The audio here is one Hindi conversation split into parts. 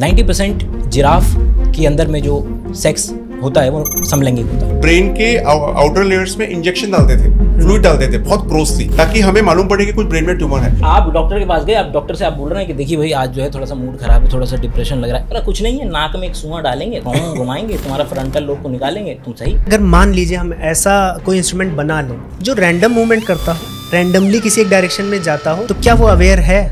90 परसेंट जिराफ के अंदर में जो सेक्स होता है वो समलैंगिक होता है ब्रेन के आउटर लेयर्स में इंजेक्शन डालते थे फ्लूड डालते थे बहुत क्रोस थी ताकि हमें मालूम पड़े कि कुछ ब्रेन में ट्यूमर है आप डॉक्टर के पास गए आप डॉक्टर से आप बोल रहे हैं कि देखिए भाई आज जो है थोड़ा सा मूड खराब है थोड़ा सा डिप्रेशन लग रहा है अरे कुछ नहीं है नाक में एक सुआ डालेंगे घुमाएंगे तुम्हारा फ्रंटल लोग को निकालेंगे तुम सही अगर मान लीजिए हम ऐसा कोई इंस्ट्रूमेंट बना लें जो रैंडम मूवमेंट करता हो रैंडमली किसी एक डायरेक्शन में जाता हो तो क्या वो अवेयर है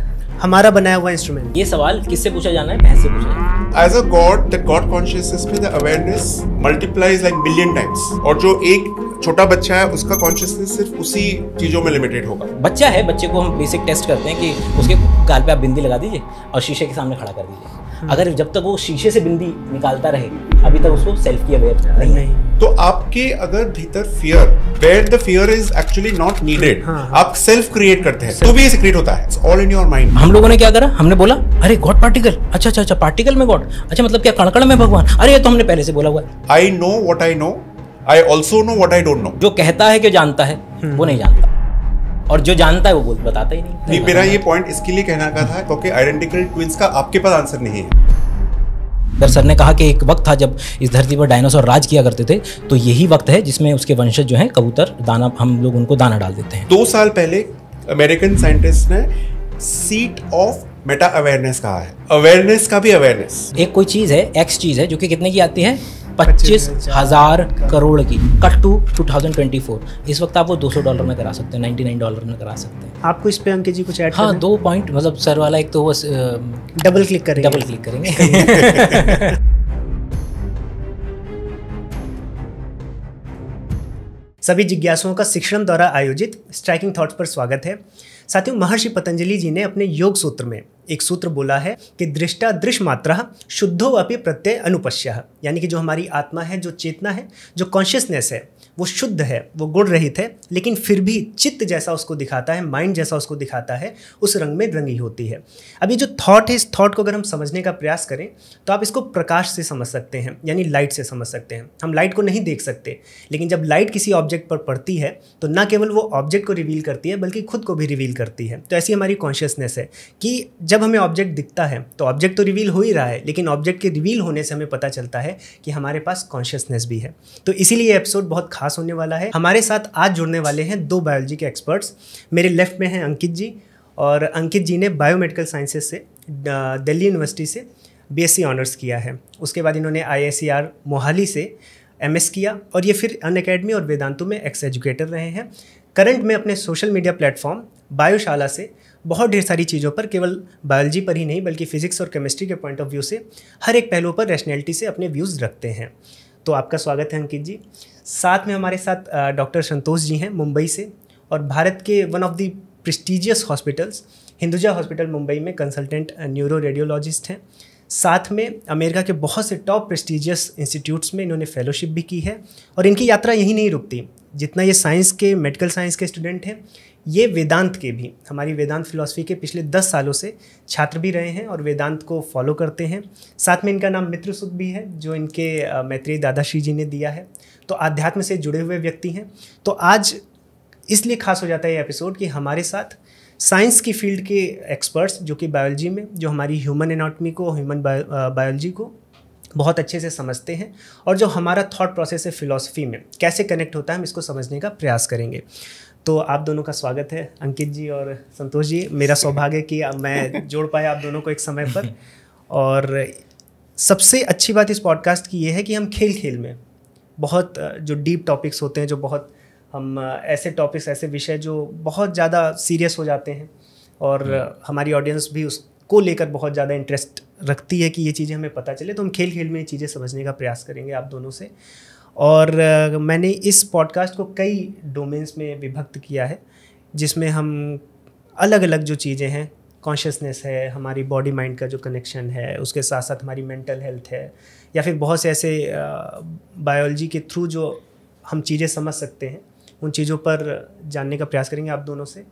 हमारा बनाया हुआ इंस्ट्रूमेंट ये सवाल किससे पूछा जाना है भैंस से पूछा जाना है as a god the god consciousness में the awareness multiplies like billion times और जो एक छोटा बच्चा है उसका कॉन्शियसनेस सिर्फ उसी चीजों में लिमिटेड होगा बच्चा है बच्चे को हम बेसिक टेस्ट करते हैं कि उसके गाल पे आप बिंदी लगा दीजिए और शीशे के सामने खड़ा कर दीजिए हाँ। अगर जब तक वो शीशे से बिंदी निकालता रहे अभी तक उसको सेल्फ की अवेयर नहीं है तो आपके अगर भीतर fear where the fear is actually not needed आप सेल्फ क्रिएट करते हैं तो भी ये क्रिएट होता है it's all in your mind हम लोगों ने क्या करा हमने बोला अरे गॉड पार्टिकल अच्छा अच्छा अच्छा पार्टिकल में गॉड अच्छा मतलब क्या कणकण में भगवान अरे ये तो हमने पहले से बोला हुआ I know what I know I also know what I don't know जो कहता है कि जानता है हम्म। वो नहीं जानता और जो जानता है वो बोल बताता ही नहीं नहीं मेरा ये पॉइंट इसके लिए कहना का था क्योंकि आइडेंटिकल ट्विंस का आपके पास आंसर नहीं है दर सर ने कहा कि एक वक्त था जब इस धरती पर डायनासोर राज किया करते थे तो यही वक्त है जिसमें उसके वंशज जो है कबूतर दाना हम लोग उनको दाना डाल देते हैं दो साल पहले अमेरिकन साइंटिस्ट ने सीट ऑफ मेटा अवेयरनेस कहा है अवेयरनेस का भी अवेयरनेस एक कोई चीज़ है एक्स चीज़ है जो कि कितने की आती है पच्चीस हज़ार करोड़ की cut to two thousand twenty four इस वक्त आप वो दो सौ डॉलर में करा सकते हैं नाइनटी नाइन डॉलर में करा सकते हैं आपको इस पे अंकित जी कुछ ऐड हाँ दो पॉइंट मतलब सर वाला एक तो वो डबल क्लिक करेंगे डबल क्लिक करेंगे सभी जिज्ञासुओं का शिक्षण द्वारा आयोजित स्ट्राइकिंग थॉट्स पर स्वागत है साथियों महर्षि पतंजलि जी ने अपने योग सूत्र में एक सूत्र बोला है कि दृष्टा दृश्य मात्रा शुद्धो अपनी प्रत्यय अनुपश्य यानी कि जो हमारी आत्मा है जो चेतना है जो कॉन्शियसनेस है वो शुद्ध है वो गुण रहित है लेकिन फिर भी चित्त जैसा उसको दिखाता है माइंड जैसा उसको दिखाता है उस रंग में रंगी होती है अभी जो थॉट है इस थॉट को अगर हम समझने का प्रयास करें तो आप इसको प्रकाश से समझ सकते हैं यानी लाइट से समझ सकते हैं हम लाइट को नहीं देख सकते लेकिन जब लाइट किसी ऑब्जेक्ट पर पड़ती है तो ना केवल वो ऑब्जेक्ट को रिवील करती है बल्कि खुद को भी रिवील करती है तो ऐसी हमारी कॉन्शियसनेस है कि जब हमें ऑब्जेक्ट दिखता है तो ऑब्जेक्ट तो रिवील हो ही रहा है लेकिन ऑब्जेक्ट के रिवील होने से हमें पता चलता है कि हमारे पास कॉन्शियसनेस भी है तो इसीलिए एपिसोड बहुत खास होने वाला है हमारे साथ आज जुड़ने वाले हैं दो बायोलॉजी के एक्सपर्ट्स मेरे लेफ्ट में हैं अंकित जी और अंकित जी ने बायोमेडिकल साइंसेज से दिल्ली यूनिवर्सिटी से बीएससी ऑनर्स किया है उसके बाद इन्होंने आईएससीआर e मोहाली से एमएस किया और ये फिर अन अकेडमी और वेदांतों में एक्स एजुकेटर रहे हैं करंट में अपने सोशल मीडिया प्लेटफॉर्म बायोशाला से बहुत ढेर सारी चीज़ों पर केवल बायोलॉजी पर ही नहीं बल्कि फिजिक्स और केमिस्ट्री के पॉइंट ऑफ व्यू से हर एक पहलू पर रैशनैलिटी से अपने व्यूज़ रखते हैं तो आपका स्वागत है अंकित जी साथ में हमारे साथ डॉक्टर संतोष जी हैं मुंबई से और भारत के one of the prestigious hospitals Hinduja hospital Mumbai में कंसल्टेंट न्यूरो रेडियोलॉजिस्ट हैं साथ में अमेरिका के बहुत से टॉप प्रेस्टिजियस इंस्टीट्यूट्स में इन्होंने फेलोशिप भी की है और इनकी यात्रा यहीं नहीं रुकती जितना ये साइंस के मेडिकल साइंस के स्टूडेंट हैं ये वेदांत के भी हमारी वेदांत फिलॉसफी के पिछले दस सालों से छात्र भी रहे हैं और वेदांत को फॉलो करते हैं साथ में इनका नाम मित्र सुख भी है जो इनके मैत्री दादाश्री जी ने दिया है तो आध्यात्म से जुड़े हुए व्यक्ति हैं तो आज इसलिए खास हो जाता है ये एपिसोड कि हमारे साथ साइंस की फील्ड के एक्सपर्ट्स जो कि बायोलॉजी में जो हमारी ह्यूमन एनाटमी को ह्यूमन बायोलॉजी को बहुत अच्छे से समझते हैं और जो हमारा थॉट प्रोसेस है फिलॉसफी में कैसे कनेक्ट होता है हम इसको समझने का प्रयास करेंगे तो आप दोनों का स्वागत है अंकित जी और संतोष जी मेरा सौभाग्य है कि मैं जोड़ पाया आप दोनों को एक समय पर और सबसे अच्छी बात इस पॉडकास्ट की ये है कि हम खेल खेल में बहुत जो डीप टॉपिक्स होते हैं जो बहुत हम ऐसे टॉपिक्स ऐसे विषय जो बहुत ज़्यादा सीरियस हो जाते हैं और हम्म। हमारी ऑडियंस भी उसको लेकर बहुत ज़्यादा इंटरेस्ट रखती है कि ये चीज़ें हमें पता चले तो हम खेल खेल में ये चीज़ें समझने का प्रयास करेंगे आप दोनों से और मैंने इस पॉडकास्ट को कई डोमेन्स में विभक्त किया है जिसमें हम अलग अलग जो चीज़ें हैं कॉन्शियसनेस है हमारी बॉडी माइंड का जो कनेक्शन है उसके साथ साथ हमारी मेंटल हेल्थ है या फिर बहुत से ऐसे बायोलॉजी के थ्रू जो हम चीज़ें समझ सकते हैं उन चीज़ों पर जानने का प्रयास करेंगे आप दोनों से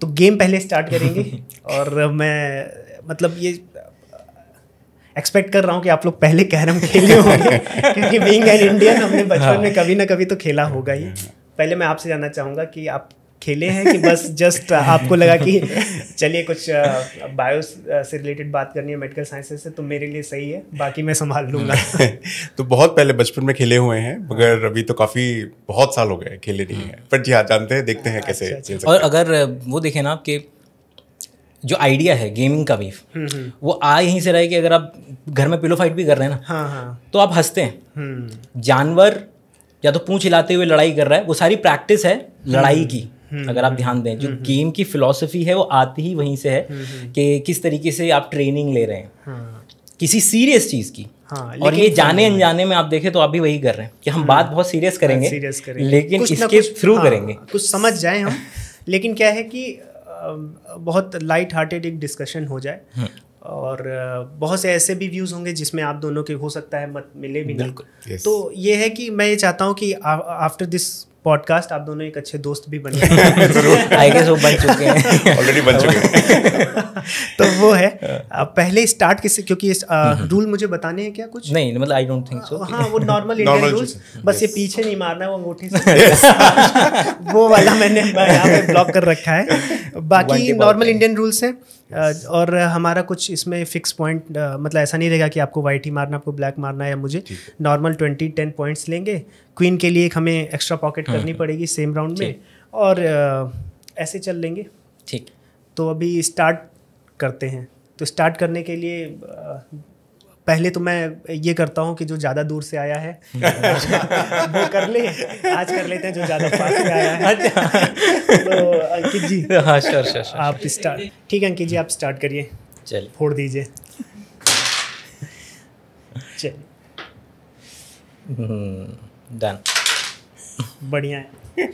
तो गेम पहले स्टार्ट करेंगे और मैं मतलब ये एक्सपेक्ट कर रहा हूँ कि आप लोग पहले कैरम खेले होंगे क्योंकि बींग एन इंडियन हमने बचपन हाँ। में कभी ना कभी तो खेला होगा ही हाँ। पहले मैं आपसे जानना चाहूँगा कि आप खेले हैं कि बस जस्ट आपको लगा कि चलिए कुछ बायो से रिलेटेड बात करनी है मेडिकल साइंसेस से तो मेरे लिए सही है बाकी मैं संभाल लूँगा तो बहुत पहले बचपन में खेले हुए हैं मगर अभी तो काफ़ी बहुत साल हो गए खेले नहीं है हाँ। पर जी हाँ जानते हैं देखते हैं हाँ, कैसे अच्छा, अच्छा। और अगर वो देखें ना आपके जो आइडिया है गेमिंग का भी हम्म, हम्म। वो आ यहीं से रहे कि अगर आप घर में पिलो फाइट भी कर रहे हैं ना हाँ हाँ तो आप हंसते हैं हम्म। जानवर या तो पूछ हिलाते हुए लड़ाई कर रहा है वो सारी प्रैक्टिस है लड़ाई की अगर आप ध्यान दें जो गेम की फिलॉसफी है वो आती ही वहीं से है कि किस तरीके से आप ट्रेनिंग ले रहे हैं हाँ। किसी सीरियस चीज़ की हाँ, और ये हाँ। जाने अनजाने में आप देखें तो आप भी वही कर रहे हैं कि हम हाँ, बात बहुत सीरियस करेंगे सीरियस करेंगे लेकिन कुछ इसके थ्रू हाँ, करेंगे कुछ समझ जाए हम लेकिन क्या है कि बहुत लाइट हार्टेड एक डिस्कशन हो जाए हम्म। और बहुत से ऐसे भी व्यूज़ होंगे जिसमें आप दोनों के हो सकता है मत मिले भी नहीं तो ये है कि मैं ये चाहता हूँ कि आफ्टर दिस पॉडकास्ट आप दोनों एक अच्छे दोस्त भी बन आई गेस वो बन चुके हैं ऑलरेडी बन चुके हैं तो वो है हाँ। पहले स्टार्ट किससे क्योंकि इस रूल हम्म, हम्म। मुझे बताने हैं क्या कुछ नहीं मतलब आई डोंट थिंक सो हाँ वो नॉर्मल इंडियन रूल्स बस ये पीछे नहीं मारना वो अंगूठे से वो वाला मैंने यहाँ पे ब्लॉक कर रखा है बाकी नॉर्मल इंडियन रूल्स हैं और हमारा कुछ इसमें फिक्स पॉइंट मतलब ऐसा नहीं रहेगा कि आपको वाइट ही मारना आपको ब्लैक मारना है या मुझे नॉर्मल ट्वेंटी टेन पॉइंट्स लेंगे क्वीन के लिए एक हमें एक्स्ट्रा हम्म, पॉकेट करनी हम्म। पड़ेगी सेम राउंड में और ऐसे चल लेंगे ठीक तो अभी स्टार्ट करते हैं तो स्टार्ट करने के लिए पहले तो मैं ये करता हूँ कि जो ज़्यादा दूर से आया है वो कर ले आज कर लेते हैं जो ज़्यादा पास से आया है अच्छा। तो अंकित जी हाँ श्योर श्योर आप स्टार्ट ठीक है अंकित जी आप स्टार्ट करिए चलिए फोड़ दीजिए चलिए डन हम्म, बढ़िया है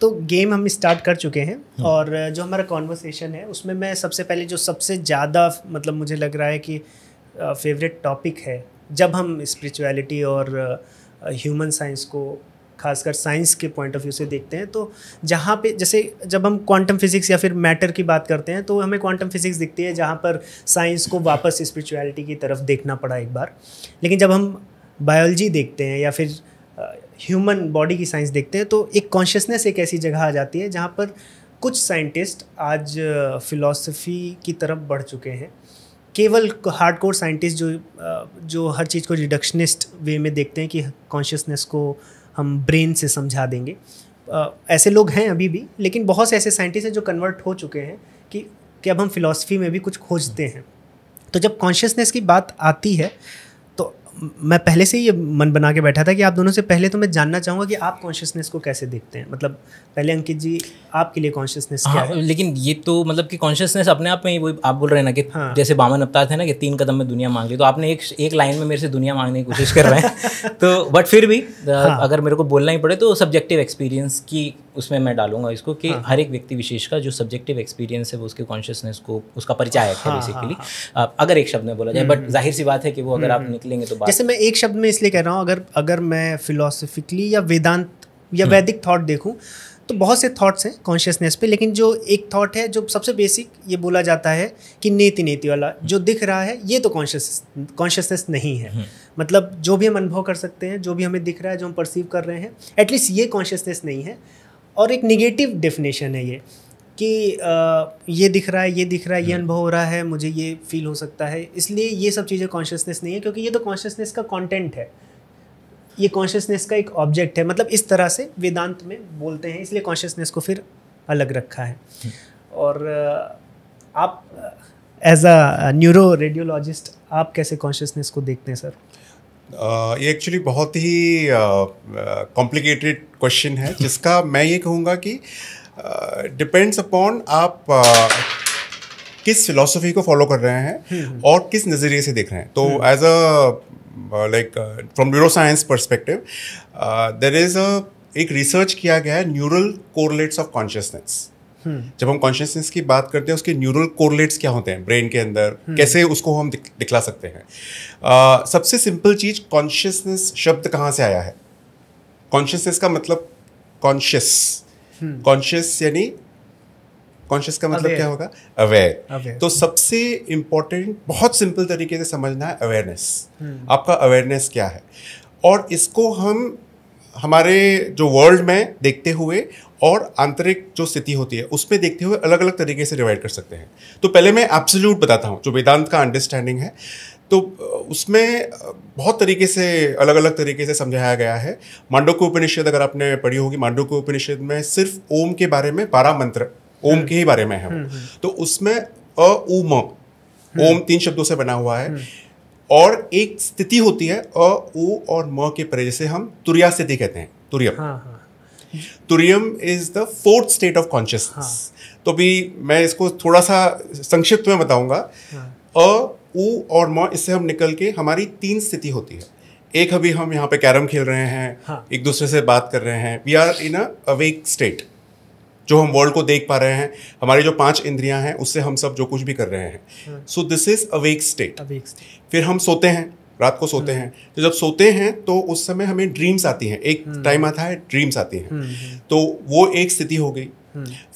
तो गेम हम स्टार्ट कर चुके हैं हम्म। और जो हमारा कॉन्वर्सेशन है उसमें मैं सबसे पहले जो सबसे ज़्यादा मतलब मुझे लग रहा है कि फेवरेट टॉपिक है जब हम स्पिरिचुअलिटी और ह्यूमन साइंस को खासकर साइंस के पॉइंट ऑफ व्यू से देखते हैं तो जहाँ पे जैसे जब हम क्वांटम फिजिक्स या फिर मैटर की बात करते हैं तो हमें क्वांटम फिजिक्स दिखती है जहाँ पर साइंस को वापस स्पिरिचुअलिटी की तरफ देखना पड़ा एक बार लेकिन जब हम बायोलॉजी देखते हैं या फिर ह्यूमन बॉडी की साइंस देखते हैं तो एक कॉन्शियसनेस एक ऐसी जगह आ जाती है जहाँ पर कुछ साइंटिस्ट आज फिलॉसफी की तरफ बढ़ चुके हैं केवल हार्डकोर साइंटिस्ट जो जो हर चीज़ को रिडक्शनिस्ट वे में देखते हैं कि कॉन्शियसनेस को हम ब्रेन से समझा देंगे ऐसे लोग हैं अभी भी लेकिन बहुत से ऐसे साइंटिस्ट हैं जो कन्वर्ट हो चुके हैं कि कि अब हम फिलॉसफी में भी कुछ खोजते हैं तो जब कॉन्शियसनेस की बात आती है मैं पहले से ही ये मन बना के बैठा था कि आप दोनों से पहले तो मैं जानना चाहूँगा कि आप कॉन्शियसनेस को कैसे देखते हैं मतलब पहले अंकित जी आपके लिए कॉन्शियसनेस हाँ, क्या है लेकिन ये तो मतलब कि कॉन्शियसनेस अपने आप में ही वो आप बोल रहे हैं ना कि हाँ. जैसे बामन अवतार थे ना कि तीन कदम में दुनिया मांग ली तो आपने एक एक लाइन में मेरे से दुनिया मांगने की कोशिश कर रहे हैं तो बट फिर भी हाँ। अगर मेरे को बोलना ही पड़े तो सब्जेक्टिव एक्सपीरियंस की उसमें मैं डालूंगा इसको कि हाँ। हर एक व्यक्ति विशेष का जो सब्जेक्टिव एक्सपीरियंस है वो उसके कॉन्शियसनेस को उसका परिचायक है बेसिकली हाँ, अगर एक शब्द में बोला जाए बट हम्म, हम्म। जाहिर सी बात है कि वो अगर आप हम्म, निकलेंगे तो जैसे मैं एक शब्द में इसलिए कह रहा हूँ अगर अगर मैं फिलोसफिकली या वेदांत या हम्म। वैदिक थॉट देखूँ तो बहुत से थॉट्स हैं कॉन्शियसनेस पे लेकिन जो एक थॉट है जो सबसे बेसिक ये बोला जाता है कि नेति नेति वाला हम्म। जो दिख रहा है ये तो कॉन्शियस कॉन्शियसनेस नहीं है हम्म। मतलब जो भी हम अनुभव कर सकते हैं जो भी हमें दिख रहा है जो हम परसीव कर रहे हैं एटलीस्ट ये कॉन्शियसनेस नहीं है और एक निगेटिव डेफिनेशन है ये कि ये दिख रहा है ये दिख रहा है ये हम्म। अनुभव हो रहा है मुझे ये फील हो सकता है इसलिए ये सब चीज़ें कॉन्शियसनेस नहीं है क्योंकि ये तो कॉन्शियसनेस का कॉन्टेंट है ये कॉन्शियसनेस का एक ऑब्जेक्ट है मतलब इस तरह से वेदांत में बोलते हैं इसलिए कॉन्शियसनेस को फिर अलग रखा है हम्म। और आप एज अ न्यूरो रेडियोलॉजिस्ट आप कैसे कॉन्शियसनेस को देखते हैं सर Uh, ये एक्चुअली बहुत ही कॉम्प्लिकेटेड uh, क्वेश्चन है जिसका मैं ये कहूँगा कि डिपेंड्स uh, अपॉन आप uh, किस फिलोसफी को फॉलो कर रहे हैं हम्म, हम्म। और किस नज़रिए से देख रहे हैं तो as a like from neuroscience perspective there is a एक रिसर्च किया गया है न्यूरल कोरलेट्स ऑफ कॉन्शियसनेस जब हम कॉन्शियसनेस की बात करते हैं उसके न्यूरल कोरलेट्स क्या होते हैं ब्रेन के अंदर हम्म। कैसे उसको हम दिखला सकते हैं uh, सबसे सिंपल चीज कॉन्शियसनेस शब्द कहाँ से आया है कॉन्शियसनेस का मतलब कॉन्शियस कॉन्शियस यानी कॉन्शियस का मतलब क्या होगा अवेयर तो सबसे इंपॉर्टेंट बहुत सिंपल तरीके से समझना है अवेयरनेस hmm. आपका अवेयरनेस क्या है और इसको हम हमारे जो वर्ल्ड में देखते हुए और आंतरिक जो स्थिति होती है उसमें देखते हुए अलग अलग तरीके से डिवाइड कर सकते हैं तो पहले मैं एब्सोल्यूट बताता हूँ जो वेदांत का अंडरस्टैंडिंग है तो उसमें बहुत तरीके से अलग अलग तरीके से समझाया गया है मांडोक उपनिषद अगर आपने पढ़ी होगी मांडोक उपनिषद में सिर्फ ओम के बारे में बारह मंत्र ओम के ही बारे में है हम्म, हम्म। तो उसमें अ उम हम्म। ओम तीन शब्दों से बना हुआ है और एक स्थिति होती है अ उ और म के परे जैसे हम तुरिया स्थिति कहते हैं तुरियम हाँ, हाँ. Turiyam is the fourth state of consciousness तो भी मैं इसको थोड़ा सा संक्षिप्त में बताऊंगा हाँ। अ हाँ. ऊ और म इससे हम निकल के हमारी तीन स्थिति होती है एक अभी हम यहाँ पे कैरम खेल रहे हैं हाँ. एक दूसरे से बात कर रहे हैं we are in a awake state जो हम वर्ल्ड को देख पा रहे हैं हमारी जो पांच इंद्रियां हैं उससे हम सब जो कुछ भी कर रहे हैं so this is awake state फिर हम सोते हैं रात को सोते हाँ। हैं तो जब सोते हैं तो उस समय हमें ड्रीम्स आती हैं एक टाइम हाँ। आता है ड्रीम्स आती हैं हाँ। तो वो एक स्थिति हो गई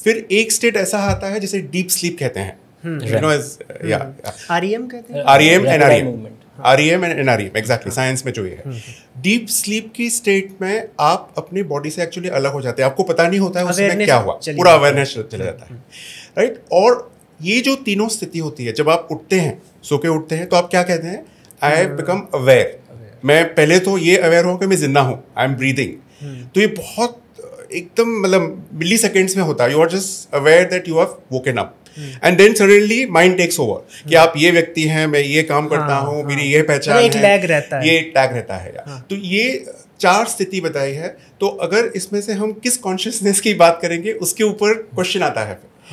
फिर एक स्टेट ऐसा आता है जिसे डीप स्लीप कहते हैं Hmm. Hmm. Uh, hmm. e कहते हैं साइंस e e हाँ. में जो ये है डीप स्लीप की स्टेट में आप अपनी बॉडी से एक्चुअली अलग हो जाते हैं आपको पता नहीं होता है उसमें क्या हुआ पूरा अवेयरनेस चला जाता है राइट और ये जो तीनों स्थिति होती है जब आप उठते हैं सो के उठते हैं तो आप क्या कहते हैं आई बिकम अवेयर मैं पहले तो ये अवेयर हूँ कि मैं जिंदा हूँ आई एम ब्रीदिंग तो ये बहुत एकदम मतलब मिली सेकेंड्स में होता है you are just aware that you have woken up and then suddenly mind takes over कि आप ये व्यक्ति हैं मैं ये काम करता हाँ, हूँ हाँ। मेरी ये पहचान तो एक है, लैग रहता है ये टैग रहता है हाँ. तो ये चार स्थिति बताई है तो अगर इसमें से हम किस कॉन्शियसनेस की बात करेंगे उसके ऊपर क्वेश्चन आता है राइट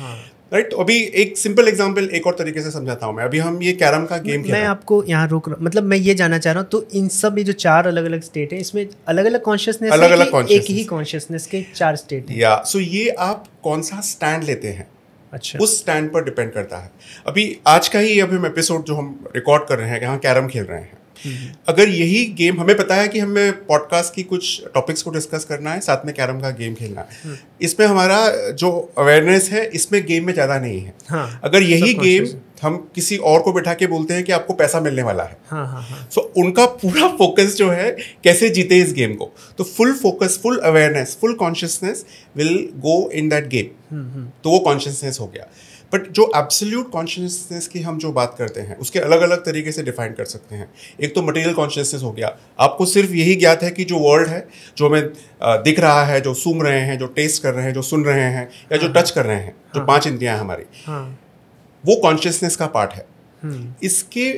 हाँ। right? तो अभी एक सिंपल एग्जांपल एक और तरीके से समझाता हूँ मैं अभी हम ये कैरम का गेम मैं आपको यहाँ रोक रहा मतलब मैं ये जानना चाह रहा हूँ तो इन सब ये जो चार अलग अलग स्टेट है इसमें अलग अलग कॉन्शियसनेस अलग अलग एक ही कॉन्शियसनेस के चार स्टेट है या सो so ये आप कौन सा स्टैंड लेते हैं अच्छा उस स्टैंड पर डिपेंड करता है अभी आज का ही अभी हम एपिसोड जो हम रिकॉर्ड कर रहे हैं यहाँ कैरम खेल रहे हैं अगर यही गेम हमें पता है कि हमें पॉडकास्ट की कुछ टॉपिक्स को डिस्कस करना है साथ में कैरम का गेम खेलना है हम्म। इसमें हमारा जो अवेयरनेस है इसमें गेम में ज़्यादा नहीं है हाँ, अगर यही गेम हम किसी और को बैठा के बोलते हैं कि आपको पैसा मिलने वाला है सो हाँ, हाँ, हाँ. so, उनका पूरा फोकस जो है कैसे जीते इस गेम को तो full focus full awareness full consciousness will go in that game तो वो कॉन्शियसनेस हो गया बट जो एब्सोल्यूट कॉन्शियसनेस की हम जो बात करते हैं उसके अलग अलग तरीके से डिफाइन कर सकते हैं एक तो मटेरियल कॉन्शियसनेस हो गया आपको सिर्फ यही ज्ञात है कि जो वर्ल्ड है जो हमें दिख रहा है जो सूंघ रहे हैं जो टेस्ट कर रहे हैं जो सुन रहे हैं या जो टच हाँ, कर रहे हैं हाँ। जो पाँच इंद्रियाँ हैं हमारी हाँ। वो कॉन्शियसनेस का पार्ट है हम्म। इसके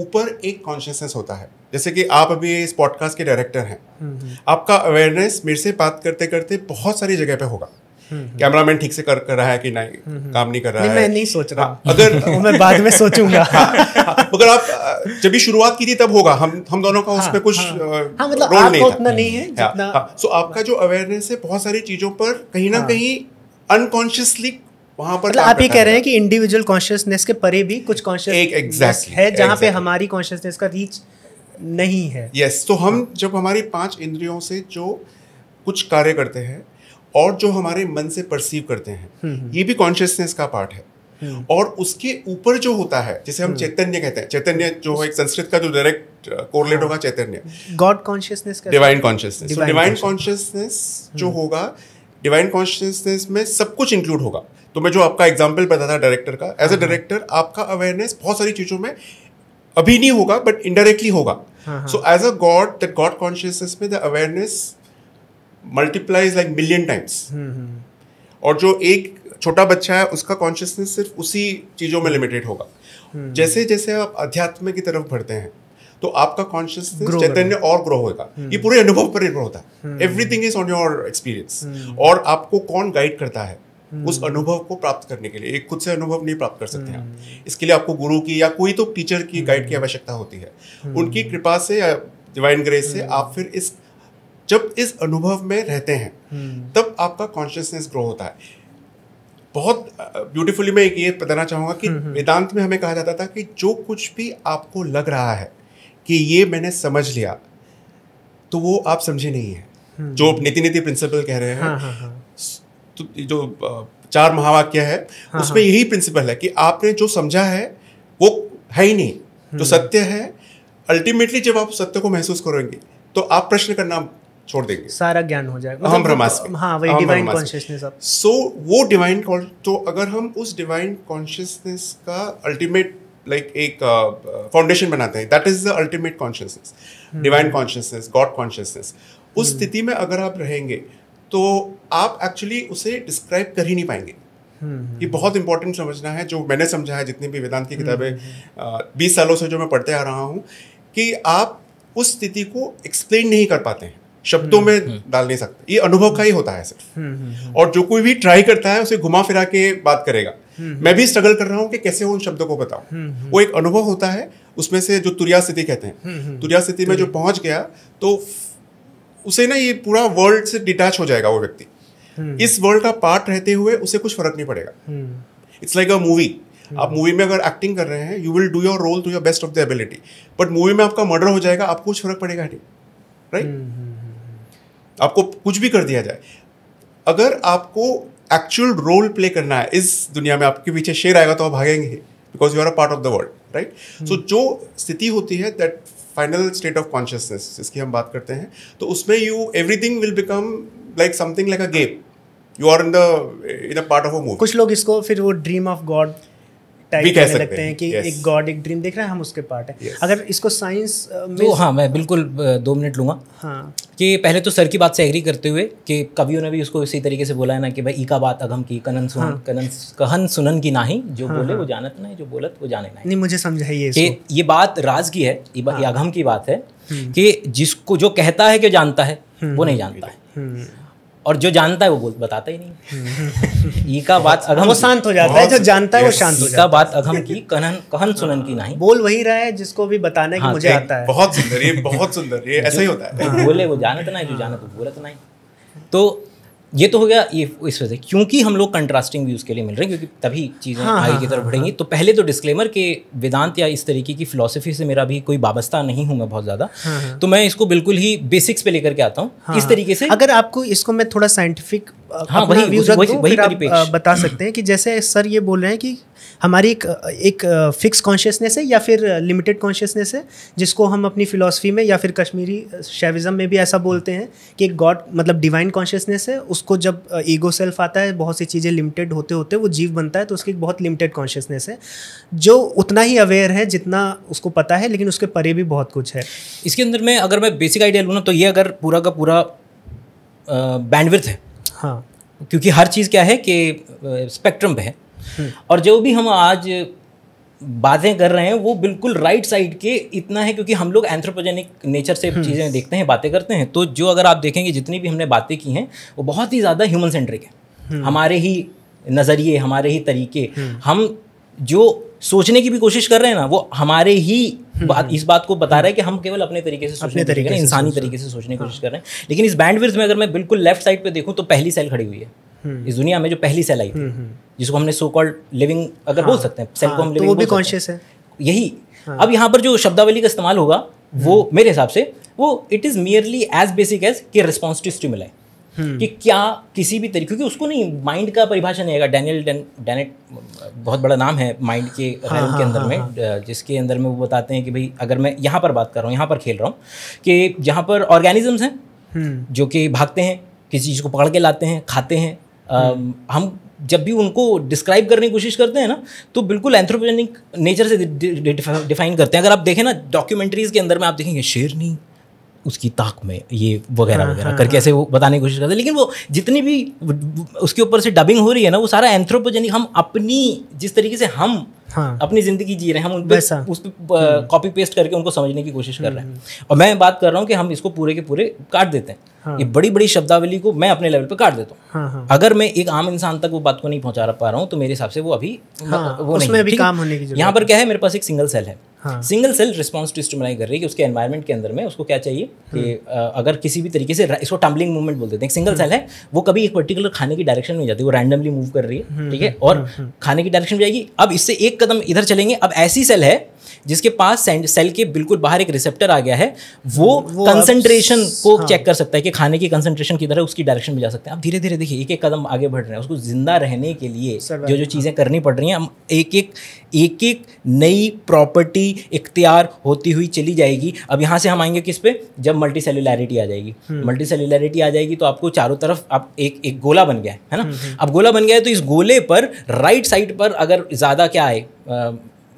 ऊपर एक कॉन्शियसनेस होता है जैसे कि आप अभी इस पॉडकास्ट के डायरेक्टर हैं हम्म, हम्म। आपका अवेयरनेस मेरे से बात करते करते बहुत सारी जगह पे होगा हम्म। कैमरामैन ठीक से कर, कर रहा है कि नहीं हम्म, हम्म। काम नहीं कर रहा नहीं, है मैं नहीं सोच रहा हाँ, अगर मैं बाद में सोचूंगा अगर हाँ, हाँ, आप जब भी शुरुआत की थी तब होगा हम हम दोनों का हाँ, उसमें कुछ रोल मतलब नहीं उतना नहीं है सो आपका जो अवेयरनेस है बहुत सारी चीजों पर कहीं ना कहीं अनकॉन्शियसली वहाँ पर मतलब आप ये कह रहे हैं कि इंडिविजुअल कॉन्शियसनेस के परे भी कुछ कॉन्शियसनेस है जहाँ exactly. पे हमारी कॉन्शियसनेस का रीच नहीं है यस yes, तो हम हाँ. जब हमारी पांच इंद्रियों से जो कुछ कार्य करते हैं और जो हमारे मन से परसीव करते हैं हम्म, हम्म। ये भी कॉन्शियसनेस का पार्ट है हम्म। और उसके ऊपर जो होता है जिसे हम चैतन्य कहते हैं चैतन्य जो है संस्कृत का जो डायरेक्ट कोरलेट uh, होगा चैतन्य god consciousness divine consciousness divine consciousness जो होगा डिवाइन कॉन्शियसनेस में सब कुछ इंक्लूड होगा तो मैं जो आपका एग्जाम्पल बता था डायरेक्टर का एज अ डायरेक्टर आपका अवेयरनेस बहुत सारी चीज़ों में अभी नहीं होगा बट इनडायरेक्टली होगा so as a god that god consciousness में the awareness multiplies like million times और जो एक छोटा बच्चा है उसका कॉन्शियसनेस सिर्फ उसी चीज़ों में लिमिटेड होगा जैसे जैसे आप अध्यात्म की तरफ बढ़ते हैं तो आपका कॉन्शियसनेस चैतन्य और ग्रो होगा हम्म। ये पूरे अनुभव पर निर्भर होता है everything is on your experience और आपको कौन गाइड करता है हम्म। उस अनुभव को प्राप्त करने के लिए एक खुद से अनुभव नहीं प्राप्त कर सकते आप हम्म। इसके लिए आपको गुरु की या कोई तो टीचर की गाइड की आवश्यकता होती है उनकी कृपा से या डिवाइन ग्रेस से आप फिर इस जब इस अनुभव में रहते हैं हम्म। तब आपका कॉन्शियसनेस ग्रो होता है बहुत ब्यूटीफुली मैं ये बताना चाहूँगा कि हम्म, हम्म। वेदांत में हमें कहा जाता था कि जो कुछ भी आपको लग रहा है कि ये मैंने समझ लिया तो वो आप समझे नहीं है जो नीति नीति प्रिंसिपल कह रहे हैं हाँ, हाँ, हाँ. तो जो चार महावाक्य है हाँ, हाँ। उसमें हाँ. यही प्रिंसिपल है कि आपने जो समझा है वो है ही नहीं जो सत्य है अल्टीमेटली जब आप सत्य को महसूस करेंगे तो आप प्रश्न करना छोड़ देंगे सारा ज्ञान हो जाएगा मतलब हम ब्रह्मास्मि हाँ वही डिवाइन कॉन्शियसनेस सो वो डिवाइन तो अगर हम उस डिवाइन कॉन्शियसनेस का अल्टीमेट लाइक एक फाउंडेशन uh, uh, बनाते हैं that is the ultimate consciousness divine consciousness god consciousness उस हम्म। स्थिति में अगर आप रहेंगे तो आप एक्चुअली उसे डिस्क्राइब कर ही नहीं पाएंगे हम्म, हम्म, ये बहुत इंपॉर्टेंट समझना है जो मैंने समझा है जितनी भी वेदांत की किताबें uh, बीस सालों से जो मैं पढ़ते आ रहा हूँ कि आप उस स्थिति को एक्सप्लेन नहीं कर पाते हैं शब्दों में हम्म, हम्म। डाल नहीं सकते ये अनुभव का ही होता है सिर्फ हम्म, और जो कोई भी ट्राई करता है उसे घुमा फिरा के बात करेगा मैं भी स्ट्रगल कर रहा हूँ कि कैसे उन शब्दों को बताऊँ वो एक अनुभव होता है उसमें से जो तुरिया स्थिति कहते हैं तुरिया स्थिति में जो पहुंच गया तो उसे ना ये पूरा वर्ल्ड से डिटैच हो जाएगा वो व्यक्ति इस वर्ल्ड का पार्ट रहते हुए उसे कुछ फर्क नहीं पड़ेगा इट्स लाइक अ मूवी आप मूवी में अगर एक्टिंग कर रहे हैं you will do your role to your best of the ability but movie में आपका मर्डर हो जाएगा आपको कुछ फर्क पड़ेगा नहीं राइट आपको कुछ भी कर दिया जाए अगर आपको एक्चुअल रोल प्ले करना है इस दुनिया में आपके पीछे शेर आएगा तो आप भागेंगे because you are a part of the world right so जो स्थिति होती है that final state of consciousness जिसकी हम बात करते हैं तो उसमें you everything will become like something like a game you are in the in a part of a movie कुछ लोग इसको फिर वो ड्रीम ऑफ गॉड टाइप लगते हैं कि yes. एक गॉड एक ड्रीम देख रहे हैं हम उसके पार्ट yes. अगर इसको साइंस uh, तो में तो हाँ मैं बिल्कुल uh, दो मिनट लूँगा हाँ कि पहले तो सर की बात से एग्री करते हुए कि कवियों ने भी उसको इसी तरीके से बोला है ना कि भाई ई का बात अगम की कनन सुन हाँ। कनन कहन सुनन की नाही जो हाँ, बोले हाँ। वो जानत नहीं जो बोलत वो जाने नहीं नहीं मुझे समझाइए कि ये बात राज की है हाँ। अगम की बात है हम्म। कि जिसको जो कहता है कि जानता है हम्म। वो नहीं जानता है हम्म। और जो जानता है वो बताता ही नहीं ई का बात अगम वो शांत हो जाता है जो जानता है वो शांत हो जाता है बात अगम की कहन कहन सुनन की नहीं बोल वही रहा है जिसको भी बताने की हाँ, मुझे आता है बहुत सुंदर ये बहुत सुंदर ये ऐसा ही होता है हाँ, बोले वो जानत ना जो जानत वो बोलत नहीं तो ये तो हो गया ये इस वजह क्योंकि हम लोग कंट्रास्टिंग व्यूज़ के लिए मिल रहे हैं क्योंकि तभी चीज़ें हाँ, आगे हाँ, की तरफ हाँ, बढ़ेंगी हाँ, हाँ, तो पहले तो डिस्क्लेमर के वेदांत या इस तरीके की फिलोसफी से मेरा भी कोई वाबस्ता नहीं हूँ मैं बहुत ज़्यादा हाँ, हाँ, तो मैं इसको बिल्कुल ही बेसिक्स पे लेकर के आता हूँ हाँ, इस तरीके से अगर आपको इसको मैं थोड़ा साइंटिफिक हाँ वही वही बता सकते हैं कि जैसे सर ये बोल रहे हैं कि हमारी एक एक फिक्स कॉन्शियसनेस है या फिर लिमिटेड कॉन्शियसनेस है जिसको हम अपनी फिलोसफी में या फिर कश्मीरी शेविज़म में भी ऐसा बोलते हैं कि एक गॉड मतलब डिवाइन कॉन्शियसनेस है उसको जब ईगो सेल्फ आता है बहुत सी चीज़ें लिमिटेड होते होते वो जीव बनता है तो उसकी एक बहुत लिमिटेड कॉन्शियसनेस है जो उतना ही अवेयर है जितना उसको पता है लेकिन उसके परे भी बहुत कुछ है इसके अंदर में अगर मैं बेसिक आइडिया लूँ ना तो ये अगर पूरा का पूरा बैंडविथ है हाँ क्योंकि हर चीज़ क्या है कि स्पेक्ट्रम पे है हम्म। और जो भी हम आज बातें कर रहे हैं वो बिल्कुल राइट साइड के इतना है क्योंकि हम लोग एंथ्रोपोजेनिक नेचर से हम्म। चीज़ें देखते हैं बातें करते हैं तो जो अगर आप देखेंगे जितनी भी हमने बातें की हैं वो बहुत ही ज़्यादा ह्यूमन सेंट्रिक है हम्म। हमारे ही नज़रिए हमारे ही तरीके हम जो सोचने की भी कोशिश कर रहे हैं ना वो हमारे ही बात इस बात को बता रहा है कि हम केवल अपने तरीके से सोचने तरीके, इंसानी तरीके से सोचने की हाँ। कोशिश कर रहे हैं लेकिन इस बैंडविड्थ में अगर मैं बिल्कुल लेफ्ट साइड पे देखूँ तो पहली सेल खड़ी हुई है इस दुनिया में जो पहली सेल आई थी हम्म, हम्म। जिसको हमने सो कॉल्ड लिविंग अगर बोल हाँ। सकते हैं सेल को हम हाँ, तो लिविंग भी कॉन्शियस है यही हाँ। अब यहाँ पर जो शब्दावली का इस्तेमाल होगा हम्म। वो मेरे हिसाब से वो it is merely as basic as कि रिस्पॉन्स टू स्टिमुल कि क्या किसी भी तरीके क्योंकि उसको नहीं माइंड का परिभाषा नहीं है डैनियल डेनेट बहुत बड़ा नाम है माइंड के हाँ, हाँ, के अंदर हाँ, में हाँ. जिसके अंदर में वो बताते हैं कि भाई अगर मैं यहाँ पर बात कर रहा हूँ यहाँ पर खेल रहा हूँ कि जहाँ पर ऑर्गेनिजम्स हैं जो कि भागते हैं किसी चीज़ को पकड़ के लाते हैं खाते हैं हम जब भी उनको डिस्क्राइब करने की कोशिश करते हैं ना तो बिल्कुल एंथ्रोपोजेनिक नेचर से डिफाइन करते हैं अगर आप देखें ना डॉक्यूमेंट्रीज के अंदर में आप देखेंगे शेरनी उसकी ताक में ये वगैरह हाँ, वगैरह हाँ, करके हाँ। ऐसे वो बताने की कोशिश करते हैं लेकिन वो जितनी भी उसके ऊपर से डबिंग हो रही है ना वो सारा एंथ्रोपोजेनिक हम अपनी जिस तरीके से हम हाँ, अपनी जिंदगी जी रहे हैं हम उन पर उस पर कॉपी पेस्ट करके उनको समझने की कोशिश कर रहे हैं हम्म। और मैं बात कर रहा हूँ कि हम इसको पूरे के पूरे काट देते हैं हाँ, ये बड़ी बड़ी शब्दावली को मैं अपने लेवल पे काट देता हूँ हाँ, हाँ, अगर मैं एक आम इंसान तक वो बात को नहीं पहुंचा पा रहा हूँ तो मेरे हिसाब से वो अभी हाँ, वो उसमें नहीं काम होने की यहाँ पर क्या है मेरे पास एक सिंगल सेल है single cell response to stimuli कर रही है उसके एनवायरमेंट के अंदर में उसको क्या चाहिए कि हाँ। अगर किसी भी तरीके से इसको टम्बलिंग मूवमेंट बोलते हैं सिंगल सेल है वो कभी एक पर्टिकुलर खाने की डायरेक्शन में जाती है वो रैंडमली मूव कर रही है हम्म, ठीक है हम्म, और खाने की डायरेक्शन में जाएगी अब इससे एक कदम इधर चलेंगे अब ऐसी सेल है जिसके पास सेल के बिल्कुल बाहर एक रिसेप्टर आ गया है वो कंसंट्रेशन को हाँ। चेक कर सकता है कि खाने की कंसंट्रेशन किधर है उसकी डायरेक्शन में जा सकते हैं आप धीरे धीरे देखिए एक एक कदम आगे बढ़ रहे हैं उसको जिंदा रहने के लिए जो जो हाँ। चीज़ें करनी पड़ रही हैं हम एक एक एक एक नई प्रॉपर्टी इख्तियार होती हुई चली जाएगी अब यहाँ से हम आएंगे किस पे जब मल्टी सेलुलरिटी आ जाएगी मल्टी हम्म। सेलुलरिटी आ जाएगी तो आपको चारों तरफ आप एक एक गोला बन गया है ना हम्म, हम्म। अब गोला बन गया है तो इस गोले पर राइट साइड पर अगर ज़्यादा क्या आए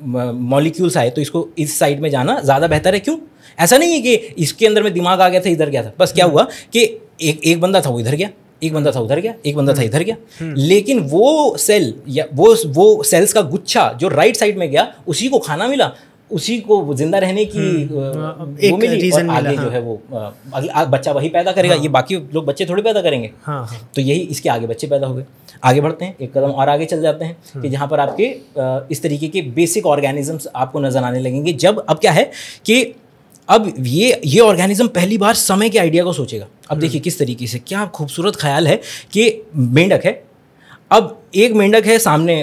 मॉलिक्यूल्स आए तो इसको इस साइड में जाना ज़्यादा बेहतर है क्यों ऐसा नहीं है कि इसके अंदर में दिमाग आ गया था इधर गया था बस क्या हुआ कि एक एक बंदा था वो इधर गया एक बंदा था उधर गया एक बंदा था हम्म। इधर गया हम्म। लेकिन वो सेल या वो वो सेल्स का गुच्छा जो राइट साइड में गया उसी को खाना मिला उसी को जिंदा रहने की हम्म। हाँ, एक वो मिली और आगे हाँ। जो है वो अगला बच्चा वही पैदा करेगा हाँ। ये बाकी लोग बच्चे थोड़े पैदा करेंगे हाँ, हाँ। तो यही इसके आगे बच्चे पैदा हो गए आगे बढ़ते हैं एक कदम और आगे चल जाते हैं कि हाँ। जहाँ पर आपके इस तरीके के बेसिक ऑर्गेनिजम्स आपको नजर आने लगेंगे जब अब क्या है कि अब ये ये ऑर्गेनिज्म पहली बार समय के आइडिया को सोचेगा अब हम्म। देखिए किस तरीके से क्या खूबसूरत ख्याल है कि मेंढक है अब एक मेंढक है सामने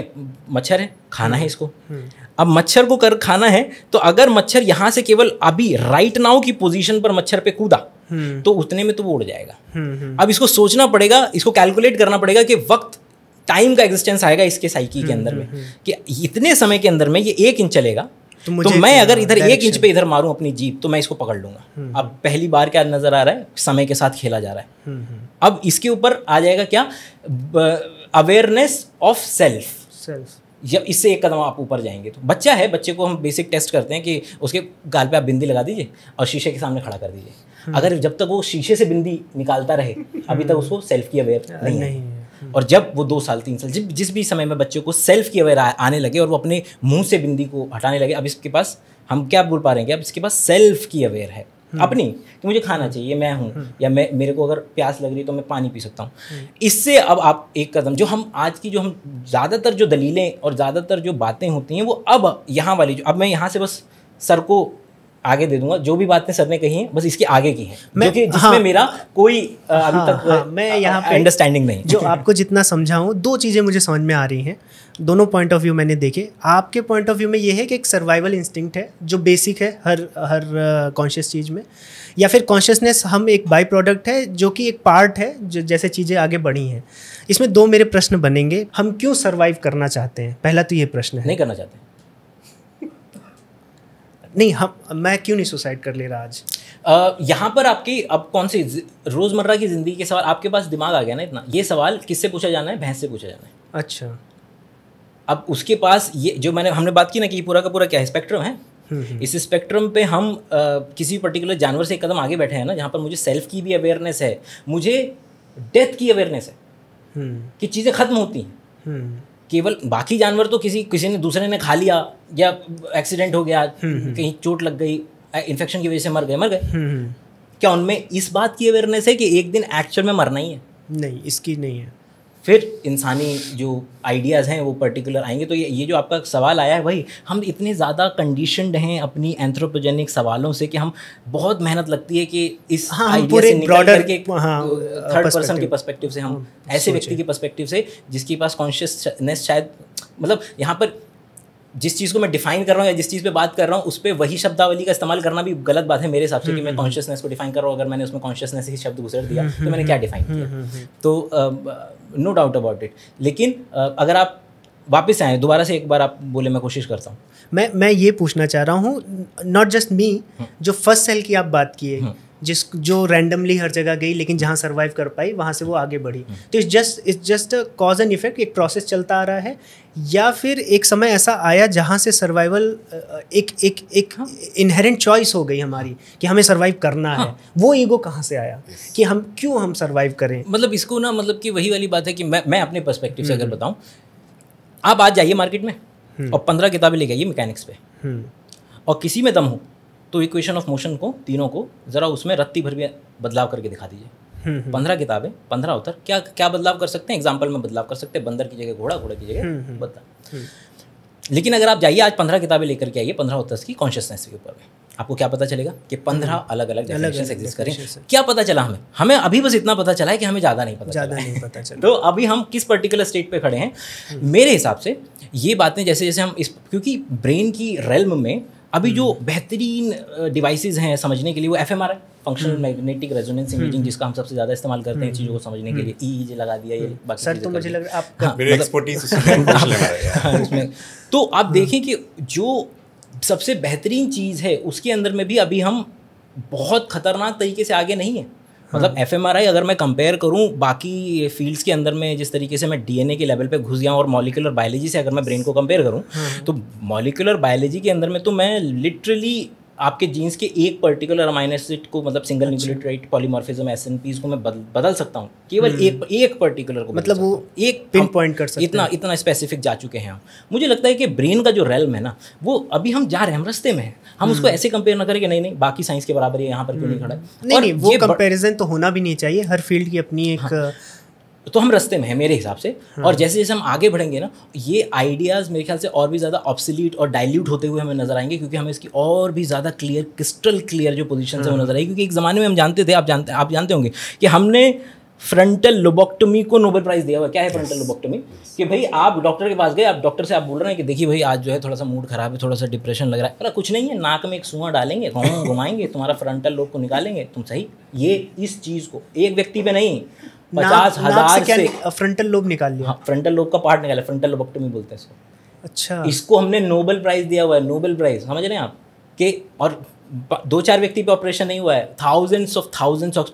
मच्छर है खाना है इसको हम्म। अब मच्छर को कर खाना है तो अगर मच्छर यहाँ से केवल अभी राइट नाउ की पोजीशन पर मच्छर पे कूदा हम्म। तो उतने में तो वो उड़ जाएगा हम्म, अब इसको सोचना पड़ेगा इसको कैलकुलेट करना पड़ेगा कि वक्त टाइम का एग्जिस्टेंस आएगा इसके साइकी के अंदर में कि इतने समय के अंदर में ये एक इंच चलेगा तो, तो मैं अगर इधर एक इंच पे इधर मारूं अपनी जीप तो मैं इसको पकड़ लूंगा अब पहली बार क्या नजर आ रहा है समय के साथ खेला जा रहा है अब इसके ऊपर आ जाएगा क्या अवेयरनेस ऑफ सेल्फ सेल्फ जब इससे एक कदम आप ऊपर जाएंगे तो बच्चा है बच्चे को हम बेसिक टेस्ट करते हैं कि उसके गाल पे आप बिंदी लगा दीजिए और शीशे के सामने खड़ा कर दीजिए हम्म। अगर जब तक वो शीशे से बिंदी निकालता रहे अभी तक उसको सेल्फ की अवेयर नहीं, हम्म। नहीं है हम्म। और जब वो दो साल तीन साल जब जिस भी समय में बच्चे को सेल्फ की अवेयर आने लगे और वो अपने मुंह से बिंदी को हटाने लगे अब इसके पास हम क्या बोल पा रहे हैं कि अब इसके पास सेल्फ की अवेयर है हम्म। अपनी कि मुझे खाना चाहिए मैं हूँ हम्म। या मैं मेरे को अगर प्यास लग रही है तो मैं पानी पी सकता हूँ हम्म। इससे अब आप एक कदम जो हम आज की जो हम ज़्यादातर जो दलीलें और ज़्यादातर जो बातें होती हैं वो अब यहाँ वाली जो अब मैं यहाँ से बस सर को आगे दे दूंगा जो भी बातें सर ने कही है बस इसके आगे की है मैं क्योंकि जिसमें हाँ, मेरा कोई अभी हाँ, तक हाँ, मैं यहाँ पे अंडरस्टैंडिंग नहीं जो आपको जितना समझाऊँ दो चीज़ें मुझे समझ में आ रही हैं दोनों पॉइंट ऑफ व्यू मैंने देखे आपके पॉइंट ऑफ व्यू में ये है कि एक सर्वाइवल इंस्टिंक्ट है जो बेसिक है हर हर कॉन्शियस चीज़ में या फिर कॉन्शियसनेस हम एक बाई प्रोडक्ट है जो कि एक पार्ट है जो जैसे चीज़ें आगे बढ़ी हैं इसमें दो मेरे प्रश्न बनेंगे हम क्यों सर्वाइव करना चाहते हैं पहला तो ये प्रश्न है नहीं करना चाहते नहीं हम मैं क्यों नहीं सुसाइड कर ले रहा आज यहाँ पर आपकी अब कौन सी रोज़मर्रा की ज़िंदगी के सवाल आपके पास दिमाग आ गया ना इतना ये सवाल किससे पूछा जाना है भैंस से पूछा जाना है अच्छा अब उसके पास ये जो मैंने हमने बात की ना कि पूरा का पूरा क्या है स्पेक्ट्रम है हम्म, हम्म। इस स्पेक्ट्रम पे हम आ, किसी पर्टिकुलर जानवर से एक कदम आगे बैठे हैं ना जहाँ पर मुझे सेल्फ की भी अवेयरनेस है मुझे डेथ की अवेयरनेस है हम्म। कि चीज़ें ख़त्म होती हैं केवल बाकी जानवर तो किसी किसी ने दूसरे ने खा लिया या एक्सीडेंट हो गया हम्म, हम्म। कहीं चोट लग गई इन्फेक्शन की वजह से मर गए मर गए हम्म, क्या उनमें इस बात की अवेयरनेस है कि एक दिन एक्चुअल में मरना ही है नहीं इसकी नहीं है फिर इंसानी जो आइडियाज़ हैं वो पर्टिकुलर आएंगे तो ये ये जो आपका सवाल आया है भाई हम इतने ज़्यादा कंडीशनड हैं अपनी एंथ्रोपोजेनिक सवालों से कि हम बहुत मेहनत लगती है कि इस हाँ, आइडिया से निकल हाँ, थर्ड पर्सन uh, के पर्सपेक्टिव से हम हाँ, ऐसे व्यक्ति के पर्सपेक्टिव से जिसके पास कॉन्शियसनेस शायद मतलब यहाँ पर जिस चीज़ को मैं डिफाइन कर रहा हूँ या जिस चीज़ पे बात कर रहा हूँ उस पर वही शब्दावली का इस्तेमाल करना भी गलत बात है मेरे हिसाब से कि मैं कॉन्शियसनेस हम्म, हम्म, हम्म। को डिफाइन कर रहा हूँ अगर मैंने उसमें कॉन्शियसनेस ही शब्द गुजर दिया तो मैंने क्या डिफाइन किया तो नो डाउट अबाउट इट लेकिन uh, अगर आप वापस आए दोबारा से एक बार आप बोले मैं कोशिश करता हूँ मैं मैं ये पूछना चाह रहा हूँ नॉट जस्ट मी जो फर्स्ट सेल की आप बात किए जिस जो रैंडमली हर जगह गई लेकिन जहाँ सर्वाइव कर पाई वहाँ से वो आगे बढ़ी तो it's just it's just cause and effect एक प्रोसेस चलता आ रहा है या फिर एक समय ऐसा आया जहाँ से सर्वाइवल एक एक एक इनहेरेंट हाँ। चॉइस हो गई हमारी कि हमें सर्वाइव करना हाँ। है वो ईगो कहाँ से आया कि हम क्यों हम सर्वाइव करें मतलब इसको ना मतलब कि वही वाली बात है कि मैं मैं अपने परस्पेक्टिव से अगर हम्म। बताऊँ आप आज जाइए मार्केट में हम्म। और पंद्रह किताबें ले जाइए मैकेनिक्स पे हम्म। और किसी में दम हो तो इक्वेशन ऑफ मोशन को तीनों को ज़रा उसमें रत्ती भर भी बदलाव करके दिखा दीजिए हम्म, हम्म। पंद्रह किताबें पंद्रह उत्तर क्या क्या बदलाव कर सकते हैं एग्जाम्पल में बदलाव कर सकते हैं बंदर की जगह घोड़ा घोड़े की जगह हम्म, बदलाव लेकिन अगर आप जाइए आज पंद्रह किताबें लेकर के आइए पंद्रह उत्तर की कॉन्शियसनेस के ऊपर में आपको क्या पता चलेगा कि पंद्रह अलग अलग डेफिनेशन एग्जिस्ट करें क्या पता चला हमें हमें अभी बस इतना पता चला है कि हमें ज़्यादा नहीं पता ज़्यादा नहीं पता चला तो अभी हम किस पर्टिकुलर स्टेट पे खड़े हैं मेरे हिसाब से ये बातें जैसे जैसे हम इस क्योंकि ब्रेन की रेलम में अभी जो हम्म। बेहतरीन डिवाइसेज हैं समझने के लिए वो एफ एम आर है फंक्शनल मैग्नेटिक रेजोनेंस इमेजिंग जिसका हम सबसे ज्यादा इस्तेमाल करते हैं हम्म। चीजों को समझने के लिए जी हम्म। e e लगा दिया ये सर तो मुझे लग रहा है हाँ, मेरे एक्सपर्टीज मतलब हाँ, हाँ, उसमें तो आप देखें कि जो सबसे बेहतरीन चीज़ है उसके अंदर में भी अभी हम बहुत खतरनाक तरीके से आगे नहीं है मतलब एफ हाँ। अगर मैं कंपेयर करूँ बाकी फील्ड्स के अंदर में जिस तरीके से मैं डीएनए के लेवल पे घुस गया और मॉलिकुलर बायोलॉजी से अगर मैं ब्रेन को कंपेयर करूँ हाँ। तो मॉलिकुलर बायोलॉजी के अंदर में तो मैं लिटरली आपके जीन्स के एक पर्टिकुलर अमाइनो एसिड को मतलब single nucleotide polymorphism S N Ps को मैं बदल, बदल सकता हूँ केवल हम्म। एक एक पर्टिकुलर को मतलब वो एक पिन पॉइंट कर सकते हैं इतना इतना स्पेसिफिक जा चुके हैं हम मुझे लगता है कि ब्रेन का जो रेलम है ना वो अभी हम जा रहे हैं हम रस्ते में हैं हम उसको हम्म। ऐसे कंपेयर ना करें कि नहीं नहीं बाकी साइंस के बराबर है यहाँ पर क्यों नहीं हम्म। खड़ा है नहीं वो कंपेरिजन तो होना भी नहीं चाहिए हर फील्ड की अपनी हाँ। एक तो हम रस्ते में हैं मेरे हिसाब से हाँ। और जैसे जैसे हम आगे बढ़ेंगे ना ये आइडियाज़ मेरे ख्याल से और भी ज़्यादा ऑप्सिलीट और डाइल्यूट होते हुए हमें नजर आएंगे क्योंकि हमें इसकी और भी ज़्यादा क्लियर क्रिस्टल क्लियर जो पोजिशन है वो हाँ। नजर आएगी क्योंकि एक ज़माने में हम जानते थे आप जानते आप जानते होंगे कि हमने फ्रंटल लोबोक्टोमी को नोबेल प्राइज दिया हुआ क्या है फ्रंटल लोबोक्टोमी कि भाई आप डॉक्टर के पास गए आप डॉक्टर से आप बोल रहे हैं कि देखिए भाई आज जो है थोड़ा सा मूड खराब है थोड़ा सा डिप्रेशन लग रहा है अरे कुछ नहीं है नाक में एक सुआ डालेंगे घूम घुमाएंगे तुम्हारा फ्रंटल लोब को निकालेंगे तुम सही ये इस चीज़ को एक व्यक्ति पे नहीं पचास हजार से, से फ्रंटल लोब निकाल लिया हाँ, फ्रंटल लोब का पार्ट निकाला फ्रंटल लोबक्टोमी बोलते हैं इसको अच्छा इसको हमने नोबेल प्राइज दिया हुआ है नोबेल प्राइज समझ रहे हैं आप के और दो चार व्यक्ति पे ऑपरेशन नहीं हुआ है थाउजेंड्स ऑफ थाउजेंड्स ऑफ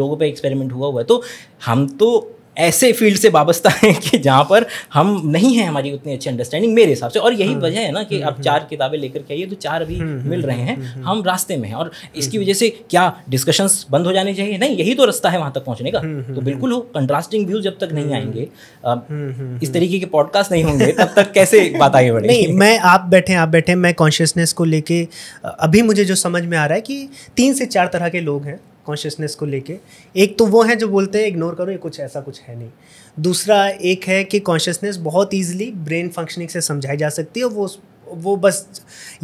लोगों पे एक्सपेरिमेंट हुआ हुआ है तो हम तो ऐसे फील्ड से वाबस्ता है कि जहाँ पर हम नहीं है हमारी उतनी अच्छी अंडरस्टैंडिंग मेरे हिसाब से और यही हम्म। वजह है ना कि आप हम्म, हम्म। चार किताबें लेकर के आइए तो चार अभी मिल रहे हैं हम रास्ते में हैं और इसकी वजह से क्या डिस्कशंस बंद हो जाने चाहिए नहीं यही तो रास्ता है वहाँ तक पहुँचने का तो बिल्कुल हो कंट्रास्टिंग व्यूज जब तक नहीं आएंगे इस तरीके के पॉडकास्ट नहीं होंगे तब तक कैसे बात आगे बढ़ेगी नहीं मैं आप बैठे आप बैठे मैं कॉन्शियसनेस को लेके अभी मुझे जो समझ में आ रहा है कि तीन से चार तरह के लोग हैं कॉन्शियसनेस को लेके एक तो वो है जो बोलते हैं इग्नोर करो ये कुछ ऐसा कुछ है नहीं दूसरा एक है कि कॉन्शियसनेस बहुत ईजिली ब्रेन फंक्शनिंग से समझाई जा सकती है वो वो बस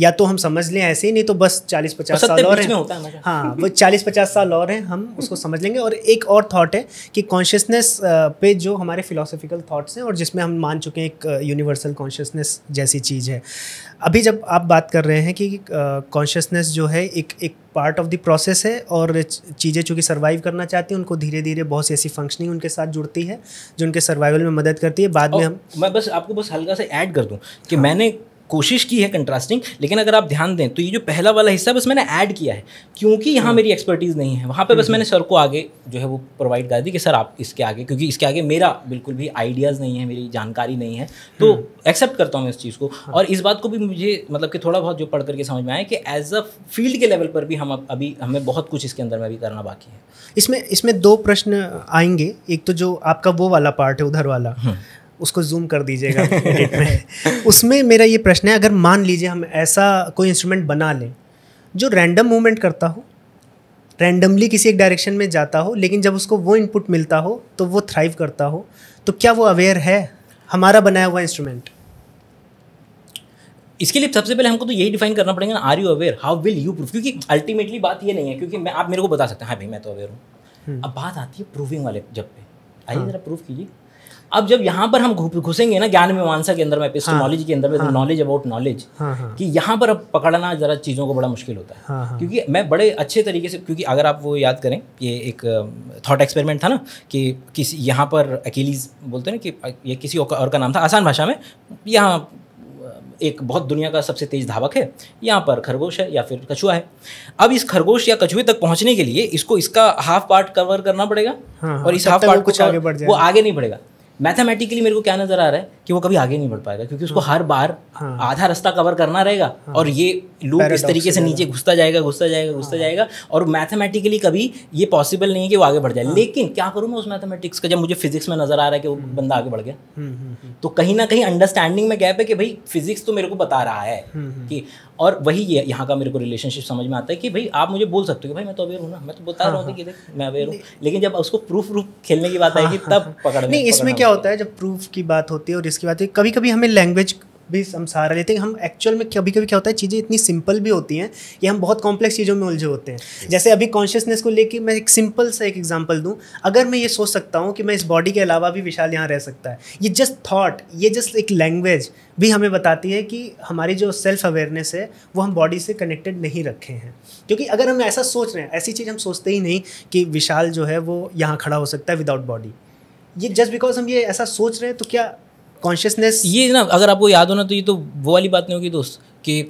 या तो हम समझ लें ऐसे ही नहीं तो बस चालीस पचास साल और हैं हाँ वो चालीस पचास साल और हैं हम उसको समझ लेंगे और एक और थॉट है कि कॉन्शियसनेस पे जो हमारे फिलोसफिकल थॉट्स हैं और जिसमें हम मान चुके हैं एक यूनिवर्सल कॉन्शियसनेस जैसी चीज़ है अभी जब आप बात कर रहे हैं कि कॉन्शियसनेस जो है एक एक पार्ट ऑफ द प्रोसेस है और चीज़ें चूँकि सर्वाइव करना चाहती हैं उनको धीरे धीरे बहुत सी ऐसी फंक्शनिंग उनके साथ जुड़ती है जो उनके सर्वाइवल में मदद करती है बाद में हम मैं बस आपको बस हल्का सा ऐड कर दूँ कि हाँ। मैंने कोशिश की है कंट्रास्टिंग लेकिन अगर आप ध्यान दें तो ये जो पहला वाला हिस्सा बस मैंने ऐड किया है क्योंकि यहाँ हाँ। मेरी एक्सपर्टीज़ नहीं है वहाँ पर बस हम्म। मैंने सर को आगे जो है वो प्रोवाइड कर दी कि सर आप इसके आगे क्योंकि इसके आगे मेरा बिल्कुल भी आइडियाज़ नहीं है मेरी जानकारी नहीं है तो एक्सेप्ट हम्म। करता हूँ मैं इस चीज़ को हाँ। और इस बात को भी मुझे मतलब कि थोड़ा बहुत जो पढ़ करके समझ में आए कि एज अ फील्ड के लेवल पर भी हम अभी हमें बहुत कुछ इसके अंदर में अभी करना बाकी है इसमें इसमें दो प्रश्न आएंगे एक तो जो आपका वो वाला पार्ट है उधर वाला हम्म। उसको जूम कर दीजिएगा उसमें मेरा ये प्रश्न है अगर मान लीजिए हम ऐसा कोई इंस्ट्रूमेंट बना लें जो रैंडम मूवमेंट करता हो रैंडमली किसी एक डायरेक्शन में जाता हो लेकिन जब उसको वो इनपुट मिलता हो तो वो थ्राइव करता हो तो क्या वो अवेयर है हमारा बनाया हुआ इंस्ट्रूमेंट इसके लिए सबसे पहले हमको तो यही डिफाइन करना पड़ेगा ना are you aware how will you proof क्योंकि अल्टीमेटली बात ये नहीं है क्योंकि मैं आप मेरे को बता सकते हैं हाँ भाई मैं तो अवेयर हूँ हम्म। अब बात आती है प्रूविंग वाले जब पे आइए हाँ। ज़रा प्रूफ कीजिए अब जब यहाँ पर हम घुसेंगे ना ज्ञान मीमांसा के अंदर में एपिस्टोमोलॉजी हाँ। के अंदर में नॉलेज अबाउट नॉलेज कि यहाँ पर अब पकड़ना ज़रा चीज़ों को बड़ा मुश्किल होता है हाँ, हाँ, क्योंकि मैं बड़े अच्छे तरीके से क्योंकि अगर आप वो याद करें ये एक थॉट एक्सपेरिमेंट था ना कि किसी यहाँ पर अकेलीज बोलते हैं ना कि ये किसी और का नाम था आसान भाषा में यहाँ एक बहुत दुनिया का सबसे तेज धावक है यहाँ पर खरगोश है या फिर कछुआ है अब इस खरगोश या कछुए तक पहुँचने के लिए इसको इसका हाफ पार्ट कवर करना पड़ेगा हाँ, हाँ। और इस हाफ पार्ट कुछ आगे बढ़ वो आगे नहीं बढ़ेगा मैथमेटिकली मेरे को क्या नज़र आ रहा है कि वो कभी आगे नहीं बढ़ पाएगा क्योंकि उसको हर बार हाँ। आधा रास्ता कवर करना रहेगा हाँ। और ये लूप इस तरीके से नीचे घुसता जाएगा घुसता जाएगा घुसता हाँ। जाएगा और मैथमेटिकली कभी ये पॉसिबल नहीं है कि वो आगे बढ़ जाए हाँ। लेकिन क्या करूँ मैं उस मैथमेटिक्स का जब मुझे फिजिक्स में नज़र आ रहा है कि वो हम्म। बंदा आगे बढ़ गया हम्म, हम्म, तो कहीं ना कहीं अंडरस्टैंडिंग में गैप है कि भाई फिजिक्स तो मेरे को बता रहा है कि और वही ये यहाँ का मेरे को रिलेशनशिप समझ में आता है कि भाई आप मुझे बोल सकते हो भाई मैं तो अवेयर हूँ ना मैं तो बता रहा हूँ हाँ, कि हाँ। देख मैं अवेयर हूँ लेकिन जब उसको प्रूफ रूफ खेलने की बात आएगी हाँ, तब पकड़ नहीं इसमें क्या होता है जब प्रूफ की बात होती है और इसकी बात कभी कभी हमें लैंग्वेज भी हम सहारा लेते हैं हम एक्चुअल में कभी कभी क्या होता है चीज़ें इतनी सिंपल भी होती हैं कि हम बहुत कॉम्प्लेक्स चीज़ों में उलझे होते हैं जैसे अभी कॉन्शियसनेस को लेकर मैं एक सिंपल सा एक एग्जाम्पल दूँ अगर मैं ये सोच सकता हूँ कि मैं इस बॉडी के अलावा भी विशाल यहाँ रह सकता है ये जस्ट थाट ये जस्ट एक लैंग्वेज भी हमें बताती है कि हमारी जो सेल्फ अवेयरनेस है वो हम बॉडी से कनेक्टेड नहीं रखे हैं क्योंकि अगर हम ऐसा सोच रहे हैं ऐसी चीज़ हम सोचते ही नहीं कि विशाल जो है वो यहाँ खड़ा हो सकता है विदाउट बॉडी ये जस्ट बिकॉज हम ये ऐसा सोच रहे हैं तो क्या कॉन्शियसनेस ये ना अगर आपको याद हो ना तो ये तो वो वाली बात नहीं होगी दोस्त कि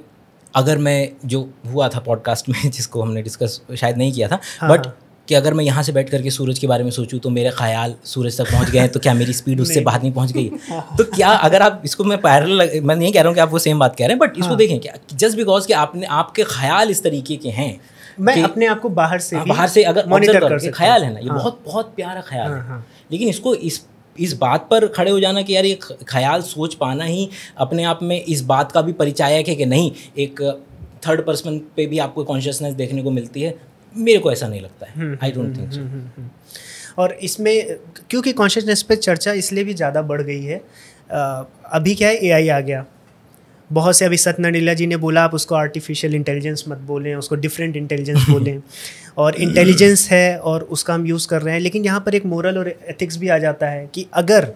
अगर मैं जो हुआ था पॉडकास्ट में जिसको हमने डिस्कस शायद नहीं किया था हाँ। बट हाँ। कि अगर मैं यहाँ से बैठ करके सूरज के बारे में सोचूँ तो मेरे ख्याल सूरज तक पहुँच गए तो क्या मेरी स्पीड उससे बाहर नहीं पहुँच गई हाँ। तो क्या अगर आप इसको मैं पैरल मैं नहीं कह रहा हूँ कि आप वो सेम बात कह रहे हैं बट इसको हाँ। देखें क्या जस्ट बिकॉज कि आपने आपके ख्याल इस तरीके के हैं मैं अपने आप को बाहर से बाहर से अगर मॉनिटर कर ख्याल है ना ये बहुत बहुत प्यारा ख्याल है लेकिन इसको इस इस बात पर खड़े हो जाना कि यार ये ख्याल सोच पाना ही अपने आप में इस बात का भी परिचायक है कि नहीं एक थर्ड पर्सन पे भी आपको कॉन्शियसनेस देखने को मिलती है मेरे को ऐसा नहीं लगता है आई डोंट थिंक और इसमें क्योंकि कॉन्शियसनेस पे चर्चा इसलिए भी ज़्यादा बढ़ गई है आ, अभी क्या है एआई आ गया बहुत से अभी सत्य नीला जी ने बोला आप उसको आर्टिफिशियल इंटेलिजेंस मत बोलें उसको डिफरेंट इंटेलिजेंस बोलें और इंटेलिजेंस hmm. है और उसका हम यूज़ कर रहे हैं लेकिन यहाँ पर एक मोरल और एथिक्स भी आ जाता है कि अगर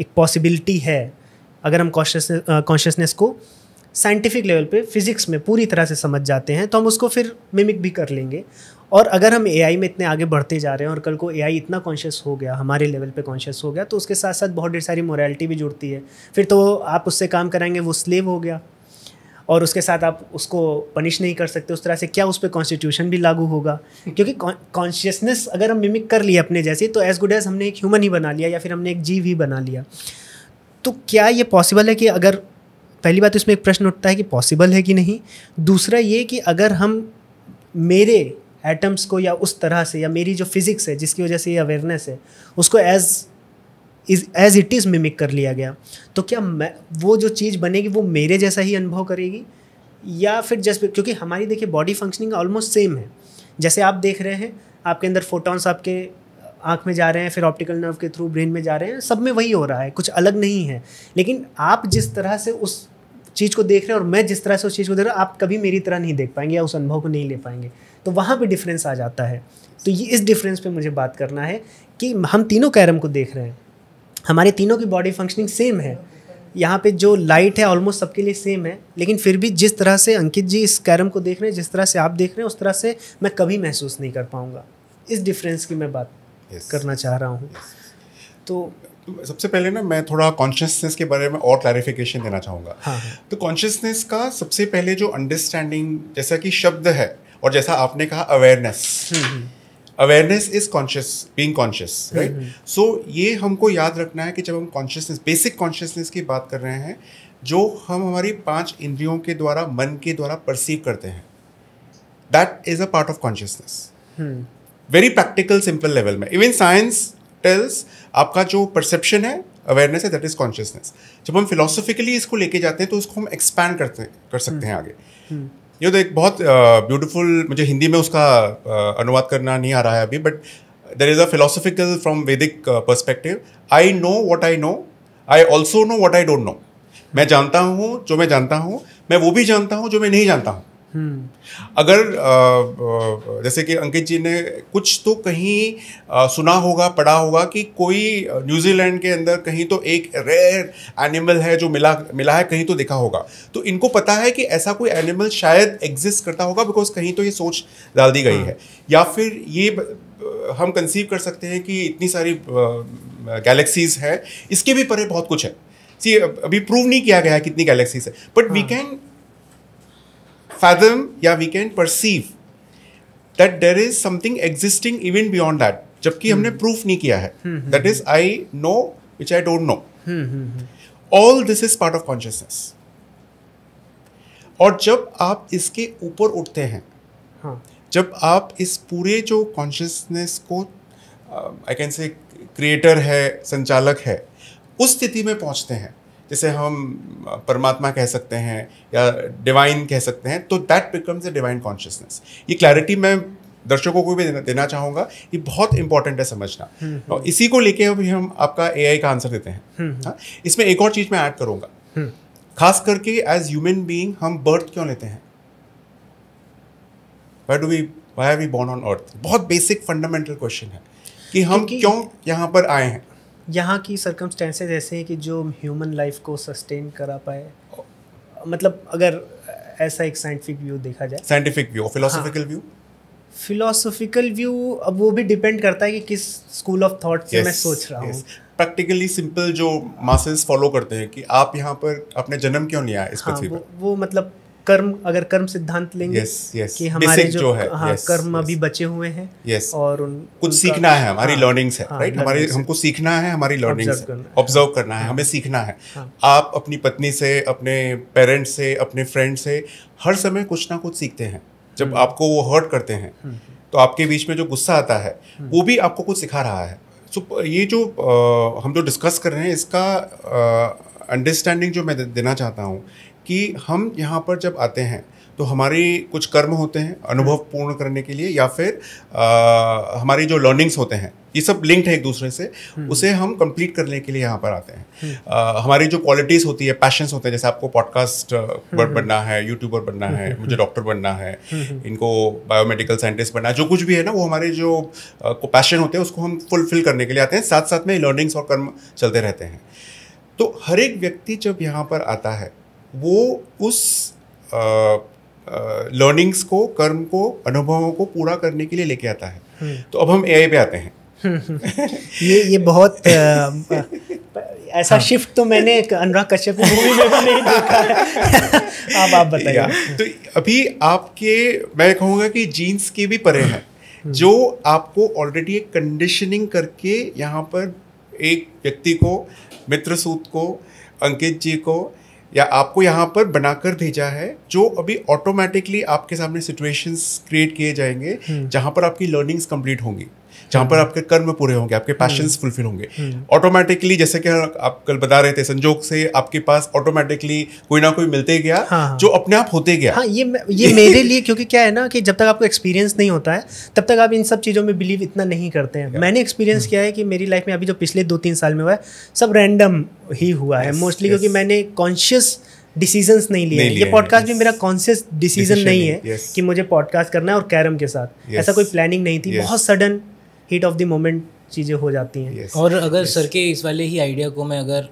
एक पॉसिबिलिटी है अगर हम कॉन्शियसनेस कॉन्शियसनेस को साइंटिफिक लेवल पे फिज़िक्स में पूरी तरह से समझ जाते हैं तो हम उसको फिर मिमिक भी कर लेंगे और अगर हम एआई में इतने आगे बढ़ते जा रहे हैं और कल को एआई इतना कॉन्शियस हो गया हमारे लेवल पे कॉन्शियस हो गया तो उसके साथ साथ बहुत ढेर सारी मोरालिटी भी जुड़ती है फिर तो आप उससे काम कराएंगे वो स्लेव हो गया और उसके साथ आप उसको पनिश नहीं कर सकते उस तरह से क्या उस पर कॉन्स्टिट्यूशन भी लागू होगा क्योंकि कॉन्शियसनेस अगर हम मिमिक कर लिए अपने जैसे तो एज गुड एज हमने एक ह्यूमन ही बना लिया या फिर हमने एक जीव ही बना लिया तो क्या ये पॉसिबल है कि अगर पहली बात तो इसमें एक प्रश्न उठता है कि पॉसिबल है कि नहीं दूसरा ये कि अगर हम मेरे एटम्स को या उस तरह से या मेरी जो फिज़िक्स है जिसकी वजह से ये अवेयरनेस है उसको as is as it is mimic कर लिया गया तो क्या मैं वो जो चीज़ बनेगी वो मेरे जैसा ही अनुभव करेगी या फिर जस्ट क्योंकि हमारी देखिए बॉडी फंक्शनिंग ऑलमोस्ट सेम है जैसे आप देख रहे हैं आपके अंदर फोटॉन्स आपके आँख में जा रहे हैं फिर ऑप्टिकल नर्व के थ्रू ब्रेन में जा रहे हैं सब में वही हो रहा है कुछ अलग नहीं है लेकिन आप जिस तरह से उस चीज़ को देख रहे हैं और मैं जिस तरह से उस चीज़ को देख रहा हूँ आप कभी मेरी तरह नहीं देख पाएंगे या उस अनुभव को नहीं ले पाएंगे तो वहाँ पे डिफरेंस आ जाता है तो ये इस डिफरेंस पे मुझे बात करना है कि हम तीनों कैरम को देख रहे हैं हमारे तीनों की बॉडी फंक्शनिंग सेम है यहाँ पे जो लाइट है ऑलमोस्ट सबके लिए सेम है लेकिन फिर भी जिस तरह से अंकित जी इस कैरम को देख रहे हैं जिस तरह से आप देख रहे हैं उस तरह से मैं कभी महसूस नहीं कर पाऊँगा इस डिफरेंस की मैं बात yes. करना चाह रहा हूँ yes. तो सबसे पहले ना मैं थोड़ा कॉन्शियसनेस के बारे में और क्लैरिफिकेशन देना चाहूँगा हाँ, हाँ. तो कॉन्शियसनेस का सबसे पहले जो अंडरस्टैंडिंग जैसा कि शब्द है और जैसा आपने कहा awareness awareness is conscious being conscious right so ये हमको याद रखना है कि जब हम कॉन्शियसनेस बेसिक कॉन्शियसनेस की बात कर रहे हैं जो हम हमारी पांच इंद्रियों के द्वारा मन के द्वारा परसीव करते हैं that is a part of consciousness very practical simple level में इवन साइंस टेल्स आपका जो परसेप्शन है अवेयरनेस है दैट इज कॉन्शियसनेस जब हम फिलोसफिकली इसको लेके जाते हैं तो उसको हम एक्सपैंड करते कर सकते हैं hmm. आगे hmm. ये तो एक बहुत ब्यूटीफुल मुझे हिंदी में उसका अनुवाद करना नहीं आ रहा है अभी but there is a philosophical from Vedic perspective I know what I know I also know what I don't know मैं जानता हूँ जो मैं जानता हूँ मैं वो भी जानता हूँ जो मैं नहीं जानता हूँ हम्म। अगर जैसे कि अंकित जी ने कुछ तो कहीं सुना होगा पढ़ा होगा कि कोई न्यूजीलैंड के अंदर कहीं तो एक रेयर एनिमल है जो मिला मिला है कहीं तो देखा होगा तो इनको पता है कि ऐसा कोई एनिमल शायद एग्जिस्ट करता होगा बिकॉज कहीं तो ये सोच डाल दी गई हाँ। है या फिर ये हम कंसीव कर सकते हैं कि इतनी सारी गैलेक्सीज हैं इसके भी परे बहुत कुछ है सी अभी प्रूव नहीं किया गया है कितनी गैलेक्सीज है बट वी कैन fathom या we can perceive that there is something existing even beyond that जबकि हमने प्रूफ hmm. नहीं किया है that is I know which I don't know all this is part of consciousness और जब आप इसके ऊपर उठते हैं हाँ. जब आप इस पूरे जो कॉन्शियसनेस को आई कैन से क्रिएटर है संचालक है उस स्थिति में पहुंचते हैं जिसे हम परमात्मा कह सकते हैं या डिवाइन कह सकते हैं तो that becomes a divine consciousness ये क्लैरिटी मैं दर्शकों को भी देना, देना चाहूँगा ये बहुत इंपॉर्टेंट है समझना हम्म, हम्म। और इसी को लेके अभी हम आपका ए का आंसर देते हैं हम्म, हाँ? इसमें एक और चीज़ मैं ऐड करूंगा खास करके एज ह्यूमन बींग हम बर्थ क्यों लेते हैं why do we why are we born on earth बहुत बेसिक फंडामेंटल क्वेश्चन है कि हम क्यों यहाँ पर आए हैं यहाँ की सरकमस्टेंसेज ऐसे हैं कि जो ह्यूमन लाइफ को सस्टेन करा पाए मतलब अगर ऐसा एक साइंटिफिक व्यू देखा जाए scientific view philosophical view philosophical view अब वो भी डिपेंड करता है कि किस स्कूल ऑफ थॉट से yes, मैं सोच रहा हूँ प्रैक्टिकली सिंपल जो मासेस फॉलो करते हैं कि आप यहाँ पर अपने जन्म क्यों नहीं आए इस हाँ, वो, वो मतलब कर्म अगर कर्म सिद्धांत लेंगे yes, yes. कि हमारे जो, जो है हाँ, yes, कर्म yes. अभी बचे हुए हैं yes. और उन कुछ सीखना है हमारी हाँ, लर्निंग्स है राइट हाँ, हमारे हमको सीखना है हमारी लर्निंग्स ऑब्जर्व करना है हाँ। हमें सीखना है हाँ. आप अपनी पत्नी से अपने पेरेंट्स से अपने फ्रेंड से हर समय कुछ ना कुछ सीखते हैं जब हम्म। आपको वो हर्ट करते हैं हम्म। तो आपके बीच में जो गुस्सा आता है हम्म। वो भी आपको कुछ सिखा रहा है सो ये जो हम जो डिस्कस कर रहे हैं इसका अंडरस्टैंडिंग जो मैं देना चाहता हूँ कि हम यहाँ पर जब आते हैं तो हमारे कुछ कर्म होते हैं अनुभव पूर्ण करने के लिए या फिर हमारी जो लर्निंग्स होते हैं ये सब लिंक्ड है एक दूसरे से हम्म। उसे हम कंप्लीट करने के लिए यहाँ पर आते हैं आ, हम्म। हमारी जो क्वालिटीज़ होती है पैशंस होते हैं जैसे आपको हम्म, पॉडकास्ट बनना है यूट्यूबर बनना है मुझे डॉक्टर बनना है इनको बायोमेडिकल साइंटिस्ट बनना है जो कुछ भी है ना वो हमारे जो पैशन होते हैं उसको हम फुलफिल करने के लिए आते हैं साथ साथ में लर्निंग्स और कर्म चलते रहते हैं तो हर एक व्यक्ति जब यहाँ पर आता है वो उस लर्निंग्स को कर्म को अनुभवों को पूरा करने के लिए लेके आता है हम्म। तो अब हम ए पे आते हैं ये ये बहुत आ, ऐसा हाँ। शिफ्ट तो मैंने अनुराग कश्यप मूवी में भी नहीं देखा आप आप बताइए तो अभी आपके मैं कहूँगा कि जीन्स के भी परे हैं हम्म। जो आपको ऑलरेडी एक कंडीशनिंग करके यहाँ पर एक व्यक्ति को मित्र सूत को अंकित जी को या आपको यहाँ पर बनाकर भेजा है जो अभी ऑटोमेटिकली आपके सामने सिचुएशंस क्रिएट किए जाएंगे हम्म। जहाँ पर आपकी लर्निंग्स कंप्लीट होंगी जहाँ पर हम्म। आपके कर्म पूरे होंगे आपके पैशन हम्म। फुलफिल होंगे ऑटोमेटिकली हम्म। जैसे कि आप कल बता रहे थे संजोग से आपके पास ऑटोमेटिकली कोई ना कोई मिलते गया हाँ, हाँ, जो अपने आप होते गया हाँ ये ये मेरे लिए क्योंकि क्या है ना कि जब तक आपको एक्सपीरियंस नहीं होता है तब तक आप इन सब चीज़ों में बिलीव इतना नहीं करते हैं मैंने एक्सपीरियंस किया है कि मेरी लाइफ में अभी जो पिछले दो तीन साल में हुआ है सब रैंडम ही हुआ है मोस्टली क्योंकि मैंने कॉन्शियस डिसीजंस नहीं लिए ये पॉडकास्ट भी मेरा कॉन्शियस डिसीजन नहीं है कि मुझे पॉडकास्ट करना है और कैरम के साथ ऐसा कोई प्लानिंग नहीं थी बहुत sudden heat of the moment चीज़ें हो जाती हैं yes. और अगर yes. सर के इस वाले ही आइडिया को मैं अगर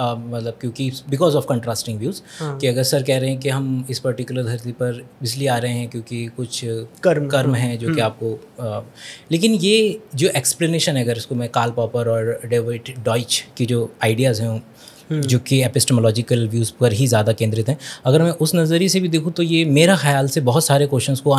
मतलब क्योंकि बिकॉज ऑफ कंट्रास्टिंग व्यूज़ कि अगर सर कह रहे हैं कि हम इस पर्टिकुलर धरती पर इसलिए आ रहे हैं क्योंकि कुछ कर्म कर्म हैं जो कि हम्म। आपको आ, लेकिन ये जो एक्सप्लेनेशन है अगर इसको मैं काल पॉपर और डेविड डॉइच की जो आइडियाज़ हैं जो कि एपिस्टमोलॉजिकल व्यूज़ पर ही ज़्यादा केंद्रित हैं अगर मैं उस नज़रिए से भी देखूँ तो ये मेरा ख्याल से बहुत सारे क्वेश्चन को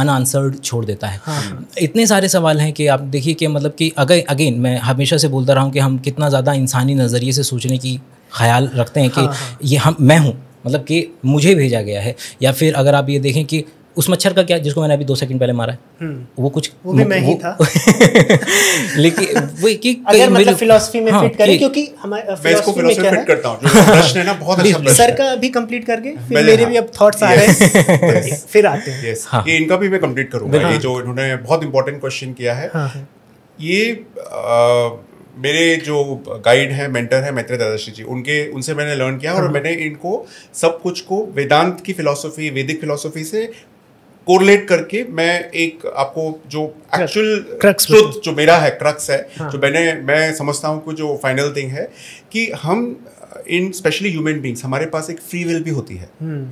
अन आंसर्ड छोड़ देता है हाँ। इतने सारे सवाल हैं कि आप देखिए कि मतलब कि अगर अगेन मैं हमेशा से बोलता रहा हूँ कि हम कितना ज़्यादा इंसानी नज़रिए से सोचने की ख्याल रखते हैं कि हाँ, हाँ। ये हम मैं हूँ मतलब कि मुझे भेजा गया है या फिर अगर आप ये देखें कि उस मच्छर का क्या जिसको मैंने अभी दो सेकंड पहले मारा है हम्म। वो कुछ वो भी मैं ही था लेकिन वो कि अगर मतलब फिलॉसफी में फिट हाँ, करें क्योंकि हमारे फिलॉसफी में क्या फिट करता हूं प्रश्न है ना बहुत अच्छा प्रश्न सर का अभी कंप्लीट करके फिर मेरे हाँ। भी अब थॉट्स आ रहे हैं फिर आते हैं यस हाँ। ये इनका भी मैं कंप्लीट करूंगा ये जो इन्होंने बहुत इंपॉर्टेंट क्वेश्चन किया है ये मेरे जो गाइड है मेंटर है मैत्रेय दादाश्री जी उनके उनसे मैंने लर्न किया और मैंने इनको सब कुछ को वेदांत की फिलॉसफी वैदिक फिलॉसफी से कोरलेट करके मैं एक आपको जो एक्चुअल जो मेरा है क्रक्स है हाँ. जो मैंने मैं समझता हूँ कि जो फाइनल थिंग है कि हम इन स्पेशली ह्यूमन बींग्स हमारे पास एक फ्री विल भी होती है हम्म।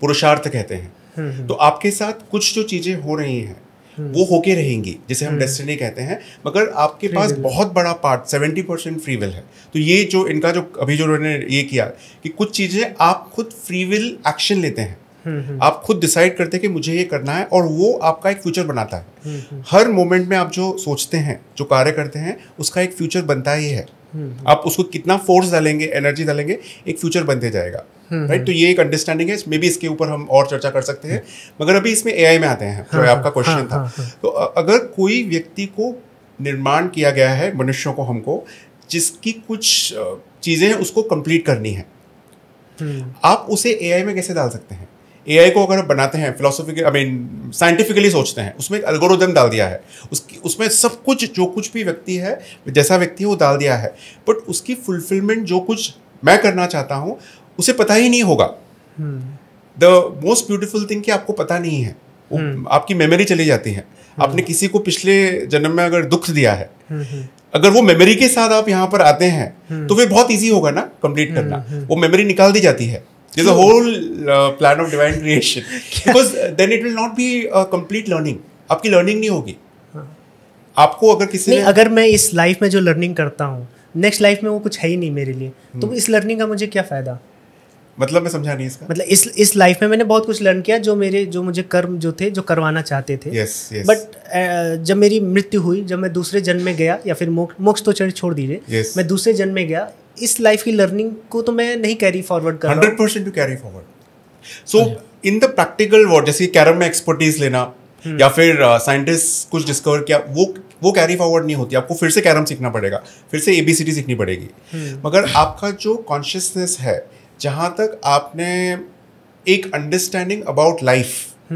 पुरुषार्थ कहते हैं हम्म, हम्म। तो आपके साथ कुछ जो चीज़ें हो रही हैं वो होके रहेंगी जिसे हम डेस्टिनी कहते हैं मगर आपके पास बहुत बड़ा part seventy percent free will है तो ये जो इनका जो अभी जो उन्होंने ये किया कि कुछ चीज़ें आप खुद फ्री विल एक्शन लेते हैं आप खुद डिसाइड करते हैं कि मुझे ये करना है और वो आपका एक फ्यूचर बनाता है हर मोमेंट में आप जो सोचते हैं जो कार्य करते हैं उसका एक फ्यूचर बनता ही है आप उसको कितना फोर्स डालेंगे एनर्जी डालेंगे एक फ्यूचर बनते जाएगा राइट तो ये एक अंडरस्टैंडिंग है मे बी इसके ऊपर हम और चर्चा कर सकते हैं हम्म। मगर अभी इसमें एआई में आते हैं जो हाँ, आपका क्वेश्चन हाँ, हाँ, था तो अगर कोई व्यक्ति को निर्माण किया गया है मनुष्यों को हमको जिसकी कुछ चीज़ें हैं उसको कंप्लीट करनी है हम्म। आप उसे एआई में कैसे डाल सकते हैं ए को अगर बनाते हैं फिलोसफिकली आई मीन साइंटिफिकली सोचते हैं उसमें एक अलगोरिदम डाल दिया है उसकी उसमें सब कुछ जो कुछ भी व्यक्ति है जैसा व्यक्ति है वो डाल दिया है बट उसकी फुलफिलमेंट जो कुछ मैं करना चाहता हूँ उसे पता ही नहीं होगा द मोस्ट ब्यूटिफुल थिंग कि आपको पता नहीं है hmm. आपकी मेमोरी चली जाती है hmm. आपने किसी को पिछले जन्म में अगर दुख दिया है hmm. hmm. अगर वो मेमोरी के साथ आप यहाँ पर आते हैं hmm. तो फिर बहुत ईजी होगा ना कंप्लीट hmm, करना वो मेमोरी निकाल दी जाती है There's a whole uh, plan of divine creation. Because then it will not be a complete learning. आपकी लर्निंग नहीं होगी हाँ। आपको अगर किसी नहीं अगर मैं इस लाइफ में जो लर्निंग करता हूँ नेक्स्ट लाइफ में वो कुछ है ही नहीं मेरे लिए हम्म। तो इस लर्निंग का मुझे क्या फ़ायदा मतलब मैं समझा नहीं इसका मतलब इस इस लाइफ में मैंने बहुत कुछ लर्न किया जो मेरे जो मुझे कर्म जो थे जो करवाना चाहते थे yes, yes. बट जब मेरी मृत्यु हुई जब मैं दूसरे जन्म में गया या फिर मोक्ष मोक्ष तो छोड़ दीजिए yes. मैं दूसरे जन्म में गया इस लाइफ की लर्निंग को तो मैं नहीं कैरी फॉरवर्ड कर hundred percent to carry forward so in the practical world जैसे कैरम में एक्सपर्टीज लेना hmm. या फिर साइंटिस्ट uh, कुछ डिस्कवर किया वो वो कैरी फॉरवर्ड नहीं होती आपको फिर से कैरम सीखना पड़ेगा फिर से ए बी सी टी सीखनी पड़ेगी hmm. मगर आपका जो कॉन्शियसनेस है जहाँ तक आपने एक understanding about life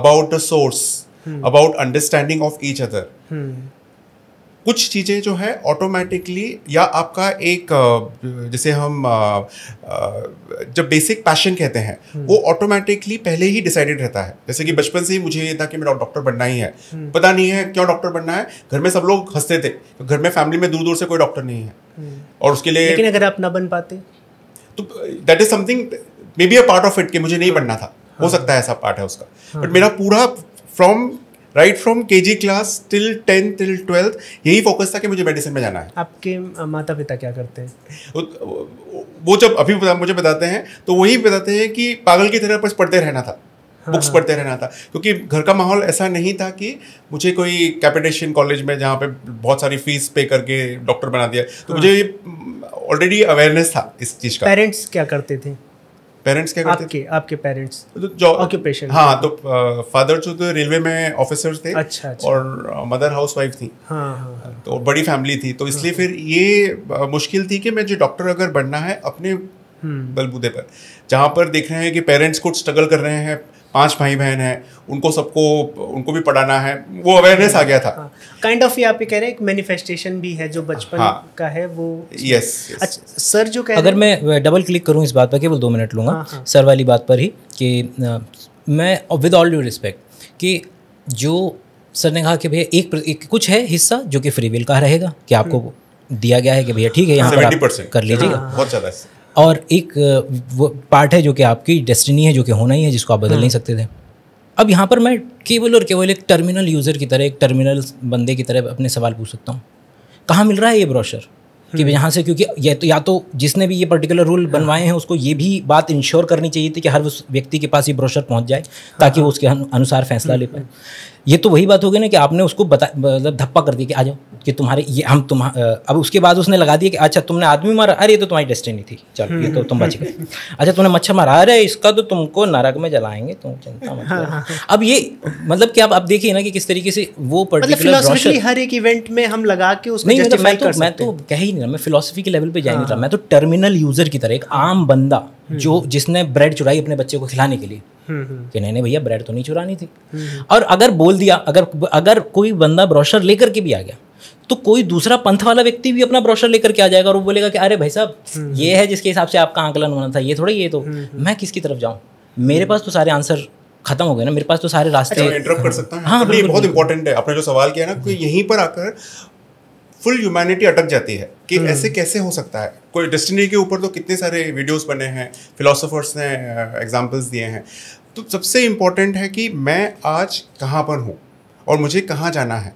about the source about understanding of each other कुछ चीज़ें जो है ऑटोमेटिकली या आपका एक जैसे हम जब बेसिक पैशन कहते हैं हम्म। वो ऑटोमेटिकली पहले ही डिसाइडेड रहता है जैसे कि बचपन से ही मुझे ये था कि मेरा डॉक्टर बनना ही है हम्म। पता नहीं है क्यों डॉक्टर बनना है घर में सब लोग हंसते थे घर में फैमिली में दूर दूर से कोई डॉक्टर नहीं है हम्म। और उसके लिए लेकिन अगर आप ना बन पाते तो that is something may be a part of it कि मुझे नहीं हाँ। बनना था हो हाँ। सकता है ऐसा पार्ट है उसका बट हाँ। मेरा पूरा from right from K G class till tenth till twelfth यही फोकस था कि मुझे मेडिसिन में जाना है आपके माता पिता क्या करते हैं वो जब अभी मुझे बताते हैं तो वही बताते हैं कि पागल की तरह बस पढ़ते रहना था हाँ। बुक्स हाँ। पढ़ते रहना था क्योंकि घर का माहौल ऐसा नहीं था कि मुझे कोई कैपिटेशन कॉलेज में जहाँ पे बहुत सारी फीस पे करके डॉक्टर बना दिया तो हाँ। मुझे ऑलरेडी अवेयरनेस mm, था इस चीज़ का पेरेंट्स क्या करते थे पेरेंट्स क्या करते आपके आपके पेरेंट्स तो जॉब ऑक्यूपेशन हाँ तो फादर जो तो रेलवे में ऑफिसर थे अच्छा, अच्छा और मदर हाउस वाइफ थी हाँ, हाँ, हाँ, हाँ, तो बड़ी फैमिली थी तो इसलिए हाँ, फिर हाँ. ये मुश्किल थी कि मैं जो डॉक्टर अगर बनना है अपने हम्म. बलबूते पर जहाँ पर देख रहे हैं कि पेरेंट्स खुद स्ट्रगल कर रहे हैं पांच भाई बहन हैं उनको सबको उनको भी पढ़ाना है वो अवेयरनेस आ गया था काइंड हाँ, ऑफ ये आप कह रहे हैं एक मैनिफेस्टेशन भी है जो बचपन हाँ, का है वो यस yes, yes. सर अच्छा, जो कह अगर मैं डबल क्लिक करूँ इस बात पर केवल दो मिनट लूँगा हाँ, हाँ. सर वाली बात पर ही कि मैं विद ऑल ड्यू रिस्पेक्ट कि जो सर ने कहा कि भैया एक, एक कुछ है हिस्सा जो कि फ्री विल का रहेगा कि आपको हम्म। दिया गया है कि भैया ठीक है यहाँ पर कर लीजिएगा हाँ। बहुत ज़्यादा और एक वो पार्ट है जो कि आपकी डेस्टिनी है जो कि होना ही है जिसको आप बदल नहीं हम्म। सकते थे अब यहाँ पर मैं केवल और केवल एक टर्मिनल यूज़र की तरह एक टर्मिनल बंदे की तरह अपने सवाल पूछ सकता हूँ कहाँ मिल रहा है ये ब्रोशर कि हम्म। यहाँ से क्योंकि या तो या तो जिसने भी ये पर्टिकुलर रूल हाँ। बनवाए हैं उसको ये भी बात इंश्योर करनी चाहिए थी कि हर उस व्यक्ति के पास ये ब्रोशर पहुँच जाए ताकि हाँ। वो उसके अनुसार फैसला ले हम्म। पाए ये तो वही बात होगी ना कि आपने उसको बता मतलब धप्पा कर दिया कि आ जाओ कि तुम्हारे ये हम तुम अब उसके बाद उसने लगा दिया कि अच्छा तुमने आदमी मारा अरे ये तो तुम्हारी डेस्टिनी थी चलो ये तो तुम बच गए हम्म। अच्छा तुमने मच्छर मारा अरे इसका तो तुमको नरक में जलाएंगे तुम चिंता मत हाँ, हाँ। अब ये मतलब कि आप अब देखिए ना कि किस तरीके से वो पर्टिकुलर मतलब हर एक इवेंट में हम लगा के उसको नहीं मैं तो मैं तो, तो कह ही नहीं रहा मैं फिलोसफी के लेवल पर जा नहीं रहा हाँ। मैं तो टर्मिनल यूजर की तरह एक आम बंदा जो हम्म। जिसने ब्रेड चुराई अपने बच्चे को खिलाने के लिए हम्म, हम्म। कि नहीं नहीं भैया ब्रेड तो नहीं चुरानी थी और अगर बोल दिया अगर अगर कोई बंदा ब्रोशर लेकर के भी आ गया तो कोई दूसरा पंथ वाला व्यक्ति भी अपना ब्रोशर लेकर के आ जाएगा और वो बोलेगा कि अरे भाई साहब ये है जिसके हिसाब से आपका आंकलन होना था ये थोड़ा ये तो मैं किसकी तरफ जाऊँ मेरे पास तो सारे आंसर खत्म हो गए ना मेरे पास तो सारे रास्ते अच्छा, कर सकता हूँ हाँ, तो बहुत इंपॉर्टेंट है आपने जो सवाल किया ना कि यहीं पर आकर फुल ह्यूमैनिटी अटक जाती है कि हम्म। ऐसे कैसे हो सकता है कोई डेस्टिनी के ऊपर तो कितने सारे वीडियोस बने हैं फिलोसोफर्स ने एग्जांपल्स दिए हैं तो सबसे इम्पोर्टेंट है कि मैं आज कहाँ पर हूँ और मुझे कहाँ जाना है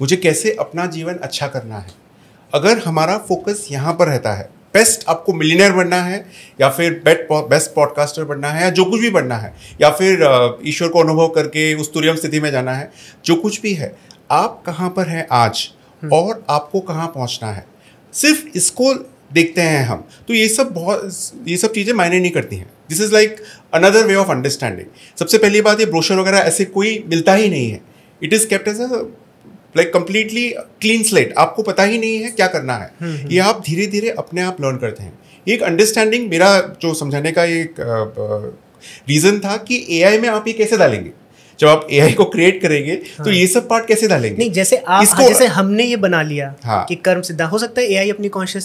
मुझे कैसे अपना जीवन अच्छा करना है अगर हमारा फोकस यहाँ पर रहता है बेस्ट आपको मिलीनियर बनना है या फिर बेस्ट बेस्ट पॉडकास्टर बनना है या जो कुछ भी बनना है या फिर ईश्वर को अनुभव करके उस तुरियम स्थिति में जाना है जो कुछ भी है आप कहाँ पर हैं आज हम्म। और आपको कहाँ पहुँचना है सिर्फ इसको देखते हैं हम तो ये सब बहुत ये सब चीज़ें मायने नहीं करती हैं this is like another way of understanding सबसे पहली बात ये ब्रोशर वगैरह ऐसे कोई मिलता ही नहीं है it is kept as a like completely clean slate आपको पता ही नहीं है क्या करना है हम्म, हम्म। ये आप धीरे धीरे अपने आप लर्न करते हैं एक अंडरस्टैंडिंग मेरा जो समझाने का एक रीज़न था कि ए में आप ये कैसे डालेंगे जब आप एआई को क्रिएट करेंगे तो हाँ। तो ये सब पार्ट कैसे डालेंगे नहीं जैसे आप इसको जैसे हमने ये बना लिया हाँ। कि कर्म सिद्धा हो सकता है एआई अपनी कॉन्शियस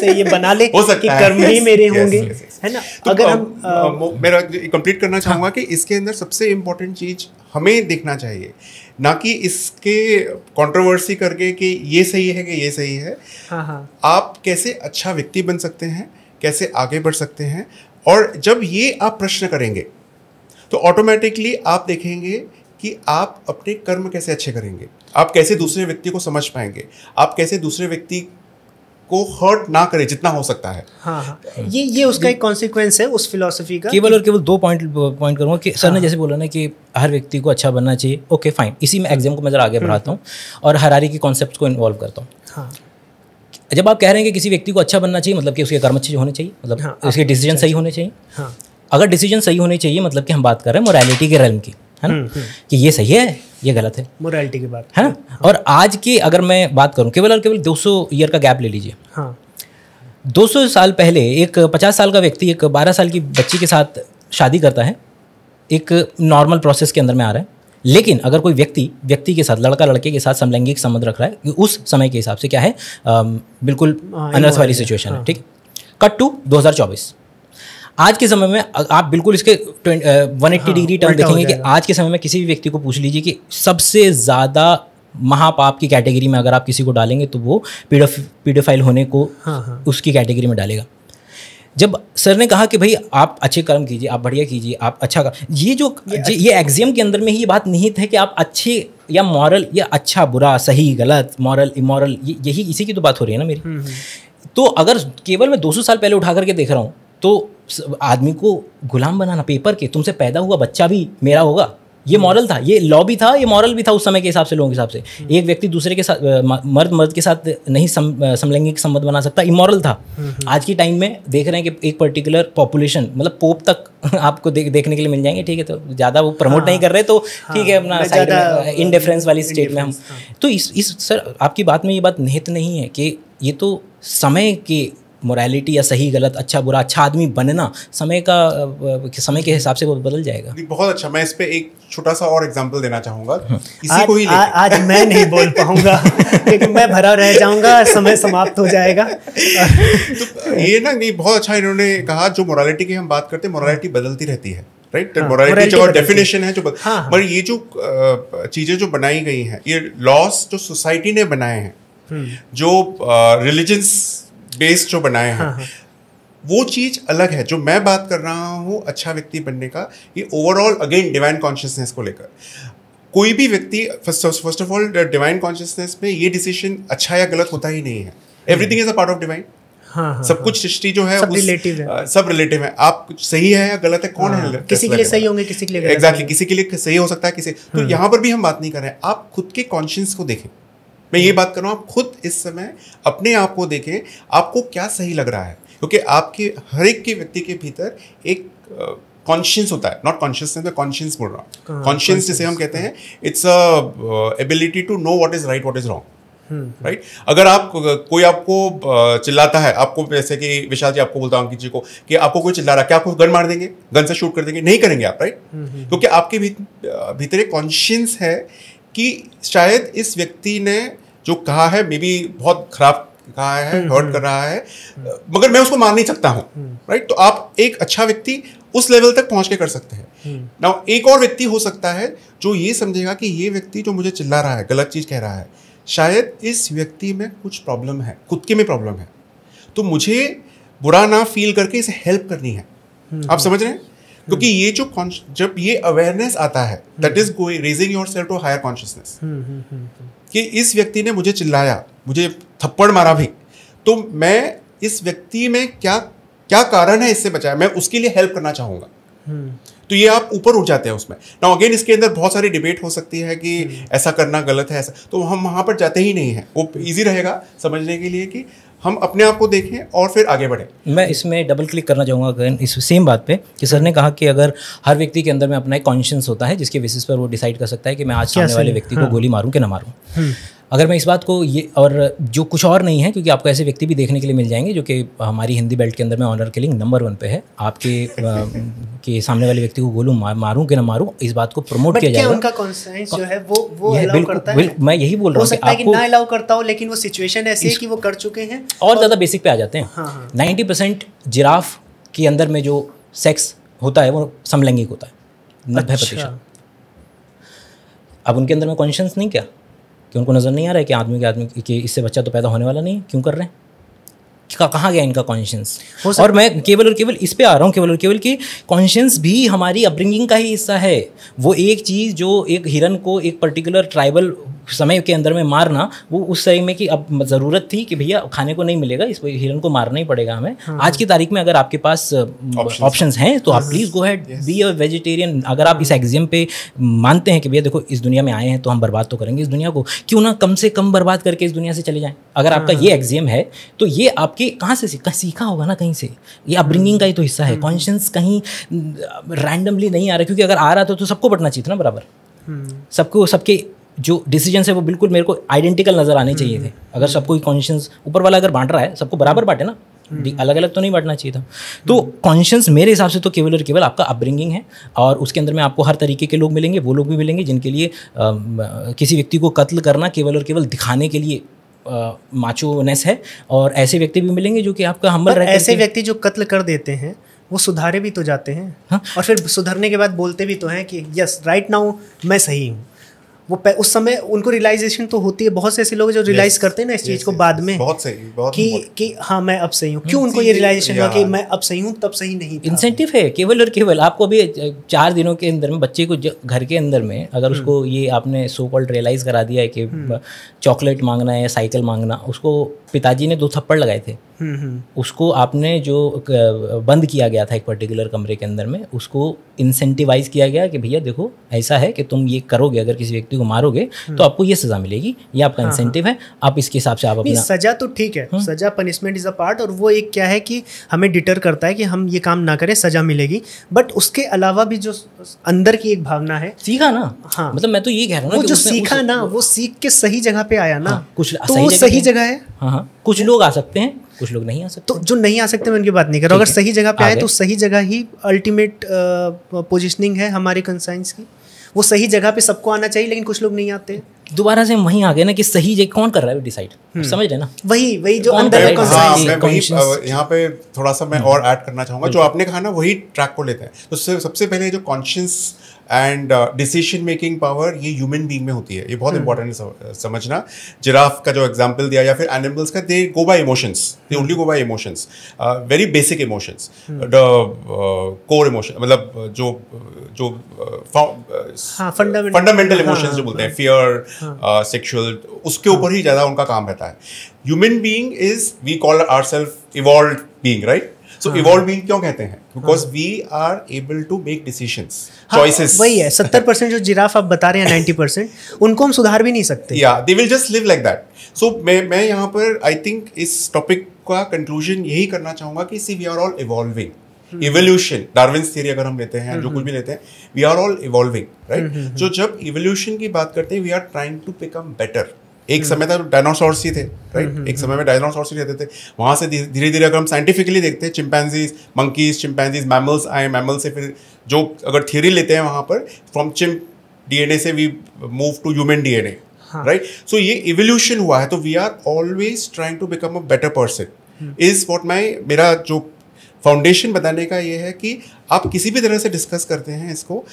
से ये बना ले हो सकता कि है। कर्म ही मेरे होंगे है ना तो अगर हम मेरा कंप्लीट करना हाँ। चाहूंगा कि इसके अंदर सबसे इंपॉर्टेंट चीज़ हमें देखना चाहिए ना कि इसके कंट्रोवर्सी करके कि ये सही है कि ये सही है हाँ हाँ आप कैसे अच्छा व्यक्ति बन सकते हैं कैसे आगे बढ़ सकते हैं और जब ये आप प्रश्न करेंगे तो ऑटोमेटिकली आप देखेंगे कि आप अपने कर्म कैसे अच्छे करेंगे आप कैसे दूसरे व्यक्ति को समझ पाएंगे आप कैसे दूसरे व्यक्ति को हर्ट ना करे जितना हो सकता है हाँ, हाँ. ये ये उसका एक कॉन्सिक्वेंस है उस फिलोसफी का केवल और केवल दो पॉइंट पॉइंट करूँगा कि सर हाँ. ने जैसे बोला ना कि हर व्यक्ति को अच्छा बनना चाहिए ओके फाइन इसी में एग्जाम को मैं जरा आगे हम्म। बढ़ाता हूँ और हरारी के कॉन्सेप्ट को इन्वॉल्व करता हूँ हाँ. जब आप कह रहे हैं कि किसी व्यक्ति को अच्छा बनना चाहिए मतलब कि उसके कर्म अच्छे होने चाहिए मतलब हाँ, उसके डिसीजन सही होने चाहिए हाँ। अगर डिसीजन सही होनी चाहिए मतलब कि हम बात कर रहे हैं मोरालिटी के रैम की है ना हम्म, हम्म। कि ये सही है ये गलत है मोरालिटी की बात है ना हाँ। और आज की अगर मैं बात करूँ केवल और केवल 200 ईयर का गैप ले लीजिए हाँ 200 साल पहले एक 50 साल का व्यक्ति एक 12 साल की बच्ची के साथ शादी करता है एक नॉर्मल प्रोसेस के अंदर में आ रहा है लेकिन अगर कोई व्यक्ति व्यक्ति के साथ लड़का लड़के के साथ समलैंगिक संबंध रख रहा है उस समय के हिसाब से क्या है आ, बिल्कुल हाँ, अनर्थ वाली सिचुएशन है हाँ। ठीक कट टू दो आज के समय में आप बिल्कुल इसके वन एट्टी हाँ, डिग्री टर्म देखेंगे कि आज के समय में किसी भी व्यक्ति को पूछ लीजिए कि सबसे ज़्यादा महापाप की कैटेगरी में अगर आप किसी को डालेंगे तो वो पीडोफाइल होने को हाँ, हाँ। उसकी कैटेगरी में डालेगा जब सर ने कहा कि भाई आप अच्छे कर्म कीजिए आप बढ़िया कीजिए आप अच्छा कर ये जो ये, ये एग्जियम के अंदर में ही ये बात निहित है कि आप अच्छे या मॉरल या अच्छा बुरा सही गलत मॉरल इमोरल यही इसी की तो बात हो रही है ना मेरी हम्म, हम्म। तो अगर केवल मैं 200 साल पहले उठा करके देख रहा हूँ तो आदमी को गुलाम बनाना पेपर के तुमसे पैदा हुआ बच्चा भी मेरा होगा ये मॉरल था ये लॉ भी था ये मॉरल भी था उस समय के हिसाब से लोगों के हिसाब से एक व्यक्ति दूसरे के साथ मर्द मर्द के साथ नहीं सम, समलैंगिक संबंध बना सकता इमोरल था आज के टाइम में देख रहे हैं कि एक पर्टिकुलर पॉपुलेशन मतलब पोप तक आपको दे, देखने के लिए मिल जाएंगे ठीक है तो ज़्यादा वो प्रमोट हाँ, नहीं कर रहे तो हाँ। ठीक हाँ, है अपना इनडिफरेंस वाली स्टेट में हम हाँ। तो इस सर आपकी बात में ये बात निहित नहीं है कि ये तो समय के मोरालिटी या सही गलत अच्छा बुरा अच्छा आदमी बनना समय का समय के हिसाब से वो बदल जाएगा बहुत अच्छा मैं इस पर एक छोटा सा और एग्जाम्पल देना चाहूँगा इसी हम्म। को ही आ, आज मैं नहीं बोल पाऊंगा क्योंकि मैं भरा रह जाऊंगा समय समाप्त हो जाएगा तो ये ना नहीं बहुत अच्छा इन्होंने कहा जो मोरालिटी की हम बात करते हैं मोरालिटी बदलती रहती है राइट तो हाँ, मोरालिटी जो डेफिनेशन है जो मगर हाँ। ये जो चीजें जो बनाई गई हैं ये लॉस जो सोसाइटी ने बनाए हैं हम्म। जो रिलीजन्स बेस जो बनाए हैं हाँ, हाँ। वो चीज़ अलग है जो मैं बात कर रहा हूँ अच्छा व्यक्ति बनने का ये ओवरऑल अगेन डिवाइन कॉन्शियसनेस को लेकर कोई भी व्यक्ति first of all divine consciousness में ये डिसीजन अच्छा या गलत होता ही नहीं है everything is a part of divine हाँ, हाँ, सब हाँ। कुछ सृष्टि जो है सब रिलेटिव है सब रिलेटिव है आप कुछ सही है या गलत है कौन हाँ, है किसी के लिए सही होंगे किसी के लिए एग्जैक्टली exactly, किसी के लिए सही हो सकता है किसी तो हम्म। यहाँ पर भी हम बात नहीं कर रहे हैं आप खुद के कॉन्शियस को देखें मैं ये बात कर रहा हूँ आप खुद इस समय अपने आप को देखें आपको क्या सही लग रहा है क्योंकि आपके हर एक के व्यक्ति के भीतर एक कॉन्शियस होता है नॉट कॉन्शियस मैं कॉन्शियस बोल रहा हूँ हाँ, कॉन्शियस जिसे हम कहते हाँ। हैं it's a ability to know what is right what is wrong right right? अगर आप कोई आपको चिल्लाता है आपको जैसे कि विशाल जी आपको बोलता हूँ किसी को कि आपको कोई चिल्ला रहा है क्या आपको गन मार देंगे गन से शूट कर देंगे नहीं करेंगे आप राइट right? हम्म, हम्म। क्योंकि आपके भीतर एक कॉन्शियस है कि शायद इस व्यक्ति ने जो कहा है मे बी बहुत खराब कहा है हर्ट हम्म, हम्म। कर रहा है मगर मैं उसको मान नहीं सकता हूँ राइट हम्म। तो आप एक अच्छा व्यक्ति उस लेवल तक पहुंच के कर सकते हैं ना एक और व्यक्ति हो सकता है जो ये समझेगा कि ये व्यक्ति जो मुझे चिल्ला रहा है गलत चीज़ कह रहा है शायद इस व्यक्ति में कुछ प्रॉब्लम है खुद के में प्रॉब्लम है तो मुझे बुरा ना फील करके इसे हेल्प करनी है आप समझ रहे हैं क्योंकि ये जो जब ये अवेयरनेस आता है that is going raising your self to higher consciousness कि इस व्यक्ति ने मुझे चिल्लाया मुझे थप्पड़ मारा भी तो मैं इस व्यक्ति में क्या क्या कारण है इससे बचाया मैं उसके लिए हेल्प करना चाहूंगा हम्म। तो ये आप ऊपर उठ जाते हैं उसमें ना अगेन इसके अंदर बहुत सारी डिबेट हो सकती है कि हम्म। ऐसा करना गलत है ऐसा तो हम वहाँ पर जाते ही नहीं हैं वो इजी रहेगा समझने के लिए कि हम अपने आप को देखें और फिर आगे बढ़ें मैं इसमें डबल क्लिक करना चाहूँगा इस सेम बात पे कि सर ने कहा कि अगर हर व्यक्ति के अंदर में अपना एक कॉन्शियस होता है जिसके बेसिस पर वो डिसाइड कर सकता है कि मैं आज सामने वाले व्यक्ति को हाँ। गोली मारूँ कि ना मारूँ हम्म। अगर मैं इस बात को ये और जो कुछ और नहीं है क्योंकि आपको ऐसे व्यक्ति भी देखने के लिए मिल जाएंगे जो कि हमारी हिंदी बेल्ट के अंदर में ऑनर किलिंग नंबर वन पे है आपके के सामने वाले व्यक्ति को बोलूँ मारूँ कि ना मारूँ इस बात को प्रमोट किया जाएगा उनका जो है वो वो अलाउ करता है मैं यही बोल रहा हूँ ना अलाउ करता हूँ लेकिन वो सिचुएशन ऐसी है कि वो कर चुके हैं और ज़्यादा बेसिक पे आ जाते हैं हाँ, हाँ। नाइन्टी परसेंट जिराफ के अंदर में जो सेक्स होता है वो समलैंगिक होता है नब्बे प्रतिशत अच्छा। अब उनके अंदर में कॉन्शियस नहीं क्या कि उनको नज़र नहीं आ रहा है कि आदमी के आदमी कि इससे बच्चा तो पैदा होने वाला नहीं क्यों कर रहे हैं कहाँ गया इनका कॉन्शियंस और मैं केवल और केवल इस पे आ रहा हूँ केवल और केवल कि कॉन्शियंस भी हमारी अपब्रिंगिंग का ही हिस्सा है वो एक चीज़ जो एक हिरन को एक पर्टिकुलर ट्राइबल समय के अंदर में मारना वो उस समय में कि अब ज़रूरत थी कि भैया खाने को नहीं मिलेगा इस हिरन को मारना ही पड़ेगा हमें हाँ। आज की तारीख में अगर आपके पास ऑप्शन हैं तो आप please go ahead be a vegetarian अगर आप इस एग्जियम हाँ। पे मानते हैं कि भैया देखो इस दुनिया में आए हैं तो हम बर्बाद तो करेंगे इस दुनिया को क्यों ना कम से कम बर्बाद करके इस दुनिया से चले जाएँ अगर आपका हाँ। ये एग्जियम है तो ये आपके कहाँ से सीखा होगा ना कहीं से ये अपब्रिंगिंग का ही तो हिस्सा है कॉन्शियस हाँ। कहीं रैंडमली नहीं आ रहा क्योंकि अगर आ रहा था तो, तो सबको पढ़ना चाहिए था ना बराबर सबको सबके जो डिसीजन है वो बिल्कुल मेरे को आइडेंटिकल नज़र आने चाहिए थे अगर सबको कॉन्शियस ऊपर वाला अगर बांट रहा है सबको बराबर बांटे ना अलग अलग तो नहीं बांटना चाहिए था तो कॉन्शियस मेरे हिसाब से तो केवल और केवल आपका अपब्रिंगिंग है और उसके अंदर में आपको हर तरीके के लोग मिलेंगे वो लोग भी मिलेंगे जिनके लिए आ, किसी व्यक्ति को कत्ल करना केवल और केवल दिखाने के लिए माचोनेस है और ऐसे व्यक्ति भी मिलेंगे जो कि आपका हम ऐसे व्यक्ति जो कत्ल कर देते हैं वो सुधारे भी तो जाते हैं हा? और फिर सुधरने के बाद बोलते भी तो हैं कि यस राइट नाउ मैं सही हूँ वो उस समय उनको रियलाइजेशन तो होती है बहुत से ऐसे लोग जो रियलाइज करते हैं ना इस चीज को बाद में बहुत सही बहुत कि कि हाँ मैं अब सही हूँ hmm, क्यों उनको ये रियलाइजेशन हुआ कि मैं अब सही हूँ तब सही नहीं इंसेंटिव है केवल और केवल आपको अभी चार दिनों के अंदर में बच्चे को घर के अंदर में अगर hmm. उसको ये आपने सो कॉल्ड रियलाइज करा दिया है कि चॉकलेट hmm. मांगना है या साइकिल मांगना उसको पिताजी ने दो थप्पड़ लगाए थे हम्म, हम्म। उसको आपने जो बंद किया गया था एक पर्टिकुलर कमरे के अंदर में उसको इंसेंटिवाइज किया गया कि भैया देखो ऐसा है कि तुम ये करोगे अगर किसी व्यक्ति को मारोगे हम्म। तो आपको ये सजा मिलेगी ये आपका हाँ, इंसेंटिव हाँ। है आप इसके हिसाब से आप अपना सजा तो ठीक है हुँ? सजा पनिशमेंट इज अ पार्ट और वो एक क्या है कि हमें डिटर करता है कि हम ये काम ना करें सजा मिलेगी बट उसके अलावा भी जो अंदर की एक भावना है सीखा ना हाँ मतलब मैं तो ये कह रहा हूँ जो सीखा ना वो सीख के सही जगह पे आया ना हाँ, कुछ तो सही जगह है हाँ, हाँ। कुछ लोग आ सकते हैं कुछ लोग नहीं आ सकते तो जो नहीं आ सकते मैं उनकी बात नहीं कर रहा अगर सही जगह पे आए तो सही जगह ही अल्टीमेट पोजिशनिंग है हमारे कंसाइंस की वो सही जगह पे सबको आना चाहिए लेकिन कुछ लोग नहीं आते दोबारा से वहीं आ गए ना कि सही जगह कौन कर रहा है डिसाइड हम्म। समझ रहे ना वही वही जो अंदर हाँ, यहाँ पे थोड़ा सा मैं और ऐड करना चाहूंगा जो आपने कहा ना वही ट्रैक को लेते हैं तो सबसे पहले जो conscious and decision making power ये ह्यूमन बींग में होती है ये बहुत इंपॉर्टेंट hmm. है uh, समझना जिराफ का जो एग्जाम्पल दिया या फिर एनिमल्स का they go by emotions they only go by emotions very basic emotions core emotion मतलब uh, जो uh, जो फंडामेंटल हाँ, इमोशंस हाँ, जो बोलते हाँ, हैं फियर सेक्शुअल उसके ऊपर ही ज़्यादा उनका काम रहता है human being is we call our self evolve being right so evolving हाँ। क्यों कहते हैं because we are able to make decision choices वही है सत्तर परसेंट जो जिराफ आप बता रहे हैं नाइन्टी परसेंट उनको हम सुधार भी नहीं सकते या they will just live like that so मैं मैं यहाँ पर आई थिंक इस टॉपिक का कंक्लूजन यही करना चाहूंगा कि see we are all evolving evolution Darwin theory अगर हम लेते हैं जो हम्म, कुछ हम्म। भी लेते हैं we are all evolving right जो जब इवोल्यूशन की बात करते हैं we are trying to become better एक हम्म। समय था डायनासोर्स तो ही थे राइट हम्म, एक हम्म, समय में डायनासोर्स ही रहते थे वहाँ से धीरे धीरे अगर हम साइंटिफिकली देखते हैं चिंपैनजीज मंकीज चिंपैनजीज मैमल्स आए मैमल्स से फिर जो अगर थ्योरी लेते हैं वहाँ पर फ्रॉम चिम्प डीएनए से we move to human DNA right so ये इवोल्यूशन हुआ है तो we are always trying to become a better person is what my मेरा जो फाउंडेशन बताने का ये है कि आप किसी भी तरह से डिस्कस करते हैं इसको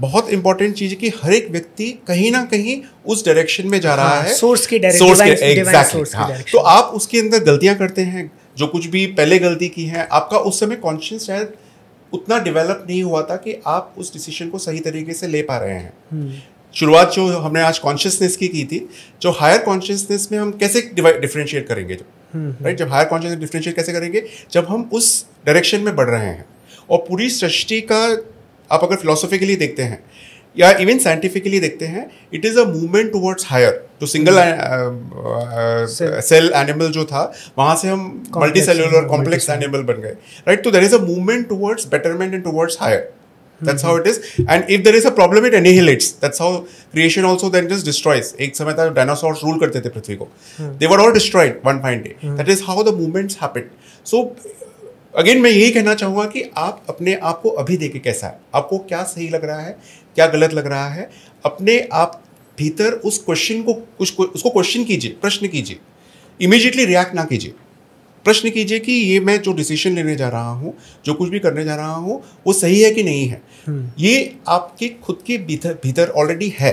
बहुत इंपॉर्टेंट चीज है कि हर एक व्यक्ति कहीं ना कहीं उस डायरेक्शन में जा रहा हाँ, है सोर्स की सोर्स के एग्जैक्टली हाँ। तो आप उसके अंदर गलतियां करते हैं जो कुछ भी पहले गलती की है आपका उस समय कॉन्शियस शायद उतना डेवलप नहीं हुआ था कि आप उस डिसीजन को सही तरीके से ले पा रहे हैं हम्म। शुरुआत जो हमने आज कॉन्शियसनेस की की थी जो हायर कॉन्शियसनेस में हम कैसे डिफ्रेंशिएट करेंगे राइट जब हायर कॉन्शियसनेस डिफ्रेंशिएट कैसे करेंगे जब हम उस डायरेक्शन में बढ़ रहे हैं और पूरी सृष्टि का आप अगर फिलोसॉफिकली देखते हैं या इवन साइंटिफिकली देखते हैं it is a movement towards higher जो सिंगल सेल एनिमल जो था वहाँ से हम मल्टी सेलुलर कॉम्प्लेक्स एनिमल बन गए राइट तो there is a movement towards betterment and towards higher that's how it is and if there is a problem it annihilates that's how creation also then just destroys ek samay tha dinosaurs rule karte the prithvi ko they were all destroyed one fine day that is how the movements happened so again मैं यही कहना चाहूँगा कि आप अपने आप को अभी देखे कैसा है आपको क्या सही लग रहा है क्या गलत लग रहा है अपने आप भीतर उस क्वेश्चन को उस उसको क्वेश्चन कीजिए प्रश्न कीजिए इमीजिएटली रिएक्ट ना कीजिए प्रश्न कीजिए कि ये मैं जो डिसीजन लेने जा रहा हूँ जो कुछ भी करने जा रहा हूँ वो सही है कि नहीं है हम्म। ये आपके खुद के भीतर भीतर ऑलरेडी है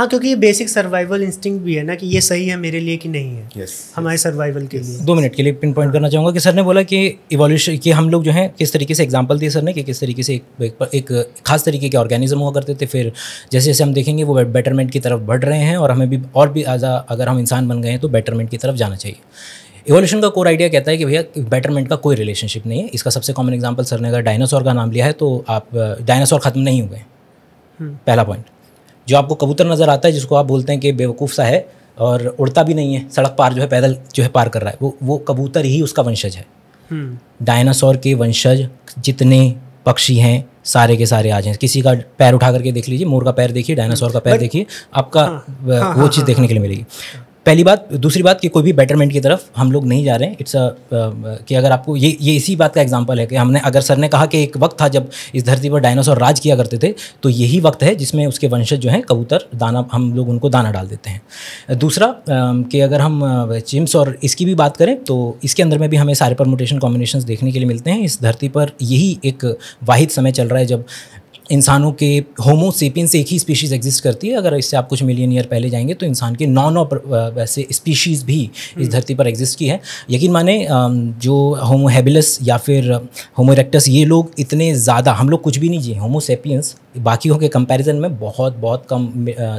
हाँ क्योंकि ये बेसिक सर्वाइवल इंस्टिंग भी है ना कि ये सही है मेरे लिए कि नहीं है yes, हमारे सर्वाइवल के लिए दो मिनट के लिए पिन पॉइंट हाँ। करना चाहूँगा कि सर ने बोला कि इवोल्यूशन कि हम लोग जो है किस तरीके से एग्जाम्पल दिए सर ने कि किस तरीके से एक, एक, एक खास तरीके के ऑर्गेनिज्म हुआ करते थे फिर जैसे जैसे हम देखेंगे वो बेटरमेंट की तरफ बढ़ रहे हैं और हमें भी और भी अगर हम इंसान बन गए हैं तो बेटरमेंट की तरफ जाना चाहिए एवोल्यूशन का कोर आइडिया कहता है कि भैया बेटरमेंट का कोई रिलेशनशिप नहीं है इसका सबसे कॉमन एग्जाम्पल सर ने अगर डायनासोर का नाम लिया है तो आप डायनासोर ख़त्म नहीं हुए हम्म। पहला पॉइंट जो आपको कबूतर नज़र आता है जिसको आप बोलते हैं कि बेवकूफ़ सा है और उड़ता भी नहीं है सड़क पार जो है पैदल जो है पार कर रहा है वो वो कबूतर ही उसका वंशज है हम्म। डायनासोर के वंशज जितने पक्षी हैं सारे के सारे आ जाए किसी का पैर उठा करके देख लीजिए मोर का पैर देखिए डायनासोर का पैर देखिए आपका हाँ, हाँ, वो हाँ, चीज़ हाँ, देखने हाँ। के लिए मिलेगी पहली बात दूसरी बात कि कोई भी बेटरमेंट की तरफ हम लोग नहीं जा रहे हैं इट्स अ uh, uh, कि अगर आपको ये ये इसी बात का एग्जांपल है कि हमने अगर सर ने कहा कि एक वक्त था जब इस धरती पर डायनासोर राज किया करते थे तो यही वक्त है जिसमें उसके वंशज जो हैं कबूतर दाना हम लोग उनको दाना डाल देते हैं uh, दूसरा um, कि अगर हम चिम्स और इसकी भी बात करें तो इसके अंदर में भी हमें सारे परमोटेशन कॉम्बिनेशन देखने के लिए मिलते हैं इस धरती पर यही एक वाहिद समय चल रहा है जब इंसानों के होमोसेपियन से एक ही स्पीशीज़ एग्जिस्ट करती है अगर इससे आप कुछ मिलियन ईयर पहले जाएंगे तो इंसान के नॉन ऑपर वैसे स्पीशीज़ भी इस हम्म। धरती पर एग्जिस्ट की है यकीन माने जो होमोहेबिलस या फिर होमोरेक्टस ये लोग इतने ज़्यादा हम लोग कुछ भी नहीं जिए होमोसेपियंस बाकी के कंपैरिजन में बहुत बहुत कम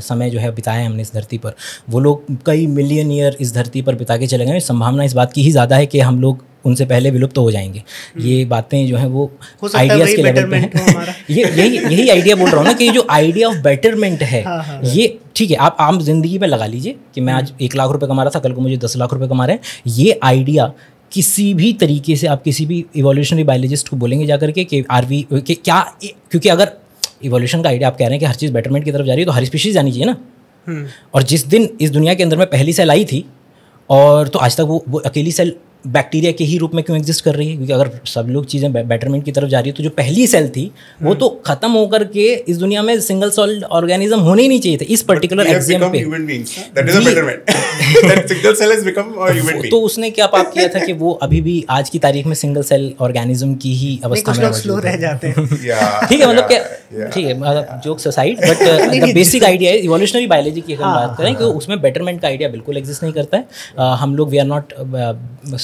समय जो है बिताया हमने इस धरती पर वो लोग कई मिलियन ईयर इस धरती पर बिता के चले गए संभावना इस बात की ही ज़्यादा है कि हम लोग उनसे पहले विलुप्त तो हो जाएंगे हम्म। ये बातें जो है वो आइडियाज के लेवल पे हैं ये यही यही आइडिया बोल रहा हूँ ना कि जो आइडिया ऑफ बेटरमेंट है हाँ, हाँ, हाँ। ये ठीक है आप आम जिंदगी में लगा लीजिए कि मैं आज हम्म। एक लाख रुपए कमा रहा था कल को मुझे दस लाख रुपए कमा रहे हैं ये आइडिया किसी भी तरीके से आप किसी भी इवोल्यूशनरी बायोलॉजिस्ट को बोलेंगे जा करके कि आर के क्या क्योंकि अगर इवोल्यूशन का आइडिया आप कह रहे हैं कि हर चीज़ बेटरमेंट की तरफ जा रही है तो हर स्पीशीज जानी चाहिए ना हम्म। और जिस दिन इस दुनिया के अंदर में पहली सेल आई थी और तो आज तक वो वो अकेली सेल बैक्टीरिया के ही रूप में क्यों एग्जिस्ट कर रही है क्योंकि अगर सब लोग चीज़ें बेटरमेंट की तरफ जा रही है तो जो पहली सेल थी वो hmm. तो खत्म होकर के इस दुनिया में सिंगल सेल ऑर्गेनिज्म होने ही नहीं चाहिए थे इस पर्टिकुलर एग्जाम पे तो उसने क्या पाप किया था कि वो अभी भी आज की तारीख में सिंगल सेल ऑर्गेनिज्म की ही अवस्था में स्लो रह जाते हैं ठीक है मतलब क्या ठीक है मतलब joke aside but basic idea है इवोल्यूशनरी बायोलॉजी की अगर हाँ, बात करें तो उसमें बेटरमेंट का आइडिया बिल्कुल एग्जिस्ट नहीं करता है uh, हम लोग we are not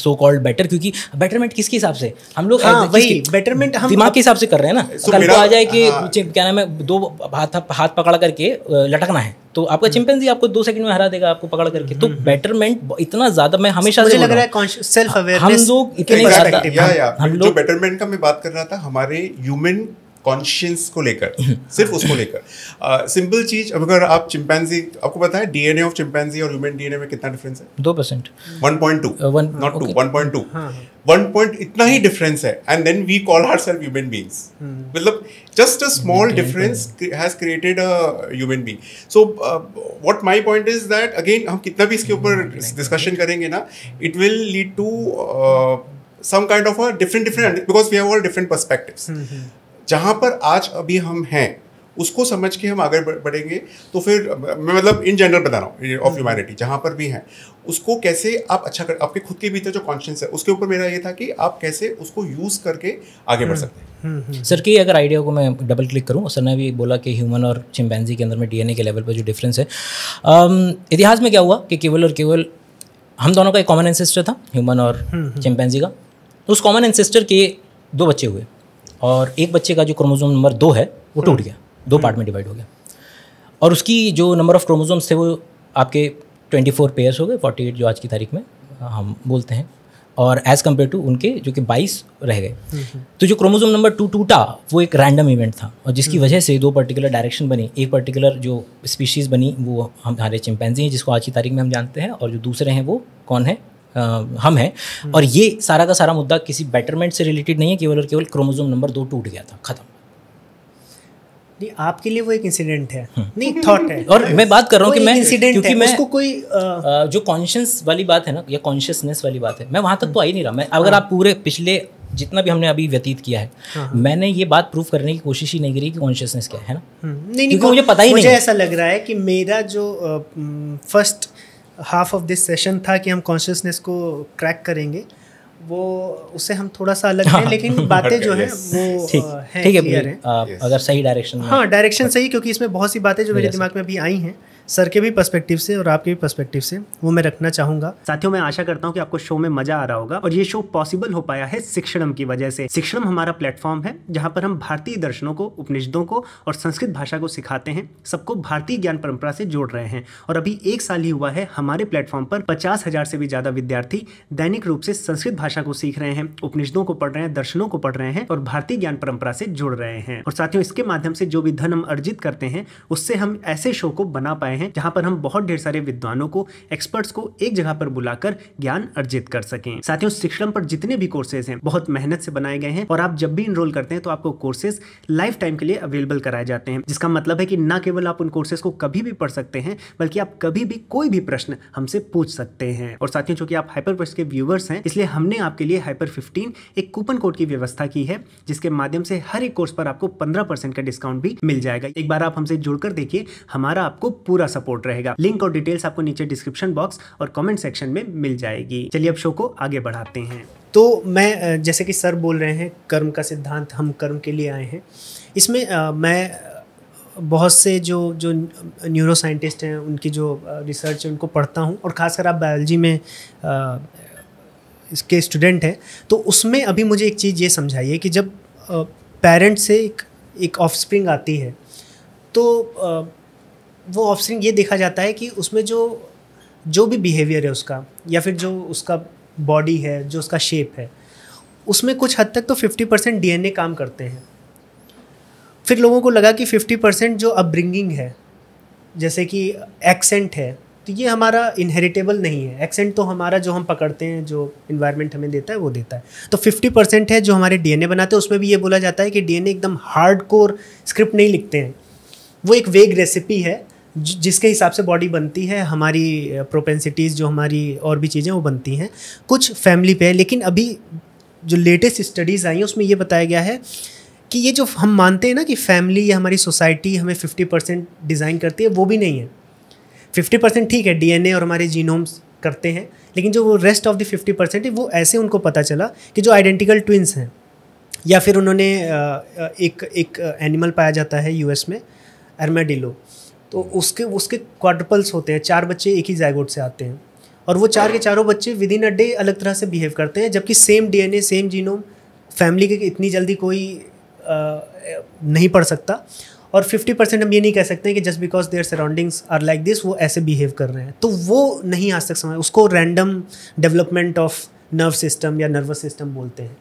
so called better क्योंकि बेटरमेंट किसके हिसाब से हम लोग हाँ, वही बेटरमेंट हम दिमाग के हिसाब से कर रहे हैं ना कल को तो आ जाए कि हाँ, क्या नाम है दो हाथ हाथ पकड़ करके लटकना है तो आपका चिंपेंजी हम्म। आपको दो सेकंड में हरा देगा आपको पकड़ करके तो हम्म, हम्म। बेटरमेंट इतना ज्यादा मैं हमेशा से लग रहा है सेल्फ अवेयरनेस हम लोग इतने ज्यादा हम लोग बेटरमेंट का मैं बात कर रहा था हमारे ह्यूमन कॉन्शियस को लेकर सिर्फ उसको लेकर सिंपल uh, चीज अगर आप चिंपैंजी आपको पता है डीएनए ऑफ चिंपैंजी और ह्यूमन डीएनए में कितना डिफरेंस है दो percent one point two not two one point two one point इतना ही डिफरेंस है and then we call her self human beings मतलब just a small difference has created a human being so what my point is that again हम कितना भी इसके ऊपर डिस्कशन करेंगे ना it will lead to some kind of a different different because we have all different perspectives जहाँ पर आज अभी हम हैं उसको समझ के हम आगे बढ़ेंगे तो फिर मैं मतलब इन जनरल बता रहा हूँ ऑफ ह्यूमैनिटी जहाँ पर भी हैं उसको कैसे आप अच्छा कर आपके खुद के भीतर जो कॉन्शियस है उसके ऊपर मेरा ये था कि आप कैसे उसको यूज़ करके आगे बढ़ हम्म, सकते हैं हम्म, हम्म। सर की अगर आइडिया को मैं डबल क्लिक करूँ सर ने भी बोला कि ह्यूमन और चिम्पैनजी के अंदर में डीएनए के लेवल पर जो डिफरेंस है um, इतिहास में क्या हुआ कि केवल और केवल हम दोनों का एक कॉमन एंसेस्टर था ह्यूमन और चिम्पैनजी का उस कॉमन एंसेस्टर के दो बच्चे हुए और एक बच्चे का जो क्रोमोजोम नंबर दो है वो टूट गया दो पार्ट में डिवाइड हो गया और उसकी जो नंबर ऑफ़ क्रोमोजोम्स थे वो आपके ट्वेंटी फोर पेयर्स हो गए फोर्टी एट जो आज की तारीख में हाँ, हम बोलते हैं और एज़ कम्पेयर टू उनके जो कि बाईस रह गए तो जो क्रोमोजोम नंबर टू टूटा वो एक रैंडम इवेंट था और जिसकी हम्म। वजह से दो पर्टिकुलर डायरेक्शन बनी एक पर्टिकुलर जो स्पीशीज़ बनी वो हमारे चिंपैंजी हैं जिसको आज की तारीख में हम जानते हैं और जो दूसरे हैं वो कौन है हम हैं हम्म। और ये सारा का सारा मुद्दा किसी बेटरमेंट से रिलेटेड नहीं है केवल और केवल क्रोमोजोम नंबर दो टूट गया था खत्म नहीं आपके लिए वो एक इंसिडेंट है हम्म। नहीं थॉट है और मैं बात कर रहा हूँ कि मैं इंसिडेंट क्योंकि मैं उसको कोई आ... जो कॉन्शियस वाली बात है ना या कॉन्शियसनेस वाली बात है मैं वहाँ तक तो आ ही नहीं रहा मैं अगर हाँ। आप पूरे पिछले जितना भी हमने अभी व्यतीत किया है हाँ, हाँ। मैंने ये बात प्रूफ करने की कोशिश ही नहीं करी कि कॉन्शियसनेस क्या है ना हम्म। नहीं, नहीं, मुझे पता ही नहीं मुझे ऐसा लग रहा है कि मेरा जो first uh, half of this session था कि हम कॉन्शियसनेस को क्रैक करेंगे वो उससे हम थोड़ा सा अलग हैं लेकिन बातें जो हैं वो ठीक हाँ, है, है, है अगर सही डायरेक्शन हाँ डायरेक्शन सही क्योंकि इसमें बहुत सी बातें जो मेरे दिमाग में अभी आई हैं सर के भी पर्सपेक्टिव से और आपके भी पर्सपेक्टिव से वो मैं रखना चाहूंगा साथियों मैं आशा करता हूँ कि आपको शो में मजा आ रहा होगा और ये शो पॉसिबल हो पाया है शिक्षणम की वजह से शिक्षणम हमारा प्लेटफॉर्म है जहाँ पर हम भारतीय दर्शनों को उपनिषदों को और संस्कृत भाषा को सिखाते हैं सबको भारतीय ज्ञान परंपरा से जोड़ रहे हैं और अभी एक साल ही हुआ है हमारे प्लेटफॉर्म पर पचास हजार से भी ज्यादा विद्यार्थी दैनिक रूप से संस्कृत भाषा को सीख रहे हैं उपनिषदों को पढ़ रहे हैं दर्शनों को पढ़ रहे हैं और भारतीय ज्ञान परंपरा से जुड़ रहे हैं और साथियों इसके माध्यम से जो भी धन हम अर्जित करते हैं उससे हम ऐसे शो को बना पाए रहे हैं जहाँ पर हम बहुत ढेर सारे विद्वानों को एक्सपर्ट्स को एक जगह पर बुलाकर ज्ञान अर्जित कर सकें साथियों शिक्षण पर जितने भी कोर्सेज हैं बहुत मेहनत से बनाए गए हैं और आप जब भी इनरोल करते हैं तो आपको कोर्सेज लाइफ टाइम के लिए अवेलेबल कराए जाते हैं जिसका मतलब है कि न केवल आप उन कोर्सेज को कभी भी पढ़ सकते हैं बल्कि आप कभी भी कोई भी प्रश्न हमसे पूछ सकते हैं और साथियों चूंकि आप हाइपर के व्यूवर्स हैं इसलिए हमने आपके लिए हाइपर फिफ्टीन एक कूपन कोड की व्यवस्था की है जिसके माध्यम से हर एक कोर्स पर आपको पंद्रह का डिस्काउंट भी मिल जाएगा एक बार आप हमसे जुड़कर देखिए हमारा आपको पूरा पूरा सपोर्ट रहेगा लिंक और डिटेल्स आपको नीचे डिस्क्रिप्शन बॉक्स और कमेंट सेक्शन में मिल जाएगी चलिए अब शो को आगे बढ़ाते हैं तो मैं जैसे कि सर बोल रहे हैं कर्म का सिद्धांत हम कर्म के लिए आए हैं इसमें मैं बहुत से जो जो न्यूरो साइंटिस्ट हैं उनकी जो रिसर्च है उनको पढ़ता हूँ और ख़ासकर आप बायोलॉजी में इसके स्टूडेंट हैं तो उसमें अभी मुझे एक चीज़ ये समझाइए कि जब पेरेंट्स से एक ऑफ आती है तो आ, वो ऑफस्प्रिंग ये देखा जाता है कि उसमें जो जो भी बिहेवियर है उसका या फिर जो उसका बॉडी है जो उसका शेप है उसमें कुछ हद तक तो फिफ्टी परसेंट डी काम करते हैं फिर लोगों को लगा कि फिफ्टी परसेंट जो अपब्रिंगिंग है जैसे कि एक्सेंट है तो ये हमारा इनहेरिटेबल नहीं है एक्सेंट तो हमारा जो हम पकड़ते हैं जो इन्वायरमेंट हमें देता है वो देता है तो फिफ्टी परसेंट है जो हमारे डीएनए बनाते हैं उसमें भी ये बोला जाता है कि डीएनए एकदम हार्ड कोर स्क्रिप्ट नहीं लिखते हैं वो एक वेग रेसिपी है जिसके हिसाब से बॉडी बनती है हमारी प्रोपेंसिटीज़ जो हमारी और भी चीज़ें वो बनती हैं कुछ फैमिली पे है लेकिन अभी जो लेटेस्ट स्टडीज़ आई हैं उसमें ये बताया गया है कि ये जो हम मानते हैं ना कि फैमिली या हमारी सोसाइटी हमें फिफ्टी परसेंट डिज़ाइन करती है वो भी नहीं है फिफ्टी परसेंट ठीक है डीएनए और हमारे जीनोम्स करते हैं लेकिन जो वो rest of the fifty percent है वो ऐसे उनको पता चला कि जो आइडेंटिकल ट्विंस हैं या फिर उन्होंने एक एक एनिमल पाया जाता है यूएस में अर्मेडिलो तो उसके उसके क्वाड्रपल्स होते हैं चार बच्चे एक ही जायगोट से आते हैं और वो चार के चारों बच्चे विद इन अ डे अलग तरह से बिहेव करते हैं जबकि same DNA same genome family के इतनी जल्दी कोई आ, नहीं पढ़ सकता और फिफ्टी परसेंट हम ये नहीं कह सकते कि just because their surroundings are like this वो ऐसे बिहेव कर रहे हैं तो वो नहीं आ सक समझ उसको random development of nerve system या नर्वस सिस्टम बोलते हैं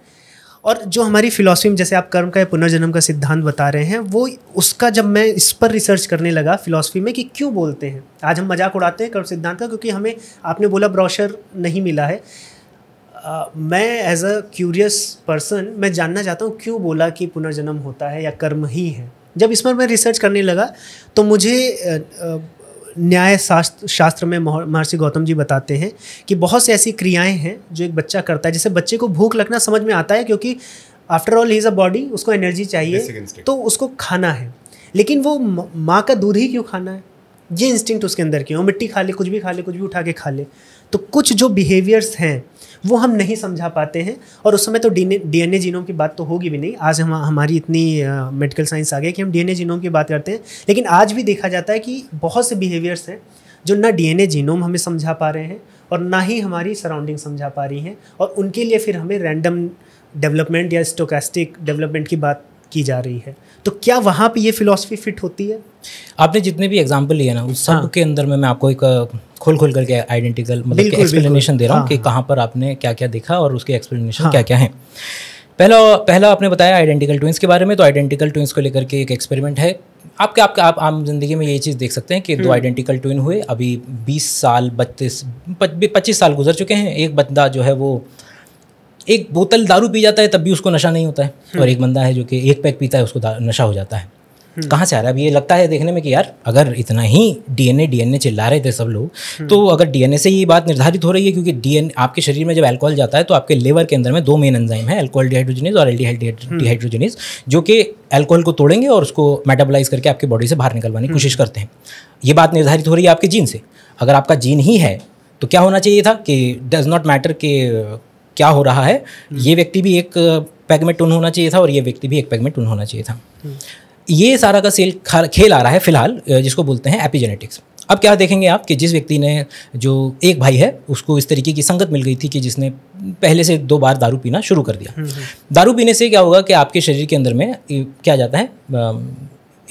और जो हमारी फिलोसफी में जैसे आप कर्म का या पुनर्जन्म का सिद्धांत बता रहे हैं वो उसका जब मैं इस पर रिसर्च करने लगा फिलोसफी में कि क्यों बोलते हैं आज हम मजाक उड़ाते हैं कर्म सिद्धांत का क्योंकि हमें आपने बोला ब्रॉशर नहीं मिला है आ, मैं एज अ क्यूरियस पर्सन मैं जानना चाहता हूँ क्यों बोला कि पुनर्जन्म होता है या कर्म ही है जब इस पर मैं रिसर्च करने लगा तो मुझे न्याय शास्त्र शास्त्र में महर्षि गौतम जी बताते हैं कि बहुत सी ऐसी क्रियाएं हैं जो एक बच्चा करता है जैसे बच्चे को भूख लगना समझ में आता है क्योंकि after all he is a body उसको एनर्जी चाहिए तो उसको खाना है लेकिन वो माँ का दूध ही क्यों खाना है ये इंस्टिंक्ट उसके अंदर क्यों मिट्टी खा ले कुछ भी खा ले कुछ भी उठा के खा ले तो कुछ जो बिहेवियर्स हैं वो हम नहीं समझा पाते हैं और उस समय तो डी एन जीनोम की बात तो होगी भी नहीं आज हम हमारी इतनी मेडिकल साइंस आ गई कि हम डी जीनोम की बात करते हैं लेकिन आज भी देखा जाता है कि बहुत से बिहेवियर्स हैं जो ना डी जीनोम हमें समझा पा रहे हैं और ना ही हमारी सराउंडिंग समझा पा रही हैं और उनके लिए फिर हमें रैंडम डेवलपमेंट या स्टोकेस्टिक डेवलपमेंट की बात की जा रही है तो क्या वहाँ पे ये फिलॉसफी फिट होती है आपने जितने भी एग्जाम्पल लिए ना उस सब हाँ। के अंदर में मैं आपको एक खोल खोल करके आइडेंटिकल मतलब एक्सप्लेनेशन दे रहा हूँ हाँ। कि हाँ। कहाँ पर आपने क्या क्या देखा और उसके एक्सप्लेनेशन हाँ। क्या क्या हैं पहला पहला आपने बताया आइडेंटिकल ट्विंस के बारे में तो आइडेंटिकल ट्विंस को लेकर के एक एक्सपेरिमेंट है आपके आपके आप आम जिंदगी में ये चीज़ देख सकते हैं कि दो आइडेंटिकल हम्म। ट्विन हुए अभी बीस साल बत्तीस पच्चीस साल गुजर चुके हैं एक बंदा जो है वो एक बोतल दारू पी जाता है तब भी उसको नशा नहीं होता है हम्म। और एक बंदा है जो कि एक पैक पीता है उसको नशा हो जाता है हम्म। कहाँ से आ रहा है अब ये लगता है देखने में कि यार अगर इतना ही डीएनए डीएनए चिल्ला रहे थे सब लोग हम्म। तो अगर डीएनए से ये बात निर्धारित हो रही है क्योंकि डीएनए आपके शरीर में जब अल्कोहल जाता है तो आपके लेवर के अंदर में दो मेन एंजाइम है अल्कोहल डिहाइड्रोजनेज और एल डिहाइड्रोजनेज जो कि अल्कोहल को तोड़ेंगे और उसको मेटाबोलाइज करके आपकी बॉडी से बाहर निकलवाने की कोशिश करते हैं ये बात निर्धारित हो रही है आपके जीन से अगर आपका जीन ही है तो क्या होना चाहिए था कि डज नॉट मैटर कि क्या हो रहा है हम्म। ये व्यक्ति भी एक पैग में टून होना चाहिए था और ये व्यक्ति भी एक पैग में टून होना चाहिए था हम्म। ये सारा का सेल खेल आ रहा है फिलहाल जिसको बोलते हैं एपिजेनेटिक्स अब क्या देखेंगे आप कि जिस व्यक्ति ने जो एक भाई है उसको इस तरीके की संगत मिल गई थी कि जिसने पहले से दो बार दारू पीना शुरू कर दिया हम्म, दारू पीने से क्या होगा कि आपके शरीर के अंदर में क्या जाता है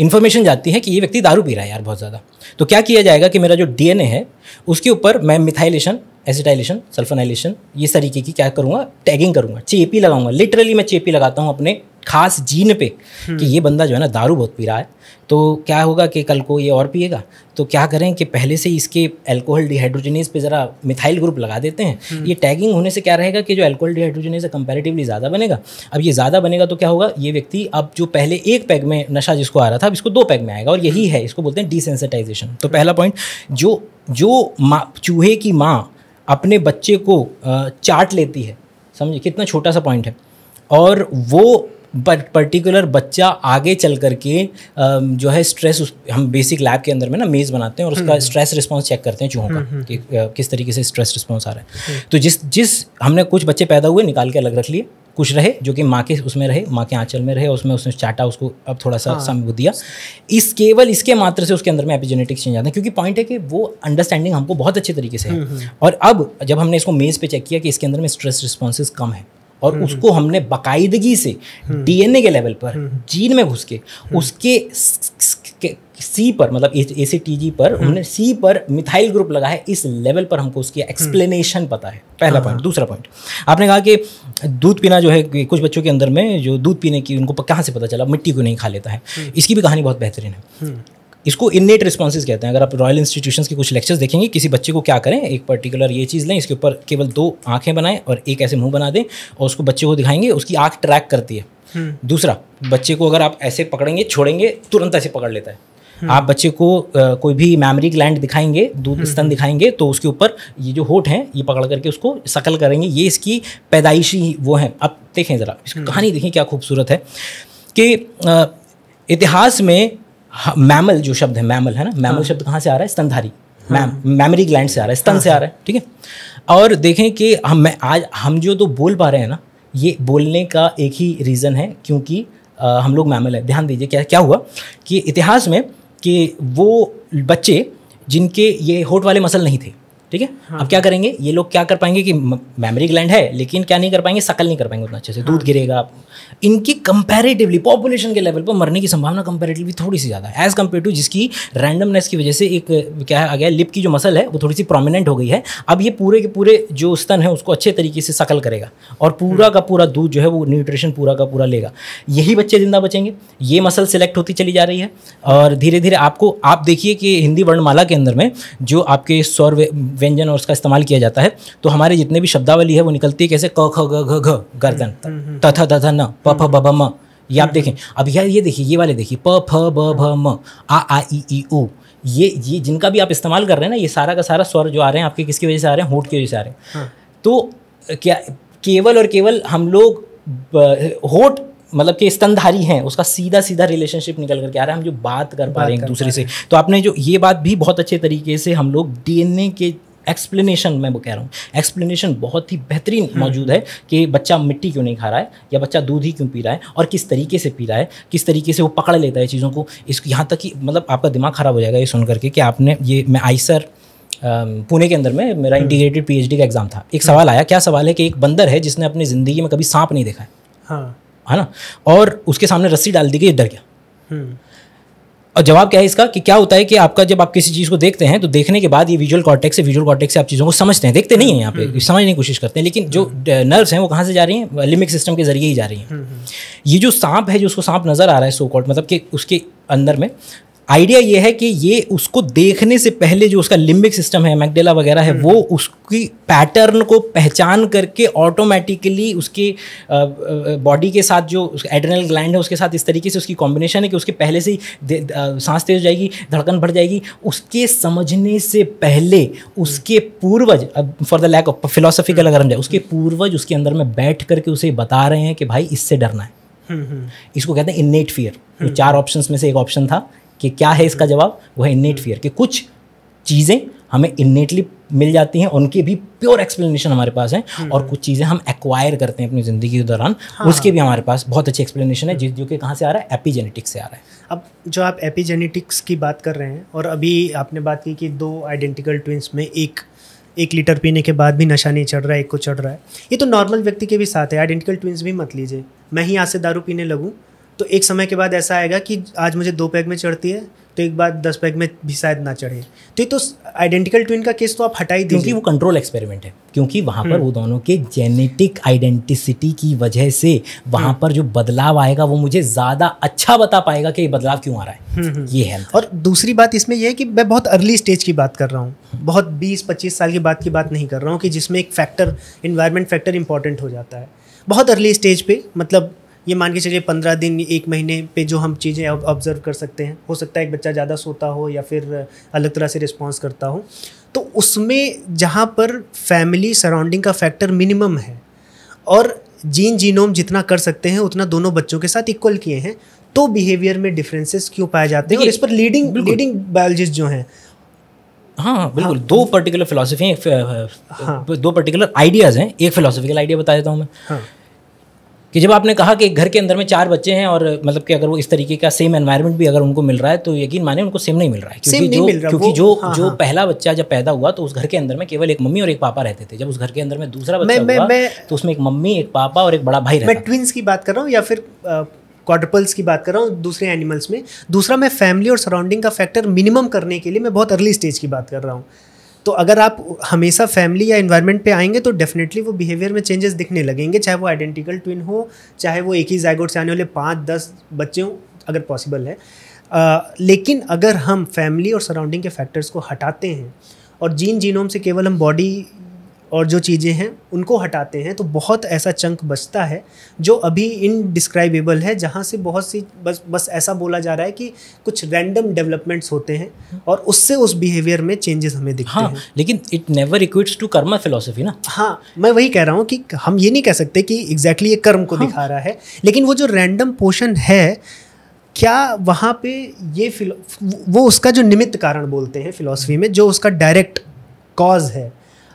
इन्फॉर्मेशन जाती है कि ये व्यक्ति दारू पी रहा है यार बहुत ज़्यादा तो क्या किया जाएगा कि मेरा जो डीएनए है उसके ऊपर मैं मिथाइलेशन एसिटाइलेशन सल्फनाइलेशन ये तरीके की क्या करूँगा टैगिंग करूँगा चेपी लगाऊंगा लिटरली मैं चेपी लगाता हूँ अपने खास जीन पे हम्म। कि ये बंदा जो है ना दारू बहुत पी रहा है तो क्या होगा कि कल को ये और पिएगा तो क्या करें कि पहले से इसके अल्कोहल डिहाइड्रोजनेज पे ज़रा मिथाइल ग्रुप लगा देते हैं हम्म। ये टैगिंग होने से क्या रहेगा कि जो अल्कोहल डिहाइड्रोजनेज है कंपेरेटिवली ज़्यादा बनेगा अब ये ज़्यादा बनेगा तो क्या होगा ये व्यक्ति अब जो पहले एक पैग में नशा जिसको आ रहा था अब इसको दो पैग में आएगा और यही हम्म। है इसको बोलते हैं डिसेंसिटाइजेशन तो पहला पॉइंट जो जो माँ चूहे की माँ अपने बच्चे को चाट लेती है समझे कितना छोटा सा पॉइंट है और वो पर्टिकुलर बच्चा आगे चल करके जो है स्ट्रेस उस हम बेसिक लैब के अंदर में ना मेज़ बनाते हैं और उसका स्ट्रेस रिस्पांस चेक करते हैं चूहों का हम्म, हम्म। कि किस तरीके से स्ट्रेस रिस्पांस आ रहा है हम्म। तो जिस जिस हमने कुछ बच्चे पैदा हुए निकाल के अलग रख लिए कुछ रहे जो कि माँ के उसमें रहे माँ के आंचल में रहे उसमें उसने चाटा उसको अब थोड़ा सा हाँ। समझ दिया इस केवल इसके मात्र से उसके अंदर में एपिजेनेटिक्स चेंज आता हैं क्योंकि पॉइंट है कि वो अंडरस्टैंडिंग हमको बहुत अच्छे तरीके से है हम्म, हम्म। और अब जब हमने इसको मेज़ पे चेक किया कि इसके अंदर में स्ट्रेस रिस्पॉन्सेज कम है और हम्म, उसको हमने बाकायदगी से डीएनए के लेवल पर जीन में घुस के उसके सी पर मतलब ए सी टी जी पर हम्म। उन्होंने सी पर मिथाइल ग्रुप लगा है इस लेवल पर हमको उसकी एक्सप्लेनेशन हम्म। पता है पहला पॉइंट हाँ। दूसरा पॉइंट आपने कहा कि दूध पीना जो है कुछ बच्चों के अंदर में जो दूध पीने की उनको कहाँ से पता चला मिट्टी को नहीं खा लेता है हम्म। इसकी भी कहानी बहुत बेहतरीन है इसको इननेट रिस्पॉन्सेज कहते हैं अगर आप रॉयल इंस्टीट्यूशन के कुछ लेक्चर्स देखेंगे किसी बच्चे को क्या करें एक पर्टिकुलर ये चीज़ लें इसके ऊपर केवल दो आंखें बनाएं और एक ऐसे मुंह बना दें और उसको बच्चे को दिखाएंगे उसकी आँख ट्रैक करती है दूसरा बच्चे को अगर आप ऐसे पकड़ेंगे छोड़ेंगे तुरंत ऐसे पकड़ लेता है हम्म। आप बच्चे को आ, कोई भी मेमोरी ग्लैंड दिखाएंगे दूध हम्म, स्तन हम्म। दिखाएंगे तो उसके ऊपर ये जो होठ हैं ये पकड़ करके उसको शकल करेंगे ये इसकी पैदाइशी वो है आप देखें ज़रा इसकी कहानी देखें क्या खूबसूरत है कि इतिहास में मैमल जो शब्द है मैमल है ना मैमल हाँ। शब्द कहाँ से आ रहा है स्तनधारी मैम मेमोरी ग्लैंड से आ रहा है स्तन हाँ, से आ हाँ। रहा है ठीक है और देखें कि हम मैं आज हम जो तो बोल पा रहे हैं ना ये बोलने का एक ही रीज़न है क्योंकि आ, हम लोग मैमल है ध्यान दीजिए क्या क्या हुआ कि इतिहास में कि वो बच्चे जिनके ये होठ वाले मसल नहीं थे ठीक है हाँ। अब क्या करेंगे ये लोग क्या कर पाएंगे कि मेमोरी ग्लैंड है लेकिन क्या नहीं कर पाएंगे सकल नहीं कर पाएंगे उतना अच्छे से हाँ। दूध गिरेगा आप इनकी कंपेरेटिवली पॉपुलेशन के लेवल पर मरने की संभावना कंपेरेटिवली थोड़ी सी ज़्यादा है एज़ कम्पेयर टू जिसकी रैंडमनेस की वजह से एक क्या आ गया लिप की जो मसल है वो थोड़ी सी प्रोमिनेंट हो गई है अब ये पूरे के पूरे जो स्तन है उसको अच्छे तरीके से सकल करेगा और पूरा का पूरा दूध जो है वो न्यूट्रिशन पूरा का पूरा लेगा यही बच्चे जिंदा बचेंगे ये मसल सेलेक्ट होती चली जा रही है और धीरे धीरे आपको आप देखिए कि हिंदी वर्णमाला के अंदर में जो आपके स्वर व्यंजन और उसका इस्तेमाल किया जाता है तो हमारे जितने भी शब्दावली है वो निकलती है कैसे क ख ग घ गर्दन तथ हम्म, हम्म। तथ न प फ ब म ये आप हम्म। देखें अब यार ये देखिए ये वाले देखिए प फ ब भ हाँ। म आ आ ई ई उ ये ये जिनका भी आप इस्तेमाल कर रहे हैं ना ये सारा का सारा स्वर जो आ रहे हैं आपके किसकी वजह से आ रहे हैं होठ की वजह से आ रहे हैं हाँ। तो क्या केवल और केवल हम लोग होठ मतलब कि स्तनधारी हैं उसका सीधा सीधा रिलेशनशिप निकल करके आ रहा है हम जो बात कर पा रहे हैं एक दूसरे से तो आपने जो ये बात भी बहुत अच्छे तरीके से हम लोग डीएनए के एक्सप्लेनेशन मैं वो कह रहा हूँ एक्सप्लेनेशन बहुत ही बेहतरीन हम्म। मौजूद है कि बच्चा मिट्टी क्यों नहीं खा रहा है या बच्चा दूध ही क्यों पी रहा है और किस तरीके से पी रहा है किस तरीके से वो पकड़ लेता है चीज़ों को इस यहाँ तक कि मतलब आपका दिमाग ख़राब हो जाएगा ये सुन करके कि आपने ये मैं आईसर पुणे के अंदर में मेरा हम्म। इंटीग्रेटेड पीएचडी का एग्ज़ाम था एक सवाल आया क्या सवाल है कि एक बंदर है जिसने अपनी ज़िंदगी में कभी सांप नहीं देखा है हाँ है ना और उसके सामने रस्सी डाल दी गई डर गया हम्म। और जवाब क्या है इसका कि क्या होता है कि आपका जब आप किसी चीज़ को देखते हैं तो देखने के बाद ये विजुअल कॉन्टेक्स से विजुअल कॉन्टेक्स से आप चीज़ों को समझते हैं देखते नहीं है यहाँ पे हम्म, हम्म। समझने की कोशिश करते हैं लेकिन जो नर्व्स हम्म। हैं वो कहाँ से जा रही हैं लिमिक सिस्टम के जरिए ही जा रही हैं ये जो सांप है जो उसको सांप नज़र आ रहा है सो कॉल्ड मतलब कि उसके अंदर में आइडिया ये है कि ये उसको देखने से पहले जो उसका लिम्बिक सिस्टम है मैकडेला वगैरह है वो हम्म। उसकी पैटर्न को पहचान करके ऑटोमेटिकली उसके बॉडी के साथ जो एड्रेनल ग्लैंड है उसके साथ इस तरीके से उसकी कॉम्बिनेशन है कि उसके पहले से ही सांस तेज हो जाएगी धड़कन बढ़ जाएगी उसके समझने से पहले उसके पूर्वज for the lack of philosophical अगर हम जाए उसके पूर्वज उसके अंदर में बैठ करके उसे बता रहे हैं कि भाई इससे डरना है हम्म, हम्म। इसको कहते हैं इन्नेट फियर जो चार ऑप्शंस में से एक ऑप्शन था कि क्या है इसका जवाब वह इन्नेट फियर कि कुछ चीज़ें हमें इन्नेटली मिल जाती हैं उनके भी प्योर एक्सप्लेनेशन हमारे पास हैं हम्म। और कुछ चीज़ें हम एक्वायर करते हैं अपनी ज़िंदगी के दौरान हाँ। उसके भी हमारे पास बहुत अच्छे एक्सप्लेनेशन है जिस जो कि कहाँ से आ रहा है एपीजेनेटिक्स से आ रहा है अब जो आप एपीजेनेटिक्स की बात कर रहे हैं और अभी आपने बात की कि दो आइडेंटिकल ट्विंस में एक एक लीटर पीने के बाद भी नशा नहीं चढ़ रहा है एक को चढ़ रहा है ये तो नॉर्मल व्यक्ति के भी साथ है आइडेंटिकल ट्विंस भी मत लीजिए मैं ही यहाँ से दारू पीने लगूँ तो एक समय के बाद ऐसा आएगा कि आज मुझे दो पैग में चढ़ती है तो एक बार दस पैग में भी शायद ना चढ़े तो ये तो आइडेंटिकल ट्विन का केस तो आप हटा ही दीजिए क्योंकि वो कंट्रोल एक्सपेरिमेंट है क्योंकि वहाँ पर हम्म। वो दोनों के जेनेटिक आइडेंटिसिटी की वजह से वहाँ हम्म। पर जो बदलाव आएगा वो मुझे ज़्यादा अच्छा बता पाएगा कि ये बदलाव क्यों आ रहा है हम्म, ये है और दूसरी बात इसमें यह है कि मैं बहुत अर्ली स्टेज की बात कर रहा हूँ बहुत बीस पच्चीस साल की बात की बात नहीं कर रहा हूँ कि जिसमें एक फैक्टर इन्वायरमेंट फैक्टर इंपॉर्टेंट हो जाता है बहुत अर्ली स्टेज पे मतलब ये मान के चलिए पंद्रह दिन एक महीने पे जो हम चीज़ें ऑब्जर्व कर सकते हैं हो सकता है एक बच्चा ज़्यादा सोता हो या फिर अलग तरह से रिस्पॉन्स करता हो तो उसमें जहाँ पर फैमिली सराउंडिंग का फैक्टर मिनिमम है और जीन जीनोम जितना कर सकते हैं उतना दोनों बच्चों के साथ इक्वल किए हैं तो बिहेवियर में डिफरेंसेस क्यों पाए जाते हैं और इस पर लीडिंग लीडिंग बायोलॉजिस्ट जो हैं हाँ, हाँ। बिल्कुल हाँ, दो पर्टिकुलर फिलोसफी हाँ, दो पर्टिकुलर आइडियाज़ हैं एक फिलोसफिकल आइडिया बता देता हूँ मैं हाँ, कि जब आपने कहा कि घर के अंदर में चार बच्चे हैं और मतलब कि अगर वो इस तरीके का सेम एनवायरनमेंट भी अगर उनको मिल रहा है तो यकीन माने उनको सेम नहीं मिल रहा है क्योंकि जो रहा, क्योंकि जो हाँ, जो हाँ। पहला बच्चा जब पैदा हुआ तो उस घर के अंदर में केवल एक मम्मी और एक पापा रहते थे जब उस घर के अंदर में दूसरा बच्चा मैं, हुआ मैं, तो उसमें एक मम्मी एक पापा और एक बड़ा भाई रहता मैं ट्विंस की बात कर रहा हूँ या फिर क्वाड्रपल्स की बात कर रहा हूँ दूसरे एनिमल्स में दूसरा मैं फैमिली और सराउंडिंग का फैक्टर मिनिमम करने के लिए मैं बहुत अर्ली स्टेज की बात कर रहा हूँ तो अगर आप हमेशा फैमिली या इन्वायरमेंट पे आएंगे तो डेफिनेटली वो बिहेवियर में चेंजेस दिखने लगेंगे चाहे वो आइडेंटिकल ट्विन हो चाहे वो एक ही जायगोट से आने वाले पाँच दस बच्चे हों अगर पॉसिबल है आ, लेकिन अगर हम फैमिली और सराउंडिंग के फैक्टर्स को हटाते हैं और जीन जीनोम से केवल हम बॉडी और जो चीज़ें हैं उनको हटाते हैं तो बहुत ऐसा चंक बचता है जो अभी इनडिस्क्राइबेबल है जहाँ से बहुत सी बस बस ऐसा बोला जा रहा है कि कुछ रैंडम डेवलपमेंट्स होते हैं और उससे उस बिहेवियर में चेंजेस हमें दिखते हाँ, हैं लेकिन it never equates to karma philosophy ना हाँ मैं वही कह रहा हूँ कि हम ये नहीं कह सकते कि एग्जैक्टली exactly ये कर्म को हाँ. दिखा रहा है लेकिन वो जो रैंडम पोर्शन है क्या वहाँ पे ये वो उसका जो निमित्त कारण बोलते हैं फिलोसफी में जो उसका डायरेक्ट कॉज है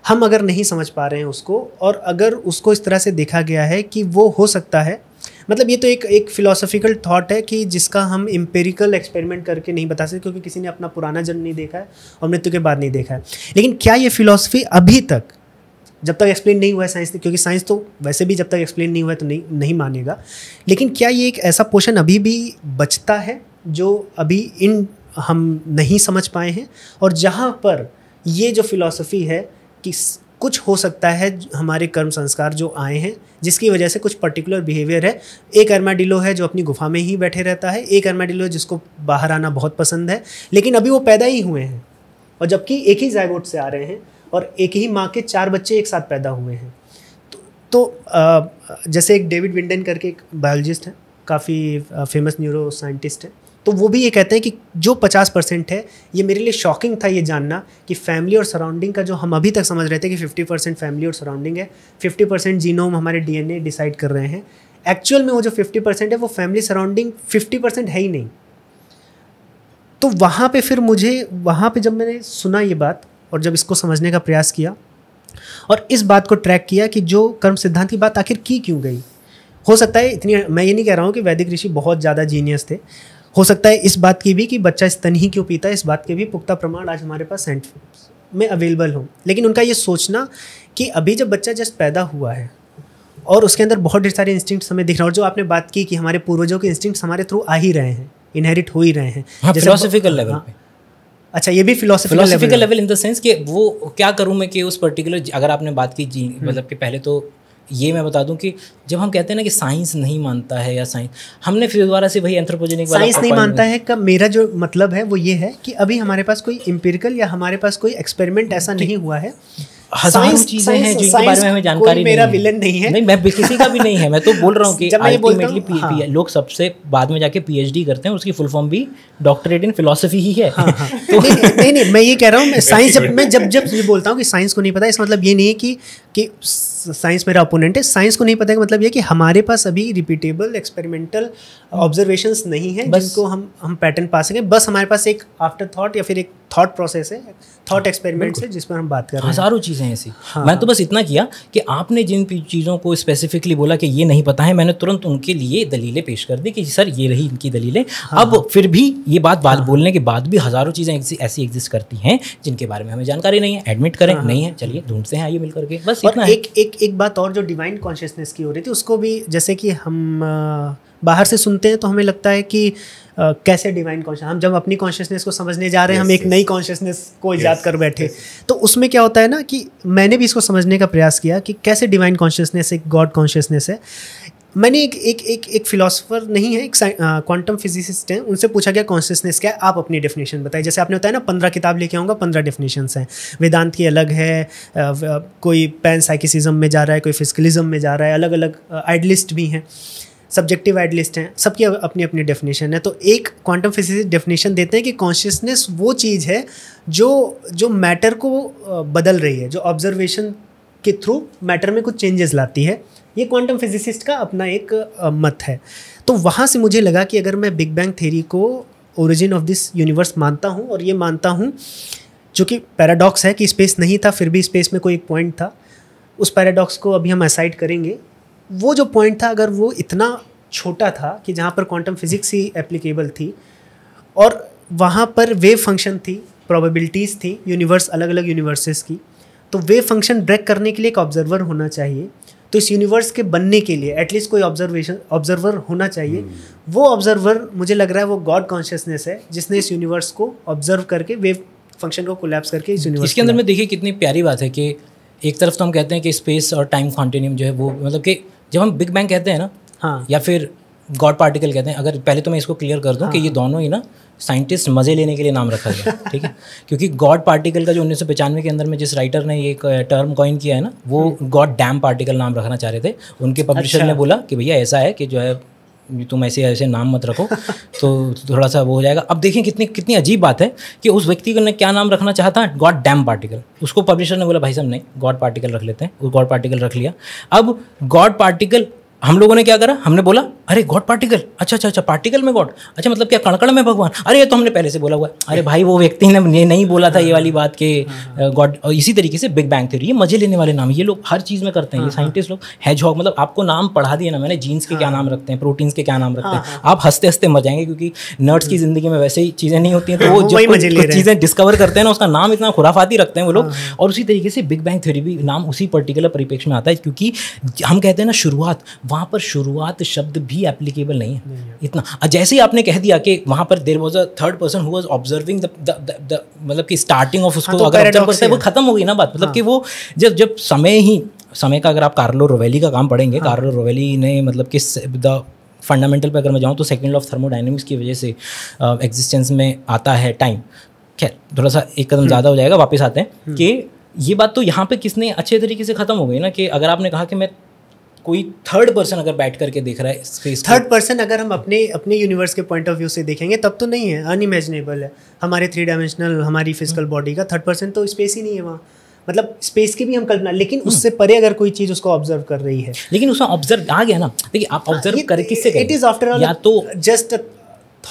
हम अगर नहीं समझ पा रहे हैं उसको और अगर उसको इस तरह से देखा गया है कि वो हो सकता है मतलब ये तो एक एक फिलोसॉफिकल थॉट है कि जिसका हम एम्पेरिकल एक्सपेरिमेंट करके नहीं बता सकते क्योंकि किसी ने अपना पुराना जन्म नहीं देखा है और मृत्यु के बाद नहीं देखा है लेकिन क्या ये फिलोसफी अभी तक जब तक एक्सप्लेन नहीं हुआ है साइंस ने क्योंकि साइंस तो वैसे भी जब तक एक्सप्लेन नहीं हुआ है तो नहीं नहीं मानेगा लेकिन क्या ये एक ऐसा पोर्शन अभी भी बचता है जो अभी इन हम नहीं समझ पाए हैं और जहाँ पर ये जो फिलोसफी है कि कुछ हो सकता है हमारे कर्म संस्कार जो आए हैं जिसकी वजह से कुछ पर्टिकुलर बिहेवियर है एक अर्माडिलो है जो अपनी गुफा में ही बैठे रहता है एक अर्माडिलो जिसको बाहर आना बहुत पसंद है लेकिन अभी वो पैदा ही हुए हैं और जबकि एक ही जैगोट से आ रहे हैं और एक ही माँ के चार बच्चे एक साथ पैदा हुए हैं तो, तो जैसे एक डेविड विंडन करके एक बायोलॉजिस्ट है काफ़ी फेमस न्यूरो साइंटिस्ट है तो वो भी ये कहते हैं कि जो पचास परसेंट है ये मेरे लिए शॉकिंग था ये जानना कि फैमिली और सराउंडिंग का जो हम अभी तक समझ रहे थे कि फिफ्टी परसेंट फैमिली और सराउंडिंग है फिफ्टी परसेंट जीनोम हमारे डीएनए डिसाइड कर रहे हैं एक्चुअल में वो जो फिफ्टी परसेंट है वो फैमिली सराउंडिंग फिफ्टी परसेंट है ही नहीं तो वहाँ पे फिर मुझे वहाँ पे जब मैंने सुना ये बात और जब इसको समझने का प्रयास किया और इस बात को ट्रैक किया कि जो कर्म सिद्धांत की बात आखिर की क्यों गई हो सकता है इतनी मैं ये नहीं कह रहा हूँ कि वैदिक ऋषि बहुत ज़्यादा जीनियस थे हो सकता है इस बात की भी कि बच्चा स्तन ही क्यों पीता है इस बात के भी पुख्ता प्रमाण आज हमारे पास सेंट में अवेलेबल हो लेकिन उनका ये सोचना कि अभी जब बच्चा जस्ट पैदा हुआ है और उसके अंदर बहुत ढेर सारे इंस्टिंक्ट्स हमें दिख रहे हैं और जो आपने बात की कि हमारे पूर्वजों के इंस्टिंग हमारे थ्रू आ ही रहे हैं इनहेरिट हो ही रहे हैं फिलोसफिकल हाँ, लेवल हाँ। अच्छा ये भी philosophical level in the sense कि वो क्या करूँ मैं कि उस पर्टिकुलर अगर आपने बात की जी हम्म। मतलब कि पहले तो ये मैं बता दूं कि जब हम कहते हैं ना कि साइंस नहीं मानता है या साइंस हमने फिर दोबारा से वही एंथ्रोपोजेनिक साइंस नहीं मानता है का मेरा जो मतलब है वो ये है कि अभी हमारे पास कोई एम्पेरिकल या हमारे पास कोई एक्सपेरिमेंट ऐसा नहीं हुआ है हजारों चीजें हैं जो इनके बारे में हमें जानकारी मेरा नहीं विलन नहीं है नहीं मैं किसी का भी नहीं है मैं तो बोल रहा हूँ कि अल्टीमेटली पी पी लोग सबसे बाद में जाके पीएचडी करते हैं उसकी फुल फॉर्म भी डॉक्टरेट इन फिलोसफी ही है हाँ, हाँ। तो नहीं, नहीं मैं ये कह रहा हूँ साइंस जब मैं जब जब ये बोलता हूँ कि साइंस को नहीं पता इसका मतलब ये नहीं है कि कि साइंस मेरा अपोनेंट है साइंस को नहीं पता का मतलब ये कि हमारे पास अभी रिपीटेबल एक्सपेरिमेंटल ऑब्जर्वेशन नहीं है जिसको हम हम पैटर्न पा सकें बस हमारे पास एक आफ्टर थाट या फिर एक थाट प्रोसेस है थॉट एक्सपेरिमेंट से जिस पर हम बात कर रहे हैं हज़ारों चीज़ें ऐसी हाँ। मैं तो बस इतना किया कि आपने जिन चीज़ों को स्पेसिफिकली बोला कि ये नहीं पता है मैंने तुरंत उनके लिए दलीलें पेश कर दी कि सर ये रही इनकी दलीलें हाँ। अब फिर भी ये बात बात हाँ। बोलने के बाद भी हज़ारों चीज़ें ऐसी एग्जिस्ट करती हैं जिनके बारे में हमें जानकारी नहीं है एडमिट करें हाँ। नहीं है चलिए ढूंढते हैं आइए मिल करके बस इतना एक एक बात और जो डिवाइन कॉन्शियसनेस की हो रही थी उसको भी जैसे कि हम बाहर से सुनते हैं तो हमें लगता है कि कैसे डिवाइन कॉन्शियस हम जब अपनी कॉन्शियसनेस को समझने जा रहे हैं yes, हम एक yes. नई कॉन्शियसनेस को yes, कर बैठे yes. तो उसमें क्या होता है ना कि मैंने भी इसको समझने का प्रयास किया कि कैसे डिवाइन कॉन्शियसनेस एक गॉड कॉन्शियसनेस है मैंने एक एक एक एक फिलोसोफर नहीं है एक क्वांटम फिजिसिस्ट हैं उनसे पूछा गया कॉन्शियसनेस क्या है आप अपनी डेफिनेशन बताएं जैसे आपने बताया ना पंद्रह किताब लेके आऊँगा पंद्रह डेफिनेशंस हैं वेदांत की अलग है कोई पैन साइकिसिज्म में जा रहा है कोई फिजिकलिज्म में जा रहा है अलग अलग आइडलिस्ट भी हैं सब्जेक्टिव एड लिस्ट हैं सबकी अपनी अपनी डेफिनेशन है तो एक क्वांटम फिजिसिस्ट डेफिनेशन देते हैं कि कॉन्शियसनेस वो चीज़ है जो जो मैटर को बदल रही है जो ऑब्जर्वेशन के थ्रू मैटर में कुछ चेंजेस लाती है ये क्वांटम फिजिसिस्ट का अपना एक मत है तो वहाँ से मुझे लगा कि अगर मैं बिग बैंग थेरी को ओरिजिन ऑफ दिस यूनिवर्स मानता हूँ और ये मानता हूँ जो कि पैराडॉक्स है कि स्पेस नहीं था फिर भी स्पेस में कोई एक पॉइंट था उस पैराडॉक्स को अभी हम असाइड करेंगे वो जो पॉइंट था अगर वो इतना छोटा था कि जहाँ पर क्वांटम फिजिक्स ही एप्लीकेबल थी और वहाँ पर वेव फंक्शन थी प्रोबेबिलिटीज़ थी यूनिवर्स अलग अलग यूनिवर्सेस की तो वेव फंक्शन ब्रेक करने के लिए एक ऑब्जर्वर होना चाहिए तो इस यूनिवर्स के बनने के लिए एटलीस्ट कोई ऑब्जर्वेशन ऑब्जर्वर होना चाहिए hmm. वो ऑब्जर्वर मुझे लग रहा है वो गॉड कॉन्शियसनेस है जिसने इस यूनिवर्स को ऑब्जर्व करके वेव फंक्शन को कोलैप्स करके इस यूनिवर्स इसके अंदर में देखिए कितनी प्यारी बात है कि एक तरफ तो हम कहते हैं कि स्पेस और टाइम कॉन्टिन्यूम जो है वो मतलब कि जब हम बिग बैंग कहते हैं ना हाँ या फिर गॉड पार्टिकल कहते हैं अगर पहले तो मैं इसको क्लियर कर दूँ कि हाँ। ये दोनों ही ना साइंटिस्ट मज़े लेने के लिए नाम रखा गया ठीक है क्योंकि गॉड पार्टिकल का जो उन्नीस के अंदर में जिस राइटर ने ये टर्म कॉइन किया है ना वो गॉड डैम पार्टिकल नाम रखना चाह रहे थे उनके पब्लिशर अच्छा। ने बोला कि भैया ऐसा है कि जो है तुम ऐसे ऐसे नाम मत रखो तो थोड़ा सा वो हो जाएगा अब देखें कितनी कितनी अजीब बात है कि उस व्यक्ति ने क्या नाम रखना चाहता गॉड डैम पार्टिकल उसको पब्लिशर ने बोला भाई साहब नहीं गॉड पार्टिकल रख लेते हैं गॉड पार्टिकल रख लिया अब गॉड पार्टिकल हम लोगों ने क्या करा हमने बोला अरे गॉड पार्टिकल अच्छा अच्छा अच्छा पार्टिकल में गॉड अच्छा मतलब क्या कणकड़ में भगवान अरे ये तो हमने पहले से बोला हुआ है अरे भाई वो व्यक्ति ने ये नहीं बोला था ये वाली बात के हाँ। गॉड और इसी तरीके से बिग बैंग थ्योरी ये मजे लेने वाले नाम ये लोग हर चीज़ में करते हैं ये हाँ, हाँ। साइंटिस्ट लोग है जॉक मतलब आपको नाम पढ़ा दिया ना मैंने जीन्स के क्या नाम रखते हैं प्रोटीन्स के क्या नाम रखते हैं आप हंसते हंसते मर जाएंगे क्योंकि नर्ट्स की जिंदगी में वैसे ही चीज़ें नहीं होती हैं तो वो जब चीज़ें डिस्कवर करते हैं ना उसका नाम इतना खुराफाती रखते हैं वो लोग और उसी तरीके से बिग बैंग थ्योरी भी नाम उसी पर्टिकुलर परिपेक्ष में आता है क्योंकि हम कहते हैं ना शुरुआत वहाँ पर शुरुआत शब्द भी एप्लीकेबल नहीं है नहीं इतना जैसे ही आपने कह दिया कि वहाँ पर there was a third person who was observing मतलब कि स्टार्टिंग ऑफ उसको हाँ, तो अगर ऑब्जर्व वो खत्म हो गई ना बात मतलब कि हाँ। वो जब जब समय ही समय का अगर आप कार्लो रोवेली का काम पढ़ेंगे हाँ. कार्लो रोवेली ने मतलब कि द फंडामेंटल पर अगर मैं जाऊँ तो सेकेंड ऑफ थर्मोडाइनमिक्स की वजह से एग्जिस्टेंस में आता है टाइम खैर थोड़ा सा एक कदम हम्म। ज़्यादा हो जाएगा वापस आते हैं हम्म। कि ये बात तो यहाँ पे किसने अच्छे तरीके से ख़त्म हो गई ना कि अगर आपने कहा कि मैं कोई थर्ड पर्सन अगर बैठ करके देख रहा है स्पेस थर्ड पर्सन अगर हम अपने अपने यूनिवर्स के पॉइंट ऑफ व्यू से देखेंगे तब तो नहीं है अनइमेजिनेबल है हमारे थ्री डायमेंशनल हमारी फिजिकल बॉडी हम्म। का थर्ड पर्सन तो स्पेस ही नहीं है वहाँ मतलब स्पेस की भी हम कल्पना लेकिन उससे हम्म। परे अगर कोई चीज उसको ऑब्जर्व कर रही है लेकिन उसमें ऑब्जर्व आ गया ना देखिए आप ऑब्जर्व करके इट इज आफ्टर या तो जस्ट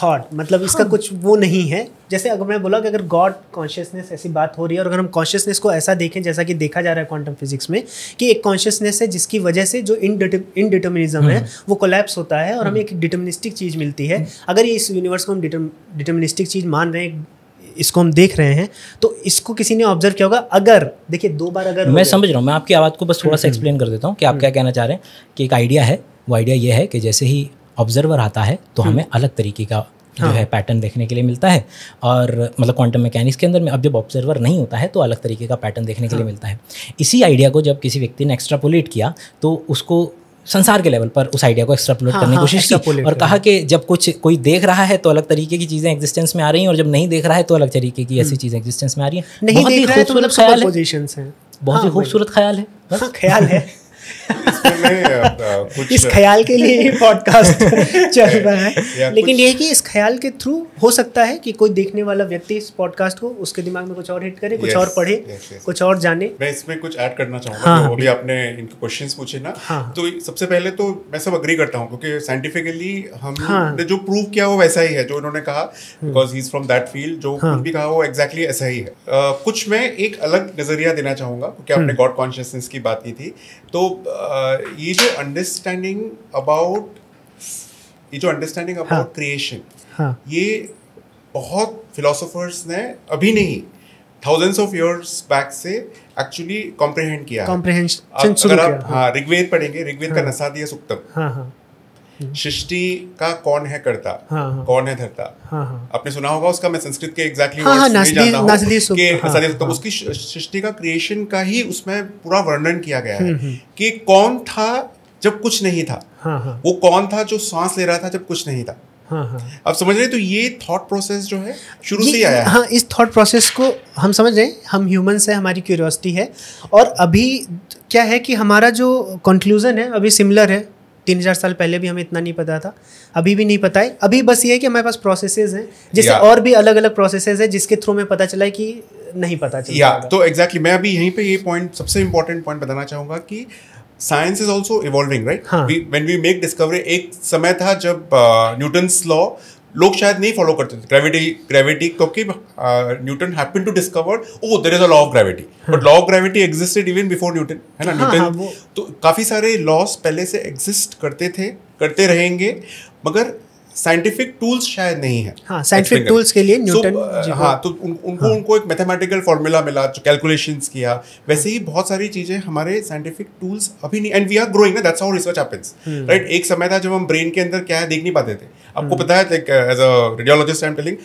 थॉट मतलब इसका हाँ. कुछ वो नहीं है जैसे अगर मैं बोला कि अगर गॉड कॉन्शियसनेस ऐसी बात हो रही है और अगर हम कॉन्शियसनेस को ऐसा देखें जैसा कि देखा जा रहा है क्वांटम फिजिक्स में कि एक कॉन्शियसनेस है जिसकी वजह से जो इनडिटर्मिनिज्म है हम्म। वो कोलैप्स होता है और हमें हम्म। एक डिटर्मिनिस्टिक चीज़ मिलती है हम्म। अगर ये इस यूनिवर्स को हम डिटर्मिनिस्टिक चीज़ मान रहे हैं इसको हम देख रहे हैं तो इसको किसी ने ऑब्जर्व किया होगा अगर देखिए दो बार अगर मैं समझ रहा हूँ मैं आपकी आवाज़ को बस थोड़ा सा एक्सप्लेन कर देता हूँ कि आप क्या कहना चाह रहे हैं कि एक आइडिया है वो आइडिया ये है कि जैसे ही ऑब्जर्वर आता है तो हम्म। हमें अलग तरीके का जो हाँ। है पैटर्न देखने के लिए मिलता है और मतलब क्वांटम मैकेनिक्स के अंदर में अब जब ऑब्जर्वर नहीं होता है तो अलग तरीके का पैटर्न देखने के लिए हाँ। मिलता है इसी आइडिया को जब किसी व्यक्ति ने एक्स्ट्रापोलेट किया तो उसको संसार के लेवल पर उस आइडिया को एक्स्ट्रापोलेट हाँ, करने की हाँ, कोशिश की और कहा कि जब कुछ कोई देख रहा है तो अलग तरीके की चीजें एग्जिस्टेंस में आ रही हैं और जब नहीं देख रहा है तो अलग तरीके की ऐसी हम्म। चीजें एग्जिस्टेंस में आ रही हैं तो मतलब बहुत ही हाँ, खूबसूरत ख्याल है बहुत ही खूबसूरत ख्याल है ख्याल है इस, तो इस ख्याल के लिए ही पॉडकास्ट चल रहा है लेकिन ये कि इस ख्याल के थ्रू हो सकता है कि कोई देखने वाला व्यक्ति इस पॉडकास्ट को उसके दिमाग में कुछ और हिट करे कुछ और पढ़े कुछ और जाने मैं इसमें कुछ ऐड करना चाहूंगा वो भी आपने इनके क्वेश्चंस पूछे ना हाँ, हाँ। तो सबसे पहले तो मैं सब अग्री करता हूँ क्योंकि साइंटिफिकली हमने हाँ। जो प्रूव किया वो वैसा ही है जो उन्होंने कहा because he is from that field जो कुछ भी कहा वो एग्जैक्टली ऐसा ही है कुछ मैं एक अलग नजरिया देना चाहूंगा क्योंकि हम्म। आपने गॉड कॉन्शियसनेस की बात की थी तो ये जो अंडरस्टैंडिंग अबाउट ये जो अंडरस्टैंडिंग अबाउट क्रिएशन ये बहुत फिलोसोफर्स ने अभी नहीं थाउजेंड्स ऑफ इयर्स बैक से एक्चुअली कॉम्प्रिहेंड किया कॉम्प्रहेंशन अगर आप हाँ।, हाँ ऋग्वेद पढ़ेंगे ऋग्वेद का का हाँ। नसादिया सुक्तम हाँ, हाँ, हम्म। सृष्टि का कौन है करता हाँ, हाँ, कौन है धरता हाँ, हाँ, आपने सुना होगा उसका मैं संस्कृत के एग्जैक्टली हाँ, हाँ, हाँ, हाँ, तो उसकी सृष्टि का क्रिएशन का ही उसमें पूरा वर्णन किया गया है हम्म, हम्म। कि कौन था जब कुछ नहीं था हाँ, वो कौन था जो सांस ले रहा था जब कुछ नहीं था हाँ हाँ अब समझ रहे तो ये थॉट प्रोसेस जो है शुरू से ही आया है हाँ इस थॉट प्रोसेस को हम समझ रहे हैं हम ह्यूमंस हैं हमारी क्यूरियोसिटी है और अभी क्या है कि हमारा जो कंक्लूज़न है अभी सिमिलर है तीन चार साल पहले भी हमें इतना नहीं पता था अभी भी नहीं पता है अभी बस ये है कि हमारे पास प्रोसेसेस हैं जैसे और भी अलग अलग प्रोसेसेस हैं जिसके थ्रू में पता चला है कि नहीं पता चला या तो एग्जैक्टली exactly, मैं अभी यहीं पे ये पॉइंट सबसे इंपॉर्टेंट पॉइंट बताना चाहूँगा कि science is also evolving right when we make discovery एक समय था जब न्यूटन्स uh, लॉ लोग शायद नहीं फॉलो करते थे ग्रेविटी ग्रेविटी क्योंकि Newton happen to discover oh there is a law of gravity but law of gravity existed even before Newton है ना न्यूटन हाँ, हाँ, तो काफ़ी सारे लॉस पहले से एग्जिस्ट करते थे करते रहेंगे मगर साइंटिफिक टूल्स शायद नहीं है साइंटिफिक हाँ, टूल्स के लिए न्यूटन so, uh, हाँ तो उन, उनको हाँ. उनको एक मैथमेटिकल फॉर्मूला मिला जो कैलकुलेशंस किया वैसे ही बहुत सारी चीज़ें हमारे साइंटिफिक टूल्स अभी नहीं and we are growing that's how research happens right एक समय था जब हम ब्रेन के अंदर क्या है देख नहीं पाते थे आपको हम्म। पता है like as a radiologist I am telling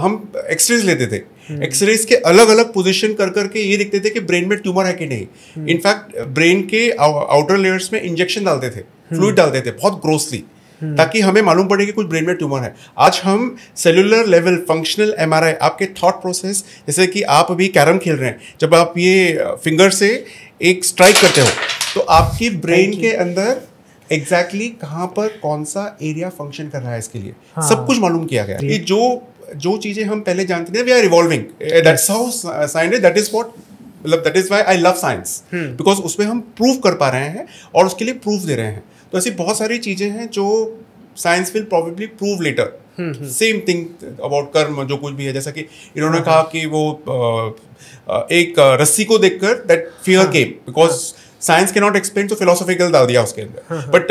हम एक्सरेज लेते थे एक्सरेज हम्म। के अलग अलग पोजिशन कर करके ये देखते थे कि ब्रेन में ट्यूमर है कि नहीं इनफैक्ट हम्म। ब्रेन के आउटर लेयर्स में इंजेक्शन डालते थे फ्लूड डालते थे बहुत ग्रोसली हम्म। ताकि हमें मालूम पड़े कि कुछ ब्रेन में ट्यूमर है आज हम सेलुलर लेवल फंक्शनल एम आपके थॉट प्रोसेस जैसे कि आप अभी कैरम खेल रहे हैं जब आप ये फिंगर से एक स्ट्राइक करते हो तो आपकी ब्रेन के अंदर एग्जैक्टली exactly कहाँ पर कौन सा एरिया फंक्शन कर रहा है इसके लिए हाँ, सब कुछ मालूम किया गया ये जो जो चीज़ें हम पहले जानते थे we are revolving that's how science that is what मतलब that is why I love science because उसमें हम प्रूव कर पा रहे हैं और उसके लिए प्रूफ दे रहे हैं तो ऐसी बहुत सारी चीज़ें हैं जो science will probably prove later same thing about karma जो कुछ भी है जैसा कि इन्होंने हाँ, कहा हाँ। कि वो एक रस्सी को देखकर that fear came because science के नॉट एक्सप्लेन तो फिलोसॉफिकल डाल दिया उसके अंदर बट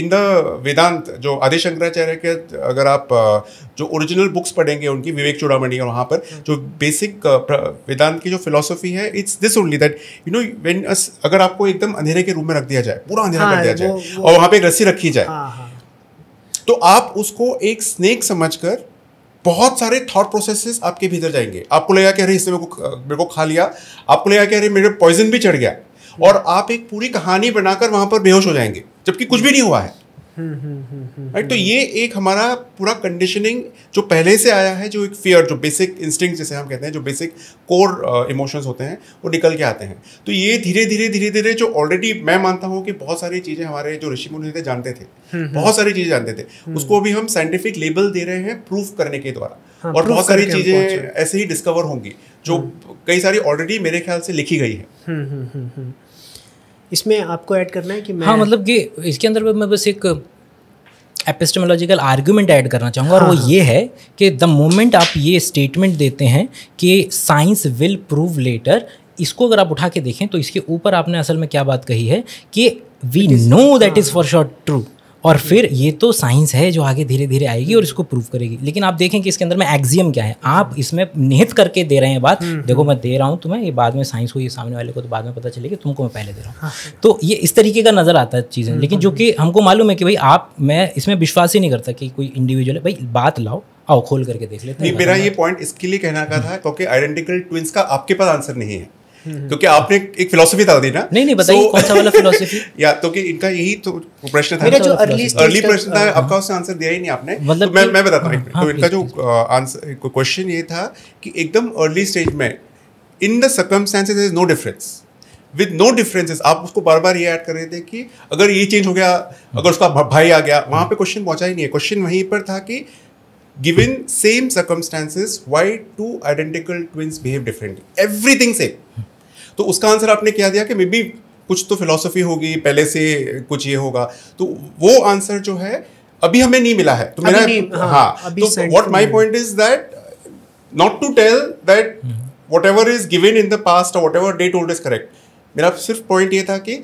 इन द वेदांत जो आदि शंकराचार्य के अगर आप uh, जो ओरिजिनल बुक्स पढ़ेंगे उनकी विवेक चूड़ामणि और वहाँ पर हाँ। जो बेसिक वेदांत uh, की जो फिलोसफी है it's this only that you know when अगर आपको एकदम अंधेरे के रूम में रख दिया जाए पूरा अंधेरा हाँ, कर दिया जाए और वहाँ पर एक रस्सी रखी जाए हाँ, हाँ। तो आप उसको एक स्नेक समझकर बहुत सारे थॉट प्रोसेसेस आपके भीतर जाएंगे आपको लगेगा कि अरे इसने मेरे को मेरे को खा लिया आपको लगेगा कि अरे मेरे पॉइजन भी चढ़ गया और आप एक पूरी कहानी बनाकर वहां पर बेहोश हो जाएंगे जबकि कुछ भी नहीं हुआ है राइट तो ये एक हमारा पूरा कंडीशनिंग जो पहले से आया है जो एक फियर जो बेसिक इंस्टिंग जैसे हम कहते हैं जो बेसिक कोर इमोशंस होते हैं वो निकल के आते हैं तो ये धीरे धीरे धीरे धीरे जो ऑलरेडी मैं मानता हूँ कि बहुत सारी चीज़ें हमारे जो ऋषि मुनि थे जानते थे बहुत सारी चीज़ें जानते थे उसको भी हम साइंटिफिक लेबल दे रहे हैं प्रूफ करने के द्वारा हाँ, और बहुत सारी चीज़ें ऐसे ही डिस्कवर होंगी जो कई सारी ऑलरेडी मेरे ख्याल से लिखी गई है हम्म, हम्म, हम्म, इसमें आपको ऐड करना है कि हाँ, मैं हाँ मतलब कि इसके अंदर मैं बस एक एपिस्टमोलॉजिकल आर्ग्यूमेंट ऐड करना चाहूँगा हाँ। और वो हाँ, हाँ। ये है कि द मोमेंट आप ये स्टेटमेंट देते हैं कि साइंस विल प्रूव लेटर इसको अगर आप उठा के देखें तो इसके ऊपर आपने असल में क्या बात कही है कि we know that is for sure true और फिर ये तो साइंस है जो आगे धीरे धीरे आएगी और इसको प्रूव करेगी लेकिन आप देखें कि इसके अंदर में एक्जियम क्या है आप इसमें निहित करके दे रहे हैं बात हम्म, देखो हम्म। मैं दे रहा हूँ तुम्हें ये बाद में साइंस को ये सामने वाले को तो बाद में पता चलेगा तुमको मैं पहले दे रहा हूँ हाँ, तो ये इस तरीके का नज़र आता है चीज़ें हम्म, लेकिन जो कि हमको मालूम है कि भाई आप मैं इसमें विश्वास ही नहीं करता कि कोई इंडिविजुअल है भाई बात लाओ आओ खोल करके देख लेते हैं मेरा ये पॉइंट इसके लिए कहना का था क्योंकि आइडेंटिकल ट्विंस का आपके पास आंसर नहीं है क्योंकि आपने एक फिलोसफी था दी ना नहीं नहीं बताइए so, कौन सा वाला फिलोसफी या तो कि इनका यही तो प्रश्न था मेरा जो अर्ली अर्ली प्रश्न था आपका हाँ। उससे आंसर दिया ही नहीं आपने मतलब तो मैं मैं बताता हूँ हाँ, तो हाँ, इनका जो आंसर क्वेश्चन ये था कि एकदम अर्ली स्टेज में in the circumstances is no difference with no differences आप उसको बार बार ये ऐड कर रहे थे कि अगर ये चेंज हो गया अगर उसका भाई आ गया वहाँ पे क्वेश्चन पहुँचा ही नहीं है क्वेश्चन वहीं पर था कि given same circumstances why two identical twins behave differently everything same तो उसका आंसर आपने क्या दिया कि मे बी कुछ तो फिलोसफी होगी पहले से कुछ ये होगा तो वो आंसर जो है अभी हमें नहीं मिला है तो मेरा हाँ, हाँ तो what my point is that not to tell that whatever is given in the past whatever that old is correct मेरा सिर्फ पॉइंट ये था कि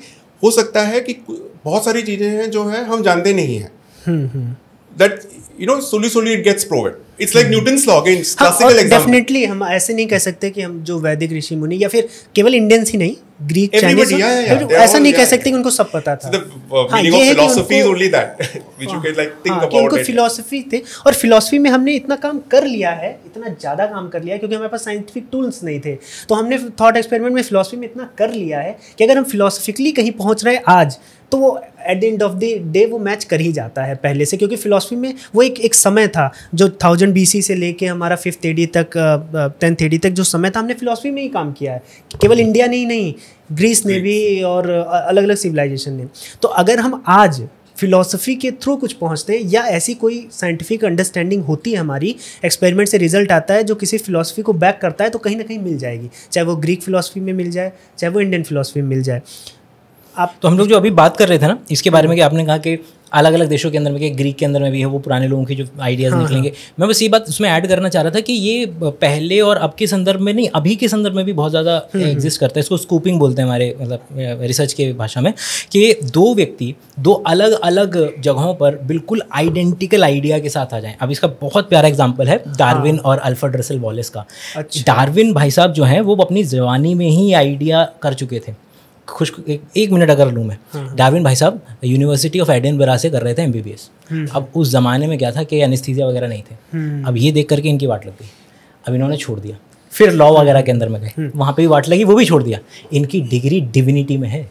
हो सकता है कि बहुत सारी चीज़ें हैं जो है हम जानते नहीं हैं hmm, hmm. that you know slowly slowly it gets proven it's like hmm. newton's law again हाँ, classical example डेफिनेटली हम ऐसे नहीं कह सकते कि हम जो वैदिक ऋषि मुनि या फिर केवल इंडियंस ही नहीं ग्रीक चाइनीज ऐसा नहीं कह सकते कि उनको सब पता था uh, हाँ, उनको फिलोसफी हाँ। थे और फिलोसफी में हमने इतना काम कर लिया है इतना ज़्यादा काम कर लिया है क्योंकि हमारे पास साइंटिफिक टूल्स नहीं थे तो हमने थॉट एक्सपेरिमेंट में फिलोसफी में इतना कर लिया है कि अगर हम फिलोसफिकली कहीं पहुंच रहे आज तो वो at the end of the day वो मैच कर ही जाता है पहले से क्योंकि फिलोसफी में वो एक एक समय था जो थाउजेंड बी से लेके हमारा फिफ्थ एडी तक टेंथ एडी तक जो समय था हमने फिलोसफी में ही काम किया है केवल इंडिया ने ही नहीं ग्रीस ने भी और अलग अलग सिविलाइजेशन ने तो अगर हम आज फिलोसफी के थ्रू कुछ पहुंचते हैं या ऐसी कोई साइंटिफिक अंडरस्टैंडिंग होती है हमारी एक्सपेरिमेंट से रिजल्ट आता है जो किसी फिलोसफी को बैक करता है तो कहीं ना कहीं मिल जाएगी चाहे वो ग्रीक फिलोसफी में मिल जाए चाहे वो इंडियन फिलोसफी में मिल जाए आप तो हम लोग जो अभी बात कर रहे थे ना इसके बारे में कि आपने कहा कि अलग अलग देशों के अंदर में कि ग्रीक के अंदर में भी है वो पुराने लोगों के जो आइडियाज़ हाँ, निकलेंगे हाँ। मैं बस ये बात उसमें ऐड करना चाह रहा था कि ये पहले और अब के संदर्भ में नहीं अभी के संदर्भ में भी बहुत ज़्यादा एग्जिस्ट हम्म, हम्म। करता है इसको स्कूपिंग बोलते हैं हमारे मतलब रिसर्च के भाषा में कि दो व्यक्ति दो अलग अलग जगहों पर बिल्कुल आइडेंटिकल आइडिया के साथ आ जाए अब इसका बहुत प्यारा एग्जाम्पल है डार्विन हाँ। और अल्फर्ड रसल वॉलेस का डार्विन अच्छा। भाई साहब जो हैं वो अपनी जवानी में ही आइडिया कर चुके थे खुश एक, एक मिनट अगर लूँ मैं हाँ, हाँ। डाविन भाई साहब यूनिवर्सिटी ऑफ एडनबरा से कर रहे थे एम हम्म। अब उस ज़माने में क्या था कि एनेस्थीसिया वगैरह नहीं थे हम्म। अब ये देख करके इनकी वाट लग गई अब इन्होंने छोड़ दिया फिर लॉ हाँ। वगैरह के अंदर में गए हम्म। वहाँ पे भी वाट लगी वो भी छोड़ दिया इनकी डिग्री डिविनिटी में है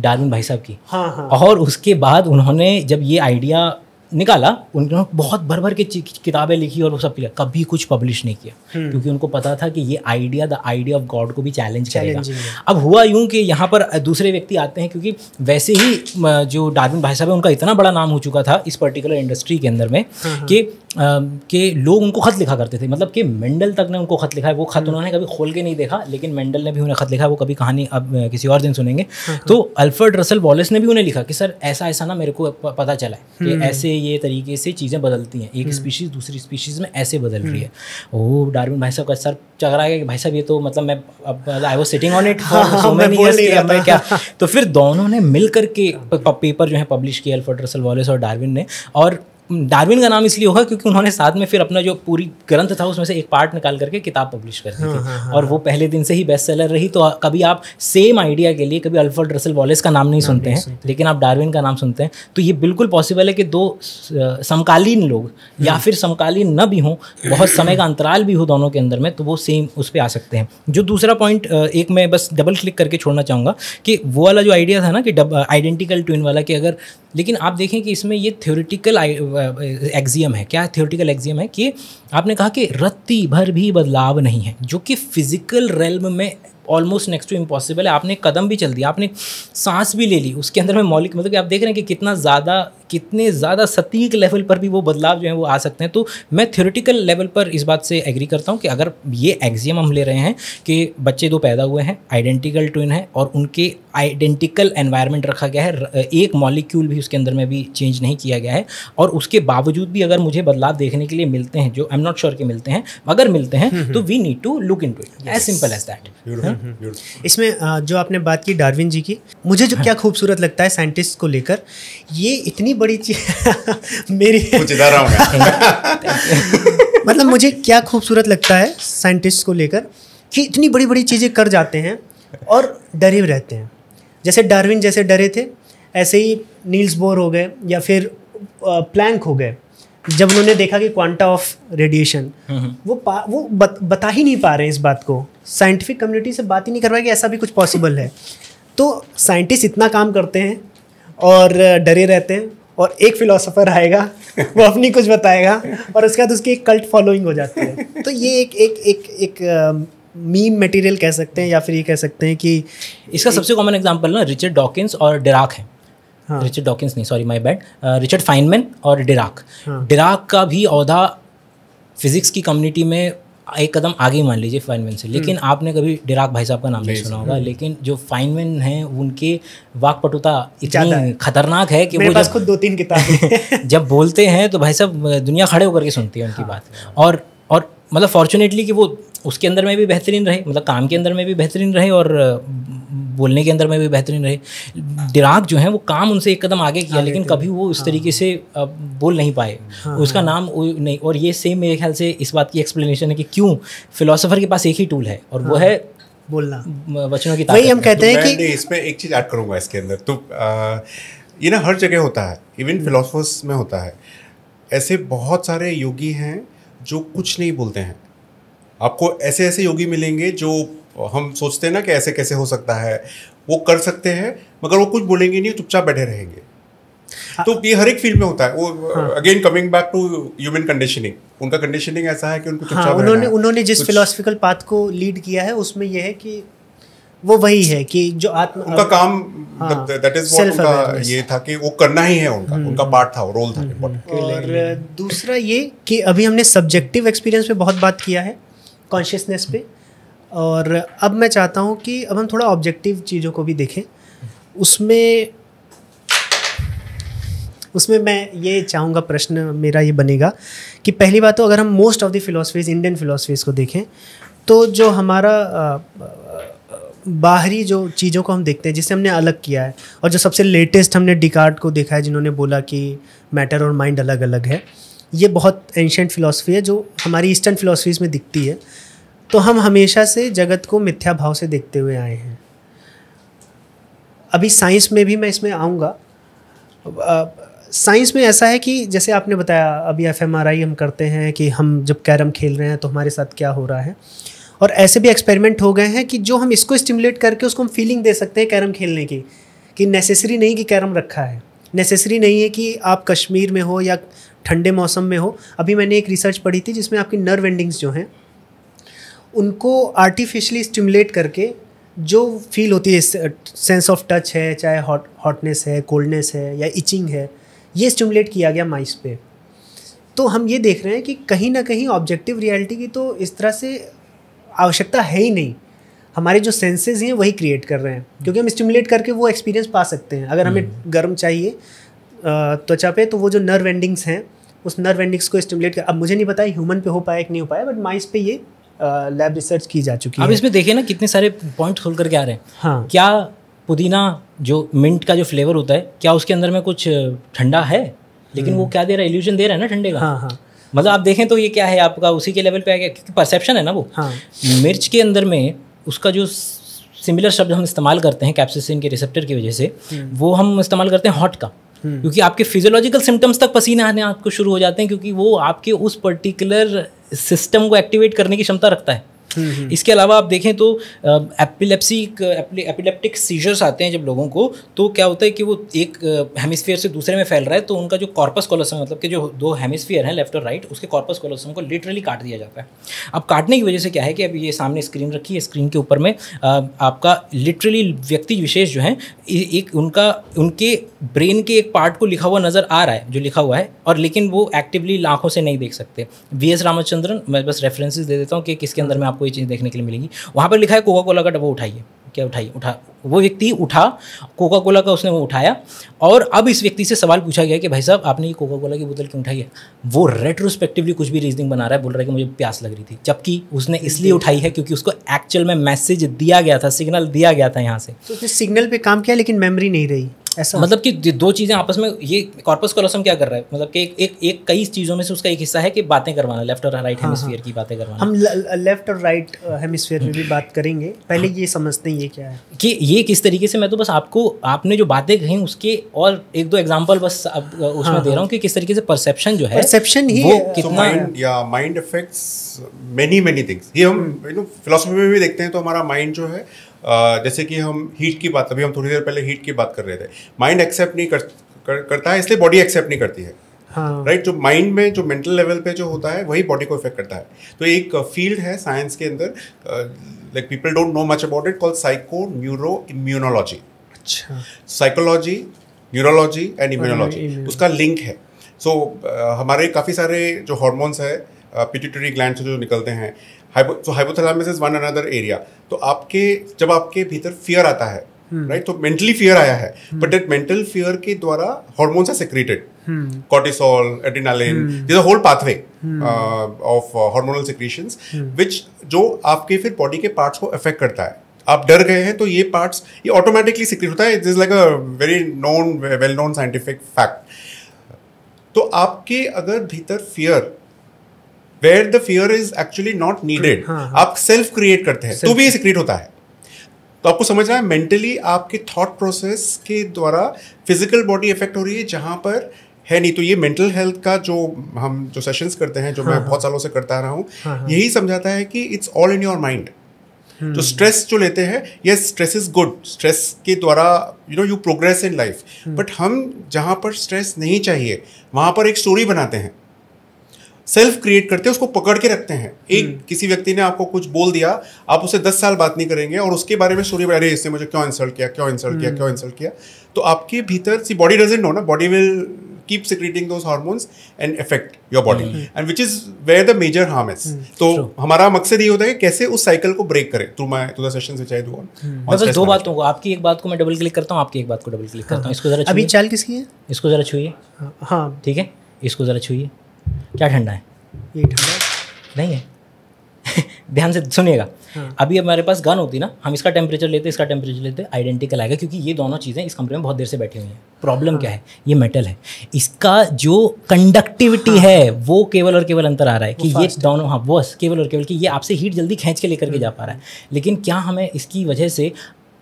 डारविन भाई साहब की हाँ हाँ। और उसके बाद उन्होंने जब ये आइडिया निकाला उन्होंने बहुत भर भर के किताबें लिखी और वो सब किया कभी कुछ पब्लिश नहीं किया हम्म। क्योंकि उनको पता था कि ये idea the idea of God को भी चैलेंज करेगा अब हुआ यूं कि यहाँ पर दूसरे व्यक्ति आते हैं क्योंकि वैसे ही जो डार्विन भाई साहब है उनका इतना बड़ा नाम हो चुका था इस पर्टिकुलर इंडस्ट्री के अंदर में हाँ, हाँ। कि के लोग उनको खत लिखा करते थे मतलब कि मेंडल तक ने उनको खत लिखा है वो खत हम्म। उन्होंने कभी खोल के नहीं देखा लेकिन मेंडल ने भी उन्हें खत लिखा वो कभी कहानी अब किसी और दिन सुनेंगे हाँ, तो अल्फर्ड रसल वॉलेस ने भी उन्हें लिखा कि सर ऐसा ऐसा ना मेरे को पता चला है कि हम्म। ऐसे ये तरीके से चीज़ें बदलती हैं एक स्पीशीज़ हम्म। दूसरी स्पीशीज़ में ऐसे बदल रही हम्म। है ओह डार्विन भाई साहब का सर चल रहा है कि भाई साहब ये तो मतलब मैं अब I was sitting on it so many क्या तो फिर दोनों ने मिल करके पेपर जो है पब्लिश किया अल्फर्ट रसल वॉलेस और डार्विन ने और डार्विन का नाम इसलिए होगा क्योंकि उन्होंने साथ में फिर अपना जो पूरी ग्रंथ था उसमें से एक पार्ट निकाल करके किताब पब्लिश कर दी थी हाँ, हाँ, हाँ और वो हाँ। पहले दिन से ही बेस्ट सेलर रही तो कभी आप सेम आइडिया के लिए कभी अल्फर्ड रसल वॉलेस का नाम नहीं सुनते हैं सुनते लेकिन आप डार्विन का नाम सुनते हैं तो ये बिल्कुल पॉसिबल है कि दो समकालीन लोग या हाँ। फिर समकालीन न भी हों बहुत समय का अंतराल भी हो दोनों के अंदर में तो वो सेम उस पर आ सकते हैं जो दूसरा पॉइंट एक मैं बस डबल क्लिक करके छोड़ना चाहूँगा कि वो वाला जो आइडिया था ना कि आइडेंटिकल ट्विन वाला कि अगर लेकिन आप देखें कि इसमें ये थ्योरिटिकल एग्जियम है क्या थियोटिकल एग्जियम है कि आपने कहा कि रत्ती भर भी बदलाव नहीं है जो कि फिजिकल रेलम में ऑलमोस्ट नेक्स्ट टू इम्पॉसिबल है आपने कदम भी चल दिया आपने सांस भी ले ली उसके अंदर में मौलिक मतलब कि आप देख रहे हैं कि कितना ज़्यादा कितने ज़्यादा सटीक लेवल पर भी वो बदलाव जो है वो आ सकते हैं तो मैं थ्योरेटिकल लेवल पर इस बात से एग्री करता हूँ कि अगर ये एग्जियम हम ले रहे हैं कि बच्चे दो पैदा हुए हैं आइडेंटिकल ट्विन है और उनके आइडेंटिकल एनवायरनमेंट रखा गया है एक मॉलिक्यूल भी उसके अंदर में भी चेंज नहीं किया गया है और उसके बावजूद भी अगर मुझे बदलाव देखने के लिए मिलते हैं जो आई एम नॉट श्योर के मिलते हैं अगर मिलते हैं हम्म, तो we need to look into it as simple as that इसमें जो आपने बात की डार्विन जी की मुझे जो हाँ। क्या खूबसूरत लगता है साइंटिस्ट को लेकर ये इतनी बड़ी चीज मेरी मतलब मुझे क्या खूबसूरत लगता है साइंटिस्ट को लेकर कि इतनी बड़ी बड़ी चीज़ें कर जाते हैं और डरे रहते हैं जैसे डार्विन जैसे डरे थे ऐसे ही नील्स बोर हो गए या फिर प्लैंक हो गए जब उन्होंने देखा कि quanta of radiation hmm, hmm. वो पा, वो बत, बता ही नहीं पा रहे इस बात को साइंटिफिक कम्युनिटी से बात ही नहीं कर पाए कि ऐसा भी कुछ पॉसिबल है तो साइंटिस्ट इतना काम करते हैं और डरे रहते हैं और एक फिलोसोफर आएगा वो अपनी कुछ बताएगा और उसके बाद उसकी एक कल्ट फॉलोइंग हो जाती है तो ये एक एक एक एक मीम मटेरियल कह सकते हैं या फिर ये कह सकते हैं कि इसका सबसे कॉमन एग्जांपल ना रिचर्ड डॉकिंस और डिराक है रिचर्ड हाँ। डॉकिंस नहीं sorry my bad Richard Feynman और डिराक हाँ। डिराक का भी अहदा फिज़िक्स की कम्युनिटी में एक कदम आगे मान लीजिए फाइनमैन से हम्म। लेकिन आपने कभी डिराग भाई साहब का नाम नहीं सुना होगा लेकिन जो फाइनमैन हैं उनके वाकपटुता इतनी खतरनाक है कि वो जब खुद दो तीन किताबें जब बोलते हैं तो भाई साहब दुनिया खड़े होकर के सुनती है उनकी हाँ, बात हाँ। और और मतलब फॉर्चुनेटली कि वो उसके अंदर में भी बेहतरीन रहे मतलब काम के अंदर में भी बेहतरीन रहे और बोलने के अंदर में भी बेहतरीन रहे डिराग जो है वो काम उनसे एक कदम आगे किया लेकिन कभी वो उस हाँ। तरीके से बोल नहीं पाए हाँ, उसका हाँ। नाम नहीं और ये सेम मेरे ख्याल से इस बात की एक्सप्लेनेशन है कि क्यों फिलोसोफर के पास एक ही टूल है और वो है बोलना वचनों की वही हम कहते तो हैं कि इसमें एक चीज़ ऐड करूँगा इसके अंदर तो ये ना हर जगह होता है इवन फिलोसफर्स हम्म। में होता है ऐसे बहुत सारे योगी हैं जो कुछ नहीं बोलते हैं आपको ऐसे ऐसे योगी मिलेंगे जो हम सोचते हैं ना कि ऐसे कैसे हो सकता है वो कर सकते हैं मगर वो कुछ बोलेंगे नहीं चुपचाप बैठे रहेंगे हाँ। तो ये हर एक फील्ड में होता है वो again coming back to human conditioning उनका कंडीशनिंग ऐसा है कि उनको हाँ, उन्होंने उन्होंने जिस फिलोसफिकल पाथ को लीड किया है उसमें यह है कि वो वही है कि जो आत्म उनका काम दैट हाँ, इज उनका ये था कि वो करना ही है उनका हम्म। उनका पार्ट था रोल था हम्म। और दूसरा ये कि अभी हमने सब्जेक्टिव एक्सपीरियंस पे बहुत बात किया है कॉन्शियसनेस पे और अब मैं चाहता हूँ कि अब हम थोड़ा ऑब्जेक्टिव चीज़ों को भी देखें उसमें उसमें मैं ये चाहूँगा प्रश्न मेरा ये बनेगा कि पहली बात तो अगर हम most of the philosophies Indian philosophies को देखें तो जो हमारा बाहरी जो चीज़ों को हम देखते हैं जिससे हमने अलग किया है और जो सबसे लेटेस्ट हमने डिकार्ड को देखा है जिन्होंने बोला कि मैटर और माइंड अलग अलग है ये बहुत एंशेंट फिलासफी है जो हमारी ईस्टर्न फिलासफीज में दिखती है तो हम हमेशा से जगत को मिथ्या भाव से देखते हुए आए हैं अभी साइंस में भी मैं इसमें आऊँगा साइंस में ऐसा है कि जैसे आपने बताया अभी एफ हम करते हैं कि हम जब कैरम खेल रहे हैं तो हमारे साथ क्या हो रहा है और ऐसे भी एक्सपेरिमेंट हो गए हैं कि जो हम इसको स्टिमुलेट करके उसको हम फीलिंग दे सकते हैं कैरम खेलने की कि नेसेसरी नहीं कि कैरम रखा है नेसेसरी नहीं है कि आप कश्मीर में हो या ठंडे मौसम में हो अभी मैंने एक रिसर्च पढ़ी थी जिसमें आपकी नर्व एंडिंग्स जो हैं उनको आर्टिफिशली स्टिमुलेट करके जो फील होती है सेंस ऑफ टच है चाहे हॉट हॉटनेस है कोल्डनेस है या इचिंग है ये स्टिमुलेट किया गया माइस पे तो हम ये देख रहे हैं कि कहीं ना कहीं ऑब्जेक्टिव रियलिटी की तो इस तरह से आवश्यकता है ही नहीं हमारे जो सेंसेज हैं वही क्रिएट कर रहे हैं क्योंकि हम स्टिमुलेट करके वो एक्सपीरियंस पा सकते हैं अगर हमें हम्म। गर्म चाहिए त्वचा पे तो वो जो नर्व एंडिंग्स हैं उस नर्व एंडिंग्स को स्टिमुलेट कर अब मुझे नहीं पता ह्यूमन पे हो पाया कि नहीं हो पाया बट माइस पे ये लैब रिसर्च की जा चुकी है अब इसमें देखिए ना कितने सारे पॉइंट खोल करके आ रहे हैं हाँ क्या पुदीना जो मिंट का जो फ्लेवर होता है क्या उसके अंदर में कुछ ठंडा है लेकिन हम्म। वो क्या दे रहा है एल्यूजन दे रहा है ना ठंडे का हाँ हाँ मतलब आप देखें तो ये क्या है आपका उसी के लेवल पे आ गया क्योंकि परसेप्शन है ना वो हाँ मिर्च के अंदर में उसका जो सिमिलर शब्द हम इस्तेमाल करते हैं कैप्सिसिन के रिसेप्टर की वजह से हम्म। वो हम इस्तेमाल करते हैं हॉट का हम्म। क्योंकि आपके फिजियोलॉजिकल सिम्टम्स तक पसीने आने आपको शुरू हो जाते हैं क्योंकि वो आपके उस पर्टिकुलर सिस्टम को एक्टिवेट करने की क्षमता रखता है इसके अलावा आप देखें तो एपिलेप्सी एपिलेप्टिक सीजर्स आते हैं जब लोगों को तो क्या होता है कि वो एक हेमिसफेयर से दूसरे में फैल रहा है तो उनका जो कॉर्पस कॉलोसम मतलब कि जो दो हेमिसफेयर हैं लेफ्ट और राइट उसके कॉर्पस कॉलोसम को लिटरली काट दिया जाता है अब काटने की वजह से क्या है कि अब ये सामने स्क्रीन रखी है स्क्रीन के ऊपर में आपका लिटरली व्यक्ति विशेष जो है एक उनका उनके ब्रेन के एक पार्ट को लिखा हुआ नज़र आ रहा है जो लिखा हुआ है और लेकिन वो एक्टिवली लाखों से नहीं देख सकते वी एस रामचंद्रन मैं बस रेफरेंसेस दे देता हूँ कि किसके अंदर में आपको वही चीज़ देखने के लिए मिलेगी वहाँ पर लिखा है कोका कोला का डब्बा उठाइए क्या उठाइए उठा वो व्यक्ति उठा कोका कोला का उसने वो उठाया और अब इस व्यक्ति से सवाल पूछा गया कि भाई साहब आपने ये कोका कोला की बोतल क्यों उठाई है वो रेट्रोस्पेक्टिवली कुछ भी रीजनिंग बना रहा है बोल रहा है कि मुझे प्यास लग रही थी जबकि उसने इसलिए उठाई है क्योंकि उसको एक्चुअल में मैसेज दिया गया था सिग्नल दिया गया था यहाँ से तो सिग्नल पर काम किया लेकिन मेमरी नहीं रही ऐसा मतलब कि दो चीज़ें आपस में ये कॉर्पस कॉलोसम क्या कर रहा है मतलब कि एक एक, एक कई चीज़ों में से उसका एक हिस्सा है कि बातें करवाना लेफ्ट और राइट हाँ, हेमिस्फीयर हाँ, की बातें करवाना हम लेफ्ट और राइट हेमिस्फीयर में भी हम्म। बात करेंगे पहले हाँ। ये समझते हैं ये क्या है कि ये किस तरीके से मैं तो बस आपको आपने जो बातें कही उसके और एक दो एग्जाम्पल बस अब हाँ, उसमें दे रहा हाँ। हूँ कि किस तरीके से परसेप्शन जो है परसेप्शन ही कितना या mind effects many many things ये हम यू नो फिलोसफी में भी देखते हैं तो हमारा माइंड जो है जैसे कि हम हीट की बात अभी हम थोड़ी देर पहले हीट की बात कर रहे थे माइंड एक्सेप्ट नहीं कर, कर करता है इसलिए बॉडी एक्सेप्ट नहीं करती है हाँ राइट जो माइंड में जो मेंटल लेवल पे जो होता है वही बॉडी को इफेक्ट करता है तो एक फील्ड है साइंस के अंदर like people don't know much about it call psychoneuroimmunology अच्छा साइकोलॉजी न्यूरोलॉजी एंड इम्यूनोलॉजी उसका लिंक है सो so, uh, हमारे काफ़ी सारे जो हॉर्मोन्स है पिट्यूटरी ग्लैंड से जो निकलते हैं so hypothalamus is one another area तो आपके जब आपके भीतर फियर आता है राइट हम्म। तो मेंटली फियर आया है बट दैट मेंटल फियर के द्वारा hormones are secreted cortisol adrenaline this whole pathway of hormonal secretions which जो आपके फिर बॉडी के पार्ट्स को अफेक्ट करता है आप डर गए हैं तो ये पार्ट्स ये ऑटोमेटिकली सिक्रेट होता है it is like a very known well known scientific fact तो आपके अगर भीतर fear where the fear is actually not needed आप सेल्फ क्रिएट करते हैं तो भी ये सिक्रिएट होता है तो आपको समझ रहा है मेंटली आपके थॉट प्रोसेस के द्वारा फिजिकल बॉडी इफेक्ट हो रही है जहां पर है नहीं तो ये मेंटल हेल्थ का जो हम जो सेशंस करते हैं जो हाँ, मैं हाँ। बहुत सालों से करता रहा हूँ हाँ, हाँ, यही समझाता है कि it's all in your mind तो स्ट्रेस जो लेते हैं ये स्ट्रेस इज गुड स्ट्रेस के द्वारा you know you progress in life but हम जहाँ पर स्ट्रेस नहीं चाहिए वहाँ पर एक स्टोरी बनाते हैं सेल्फ क्रिएट करते हैं उसको पकड़ के रखते हैं एक हम्म। किसी व्यक्ति ने आपको कुछ बोल दिया आप उसे दस साल बात नहीं करेंगे और उसके बारे में स्टोरी अरे इसने मुझे क्यों इंसल्ट किया क्यों इंसल्ट किया हम्म। क्यों इंसल्ट किया तो आपके भीतर सी बॉडी डजेंट हो ना body will keep secreting those hormones and affect your body and which is where the major harm is तो हमारा मकसद ये होता है कि कैसे उस साइकिल को ब्रेक करें थ्रू माई थ्रू देशन से चाहे दो बातों को आपकी एक बात को मैं डबल क्लिक करता हूँ आपकी एक बात को डबल क्लिक करता हूँ हाँ। इसको जरा अभी चाल किसकी है इसको जरा छुइए हाँ ठीक है इसको जरा छुइए क्या ठंडा है ये ठंडा नहीं है ध्यान से सुनिएगा हाँ। अभी हमारे पास गन होती ना हम इसका टेम्परेचर लेते इसका टेम्परेचर लेते आइडेंटिकल आएगा क्योंकि ये दोनों चीज़ें इस कंपनी में बहुत देर से बैठी हुई हैं प्रॉब्लम हाँ। क्या है ये मेटल है इसका जो कंडक्टिविटी हाँ। है वो केवल और केवल अंतर आ रहा है कि ये दोनों हाँ बस केवल और केवल कि ये आपसे हीट जल्दी खींच के लेकर के हाँ। जा पा रहा है लेकिन क्या हमें इसकी वजह से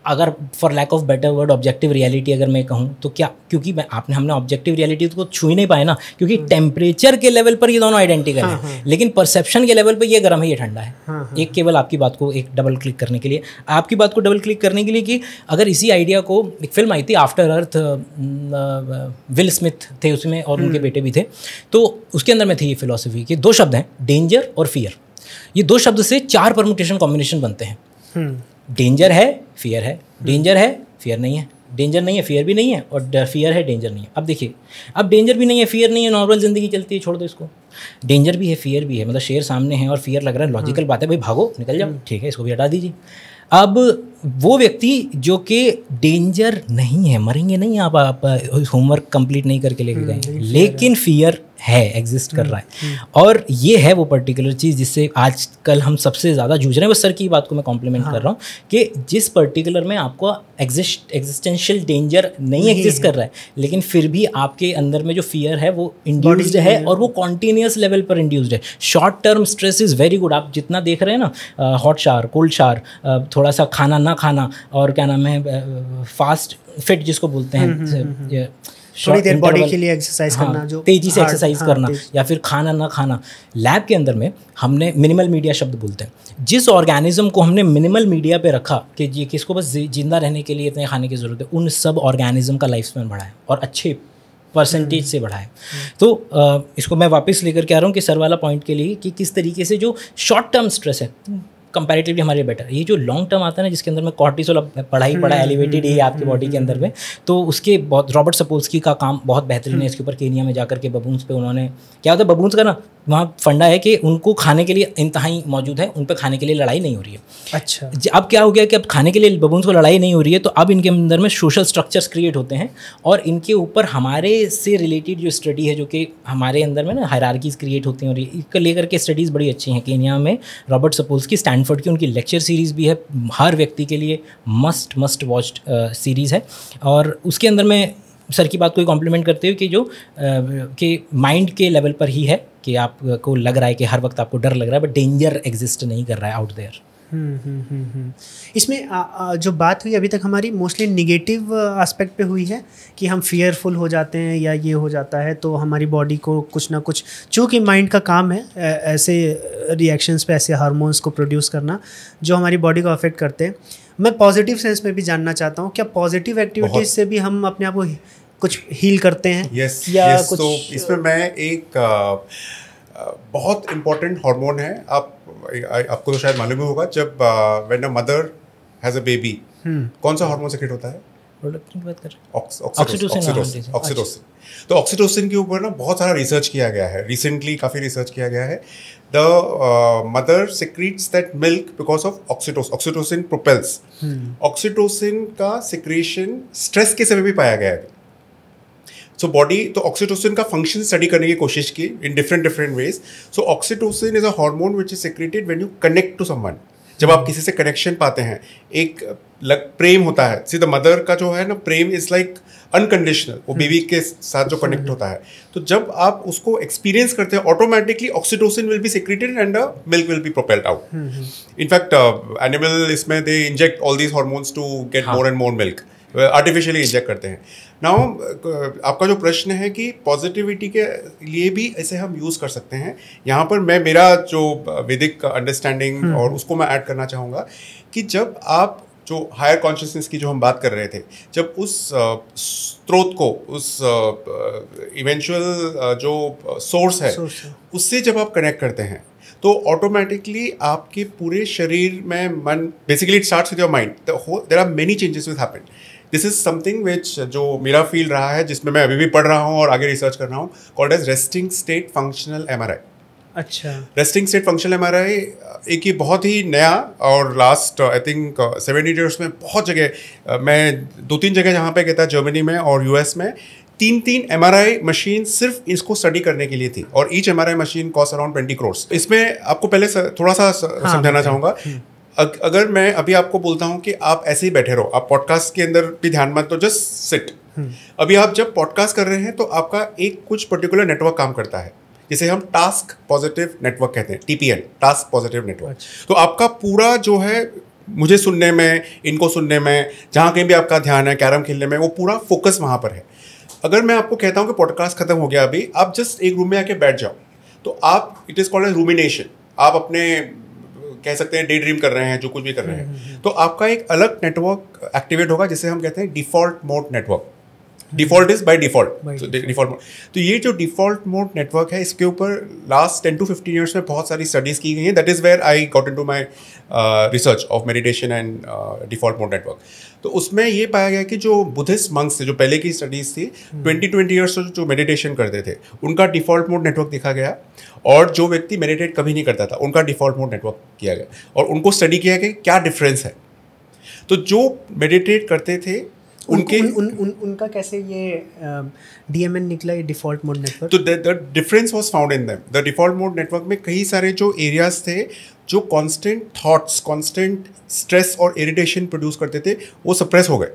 अगर for lack of better word objective reality अगर मैं कहूँ तो क्या क्योंकि आपने हमने ऑब्जेक्टिव रियलिटी को छू ही नहीं पाया ना क्योंकि टेम्परेचर हम्म। के लेवल पर ये दोनों आइडेंटिकल हाँ, है हाँ। लेकिन परसेप्शन के लेवल पर ये गर्म है ये ठंडा है हाँ, हाँ। एक केवल आपकी बात को एक डबल क्लिक करने के लिए आपकी बात को डबल क्लिक करने के लिए कि अगर इसी आइडिया को एक फिल्म आई थी आफ्टर अर्थ विल स्मिथ थे उसमें और उनके हम्म। बेटे भी थे तो उसके अंदर में थी ये फिलोसफी कि दो शब्द हैं डेंजर और फियर ये दो शब्द से चार परमुटेशन कॉम्बिनेशन बनते हैं हम्म। डेंजर है फियर है डेंजर hmm. है फियर नहीं है डेंजर नहीं है फियर भी नहीं है और फियर है डेंजर नहीं है अब देखिए अब डेंजर भी नहीं है फियर नहीं है नॉर्मल ज़िंदगी चलती है छोड़ दो इसको डेंजर भी है फियर भी है मतलब शेर सामने है और फियर लग रहा है लॉजिकल hmm. बात है भाई भागो निकल जाओ hmm. ठीक है इसको भी हटा दीजिए अब वो व्यक्ति जो कि डेंजर नहीं है मरेंगे नहीं आप आप होमवर्क कंप्लीट नहीं करके लेके गए लेकिन फियर है एग्जिस्ट कर हम्म, रहा है हम्म। और ये है वो पर्टिकुलर चीज़ जिससे आजकल हम सबसे ज़्यादा जूझ रहे हैं बस सर की बात को मैं कॉम्प्लीमेंट हाँ। कर रहा हूँ कि जिस पर्टिकुलर में आपको एग्जिस्ट एग्जिस्टेंशियल डेंजर नहीं एग्जिस्ट कर रहा है लेकिन फिर भी आपके अंदर में जो फियर है वो इंड्यूस्ड है और वो कॉन्टीन्यूस लेवल पर इंड्यूस्ड है short term stress is very good आप जितना देख रहे हैं ना हॉट शार कोल्ड शार थोड़ा सा खाना ना खाना और क्या नाम है फास्ट फिट जिसको बोलते हैं हम्म, थोड़ी देर बॉडी के लिए एक्सरसाइज हाँ, करना जो तेजी से एक्सरसाइज हाँ, करना या फिर खाना ना खाना लैब के अंदर में हमने मिनिमल मीडिया शब्द बोलते हैं जिस ऑर्गेनिज्म को हमने मिनिमल मीडिया पे रखा कि ये किसको बस जिंदा रहने के लिए इतने खाने की ज़रूरत है उन सब ऑर्गेनिज्म का लाइफ स्पैन बढ़ाए और अच्छे परसेंटेज से बढ़ाए हम्म। तो इसको मैं वापस लेकर के आ रहा हूँ कि सर वाला पॉइंट के लिए कि किस तरीके से जो शॉर्ट टर्म स्ट्रेस है कंपेरेटिवली हमारे लिए बेटर ये जो लॉन्ग टर्म आता है ना जिसके अंदर में कॉर्टिसोल पढ़ाई पढ़ा एलिवेटेड ही आपकी बॉडी हम्म, के अंदर हम्म। में तो उसके बहुत रॉबर्ट सपोल्सकी का काम बहुत बेहतरीन है इसके ऊपर केनिया में जाकर के बबूंस पे उन्होंने क्या होता है बबूंस का ना वहाँ फंडा है कि उनको खाने के लिए इंतहाई मौजूद है उन पर खाने के लिए लड़ाई नहीं हो रही है अच्छा अब क्या हो गया कि अब खाने के लिए बबूंस को लड़ाई नहीं हो रही है तो अब इनके अंदर में सोशल स्ट्रक्चर्स क्रिएट होते हैं और इनके ऊपर हमारे से रिलेटेड जो स्टडी है जो कि हमारे अंदर में ना हरारकीज क्रिएट होती हैं और इसको लेकर के स्टडीज़ बड़ी अच्छी हैं केनिया में रॉबर्ट सपोल्स की स्टैंड कम्फर्ट की उनकी लेक्चर सीरीज़ भी है हर व्यक्ति के लिए मस्ट मस्ट वॉच सीरीज़ है और उसके अंदर मैं सर की बात को कॉम्प्लीमेंट करते हुए कि जो uh, कि माइंड के लेवल पर ही है कि आपको लग रहा है कि हर वक्त आपको डर लग रहा है बट डेंजर एग्जिस्ट नहीं कर रहा है आउट देयर हम्म, हम्म, हम्म, इसमें जो बात हुई अभी तक हमारी मोस्टली निगेटिव आस्पेक्ट पे हुई है कि हम फियरफुल हो जाते हैं या ये हो जाता है तो हमारी बॉडी को कुछ ना कुछ चूँकि माइंड का काम है ऐसे रिएक्शंस पे ऐसे हार्मोन्स को प्रोड्यूस करना जो हमारी बॉडी को अफेक्ट करते हैं मैं पॉजिटिव सेंस में भी जानना चाहता हूँ क्या पॉजिटिव एक्टिविटीज से भी हम अपने आप को कुछ हील करते हैं yes, या yes, कुछ तो इसमें मैं एक आ, बहुत इंपॉर्टेंट हार्मोन है आप आपको तो शायद मालूम ही होगा जब when a mother has a baby कौन सा हार्मोन सेक्रेट होता है ऑक्सीटोसिन हाँ, हाँ, हाँ, अच्छा। तो ऑक्सीटोसिन के ऊपर ना बहुत सारा रिसर्च किया गया है रिसेंटली काफ़ी रिसर्च किया गया है the mother secretes that milk because of ऑक्सीटोस ऑक्सीटोसिन प्रोपेल्स ऑक्सीटोसिन का सिक्रेशन स्ट्रेस के समय भी पाया गया है सो बॉडी तो ऑक्सीटोसिन का फंक्शन स्टडी करने की कोशिश की in different different ways so oxytocin is a hormone which is secreted when you connect to someone जब आप किसी से कनेक्शन पाते हैं एक लग प्रेम होता है सी द मदर का जो है ना प्रेम इज लाइक अनकंडीशनल वो बेबी के साथ जो कनेक्ट होता है तो जब आप उसको एक्सपीरियंस करते हैं automatically oxytocin will be secreted and milk will be propelled out in fact animal इसमें they inject all these hormones to get more and more milk artificially inject करते हैं नाउ आपका जो प्रश्न है कि पॉजिटिविटी के लिए भी इसे हम यूज़ कर सकते हैं यहाँ पर मैं मेरा जो वैदिक अंडरस्टैंडिंग हम्म। और उसको मैं ऐड करना चाहूँगा कि जब आप जो हायर कॉन्शियसनेस की जो हम बात कर रहे थे जब उस स्रोत को उस इवेंचुअल जो सोर्स है उससे जब आप कनेक्ट करते हैं तो ऑटोमेटिकली आपके पूरे शरीर में मन basically it starts with your mind there are many changes with happen this is something which जो मेरा फील्ड रहा है जिसमें मैं अभी भी पढ़ रहा हूँ और आगे रिसर्च कर रहा हूँ called as resting state functional M R I अच्छा resting state functional M R I एक ही बहुत ही नया और last I think seven eight years में बहुत जगह uh, मैं दो तीन जगह जहाँ पे था जर्मनी में और यूएस में तीन तीन एम आर आई मशीन सिर्फ इसको स्टडी करने के लिए थी और each M R I machine cost around twenty crores इसमें आपको पहले थोड़ा सा हाँ, समझाना चाहूँगा हम्म। अग, अगर मैं अभी आपको बोलता हूँ कि आप ऐसे ही बैठे रहो आप पॉडकास्ट के अंदर भी ध्यान मत तो जस्ट सिट अभी आप जब पॉडकास्ट कर रहे हैं तो आपका एक कुछ पर्टिकुलर नेटवर्क काम करता है जिसे हम टास्क पॉजिटिव नेटवर्क कहते हैं टीपीएन टास्क पॉजिटिव नेटवर्क तो आपका पूरा जो है मुझे सुनने में इनको सुनने में जहाँ कहीं भी आपका ध्यान है कैरम खेलने में वो पूरा फोकस वहाँ पर है अगर मैं आपको कहता हूँ कि पॉडकास्ट खत्म हो गया अभी आप जस्ट एक रूम में आके बैठ जाओ तो आप it is called a rumination आप अपने कह सकते हैं डे ड्रीम कर रहे हैं जो कुछ भी कर रहे हैं हम्म, हम्म, हम्म। तो आपका एक अलग नेटवर्क एक्टिवेट होगा जिसे हम कहते हैं default mode network default is by default default mode तो ये जो डिफॉल्ट मोड नेटवर्क है इसके ऊपर last ten to fifteen years में बहुत सारी स्टडीज की गई हैं that is where I got into my research of meditation and default mode network तो उसमें ये पाया गया कि जो बुद्धिस्ट मंग्स थे जो पहले की स्टडीज थी ट्वेंटी ट्वेंटी ईयर्स जो मेडिटेशन करते थे उनका डिफॉल्ट मोड नेटवर्क देखा गया और जो व्यक्ति मेडिटेट कभी नहीं करता था उनका डिफॉल्ट मोड नेटवर्क किया गया और उनको स्टडी किया गया कि क्या डिफरेंस है तो जो मेडिटेट करते थे उनके उन, उन, उनका कैसे ये डीएमएन निकला ये डिफॉल्ट मोड नेटवर्क तो the difference was found in them the default mode network में कई सारे जो एरियाज थे जो कांस्टेंट थॉट्स कांस्टेंट स्ट्रेस और इरिटेशन प्रोड्यूस करते थे वो सप्रेस हो गए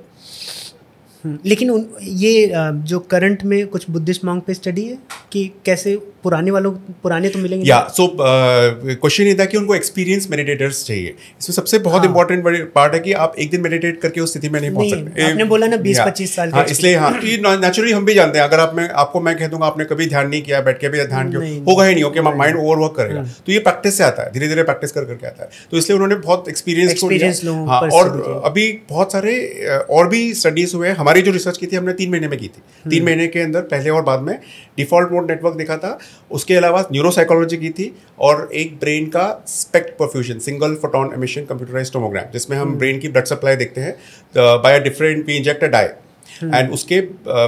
हम्म, लेकिन उन ये जो करंट में कुछ बुद्धिस्ट मॉन्ग पे स्टडी है कि कैसे पुराने वालों पुराने तो मिलेंगे या सो क्वेश्चन ये था कि उनको एक्सपीरियंस मेडिटेटर्स चाहिए इसमें सबसे बहुत इंपॉर्टेंट हाँ. पार्ट है कि आप एक दिन मेडिटेट करके उस स्थिति में नहीं पहुंच सकते आपने बोला ना बीस पच्चीस साल हाँ, इसलिए हाँ तो ये नेचुरली हम भी जानते हैं अगर आप मैं आपको मैं कह दूंगा आपने कभी ध्यान नहीं किया बैठ के भी ध्यान क्यों होगा ही नहीं ओके माइंड ओवर वर्क करेगा हम्म। तो ये प्रैक्टिस से आता है धीरे धीरे प्रैक्टिस कर करके आता है तो इसलिए उन्होंने बहुत एक्सपीरियंस हाँ, और अभी बहुत सारे और भी स्टडीज हुए हमारी जो रिसर्च की थी हमने तीन महीने में की थी तीन हम्म। महीने के अंदर पहले और बाद में डिफॉल्ट मोड नेटवर्क देखा था उसके अलावा न्यूरोसाइकोलॉजी की थी और एक ब्रेन का SPECT perfusion single photon emission computerize tomogram जिसमें हम ब्रेन hmm. की ब्लड सप्लाई देखते हैं by different we inject dye and उसके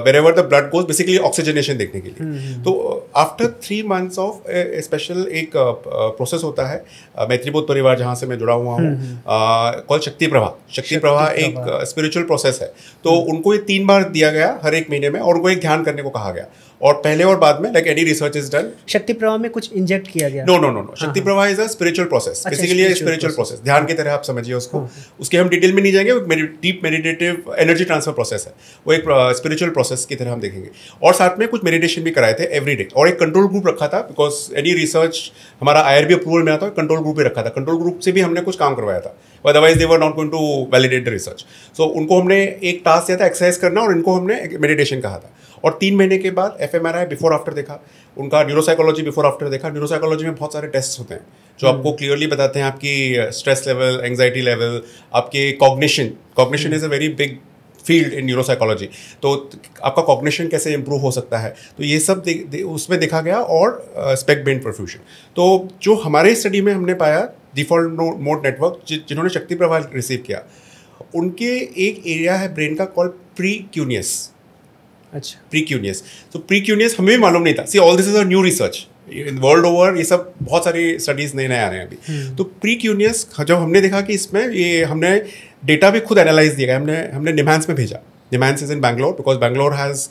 wherever the blood goes basically oxygenation देखने के लिए hmm. तो after three months of special एक प्रोसेस uh, uh होता है uh, मैत्रीबोध परिवार जहाँ से मैं जुड़ा हुआ हूँ hmm. uh, कॉल शक्ति प्रभा शक्ति प्रभा एक स्पिरिचुअल uh, प्रोसेस है तो उनको ये तीन बार दिया गया हर एक महीने में और उनको एक ध्यान करने को कहा गया और पहले और बाद में like any research is done Shakti Pravah में कुछ इंजेक्ट किया गया no no no no Shakti हाँ। Pravah is a spiritual process basically spiritual process ध्यान की तरह आप समझिए उसको हाँ, हाँ। उसके हम डिटेल में नहीं जाएंगे deep meditative energy transfer process है वो एक स्पिरिचुअल uh, प्रोसेस की तरह हम देखेंगे और साथ में कुछ मेडिटेशन भी कराए थे एवरी डे और एक कंट्रोल ग्रुप रखा था बिकॉज एनी रिसर्च हमारा आई आर बी अप्रूवल में आता है कंट्रोल ग्रुप भी रखा था कंट्रोल ग्रुप से भी हमने कुछ काम करवाया था otherwise they were not going to validate the research so उनको हमने एक टास्क दिया था एक्सरसाइज करना और इनको हमने मेडिटेशन कहा था और तीन महीने के बाद F M R I before after देखा उनका न्यूरोसाइकोलॉजी बिफोर आफ्टर देखा न्यूरोसाइकोलॉजी में बहुत सारे टेस्ट होते हैं जो हम्म। आपको क्लियरली बताते हैं आपकी स्ट्रेस लेवल एंगजाइटी लेवल आपके cognition cognition is a very big field in neuropsychology तो आपका कॉग्निशन कैसे इम्प्रूव हो सकता है तो ये सब दे, दे, उसमें देखा गया और स्पेक बेन परफ्यूशन तो जो हमारे स्टडी में हमने पाया डिफॉल्ट मोड नेटवर्क जिन्होंने शक्ति प्रवाह रिसीव किया उनके एक एरिया है ब्रेन का कॉल प्री क्यूनियस अच्छा प्रीक्यूनियस तो प्रीक्यूनियस हमें मालूम नहीं था see all this is a new research world over ये सब बहुत सारी स्टडीज नए नए आ रहे हैं अभी हम्म। तो प्रीक्यूनियस हाँ, जब हमने देखा कि इसमें ये हमने डेटा भी खुद एनालाइज दिया हमने हमने निमांस में भेजा NIMHANS is in Bangalore because Bangalore has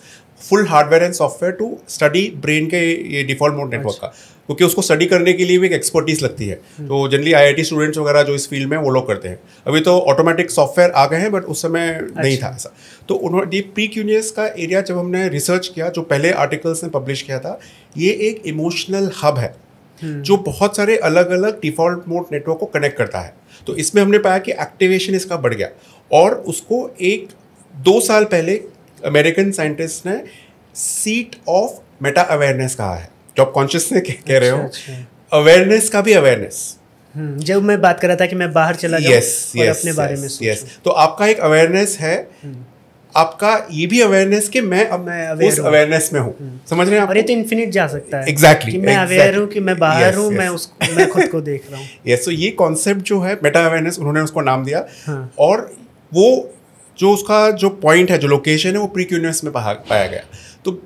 full hardware and software to study brain के ये डिफॉल्ट मोड नेटवर्क का अच्छा। क्योंकि उसको स्टडी करने के लिए भी एक एक्सपर्टीज लगती है हम्म। तो जनरली आईआईटी स्टूडेंट्स वगैरह जो इस फील्ड में वो लोग करते हैं अभी तो ऑटोमेटिक सॉफ्टवेयर आ गए हैं बट उस समय नहीं था अच्छा। ऐसा तो उन्होंने प्री क्यूनियस का एरिया जब हमने रिसर्च किया जो पहले आर्टिकल्स ने पब्लिश किया था ये एक इमोशनल हब है हम्म। जो बहुत सारे अलग अलग डिफॉल्ट मोड नेटवर्क को कनेक्ट करता है तो इसमें हमने पाया कि एक्टिवेशन इसका बढ़ गया और उसको एक दो साल पहले अमेरिकन साइंटिस्ट ने सीट ऑफ मेटा अवेयरनेस कहा है जो आप कॉन्शियस कह, कह रहे हो अवेयरनेस अच्छा, अच्छा। का भी अवेयरनेस हम्म, जब मैं बात कर रहा था कि मैं बाहर चला जाऊं yes, और yes, अपने बारे yes, में यस yes. तो आपका एक अवेयरनेस है हम्म। आपका ये भी अवेयरनेस कि मैं अब मैं उस अवेयरनेस में हूँ हम्म। समझ रहे हैं आप अरे तो इन्फिनिट जा सकता है एग्जैक्टली exactly, कि मैं अवेयर exactly. हूँ कि मैं बाहर yes, हूँ yes. मैं उसको मैं खुद को देख रहा हूँ यस yes, तो ये कॉन्सेप्ट जो है मेटा अवेयरनेस उन्होंने उसको नाम दिया हाँ. और वो जो उसका जो पॉइंट है जो लोकेशन है वो प्री क्यूनिवर्स में पाया गया तो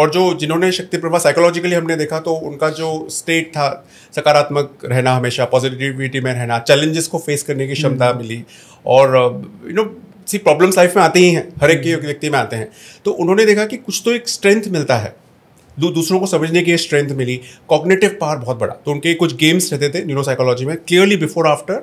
और जो जिन्होंने शक्ति प्रभा साइकोलॉजिकली हमने देखा तो उनका जो स्टेट था सकारात्मक रहना हमेशा पॉजिटिविटी में रहना चैलेंजेस को फेस करने की क्षमता हम्म। मिली और you know see problems life में आते ही हैं हर एक व्यक्ति में आते हैं तो उन्होंने देखा कि कुछ तो एक स्ट्रेंथ मिलता है दू, दूसरों को समझने की स्ट्रेंथ मिली कॉग्नेटिव पावर बहुत बड़ा तो उनके कुछ गेम्स रहते थे न्यूरोसाइकोलॉजी में क्लियरली बिफोर आफ्टर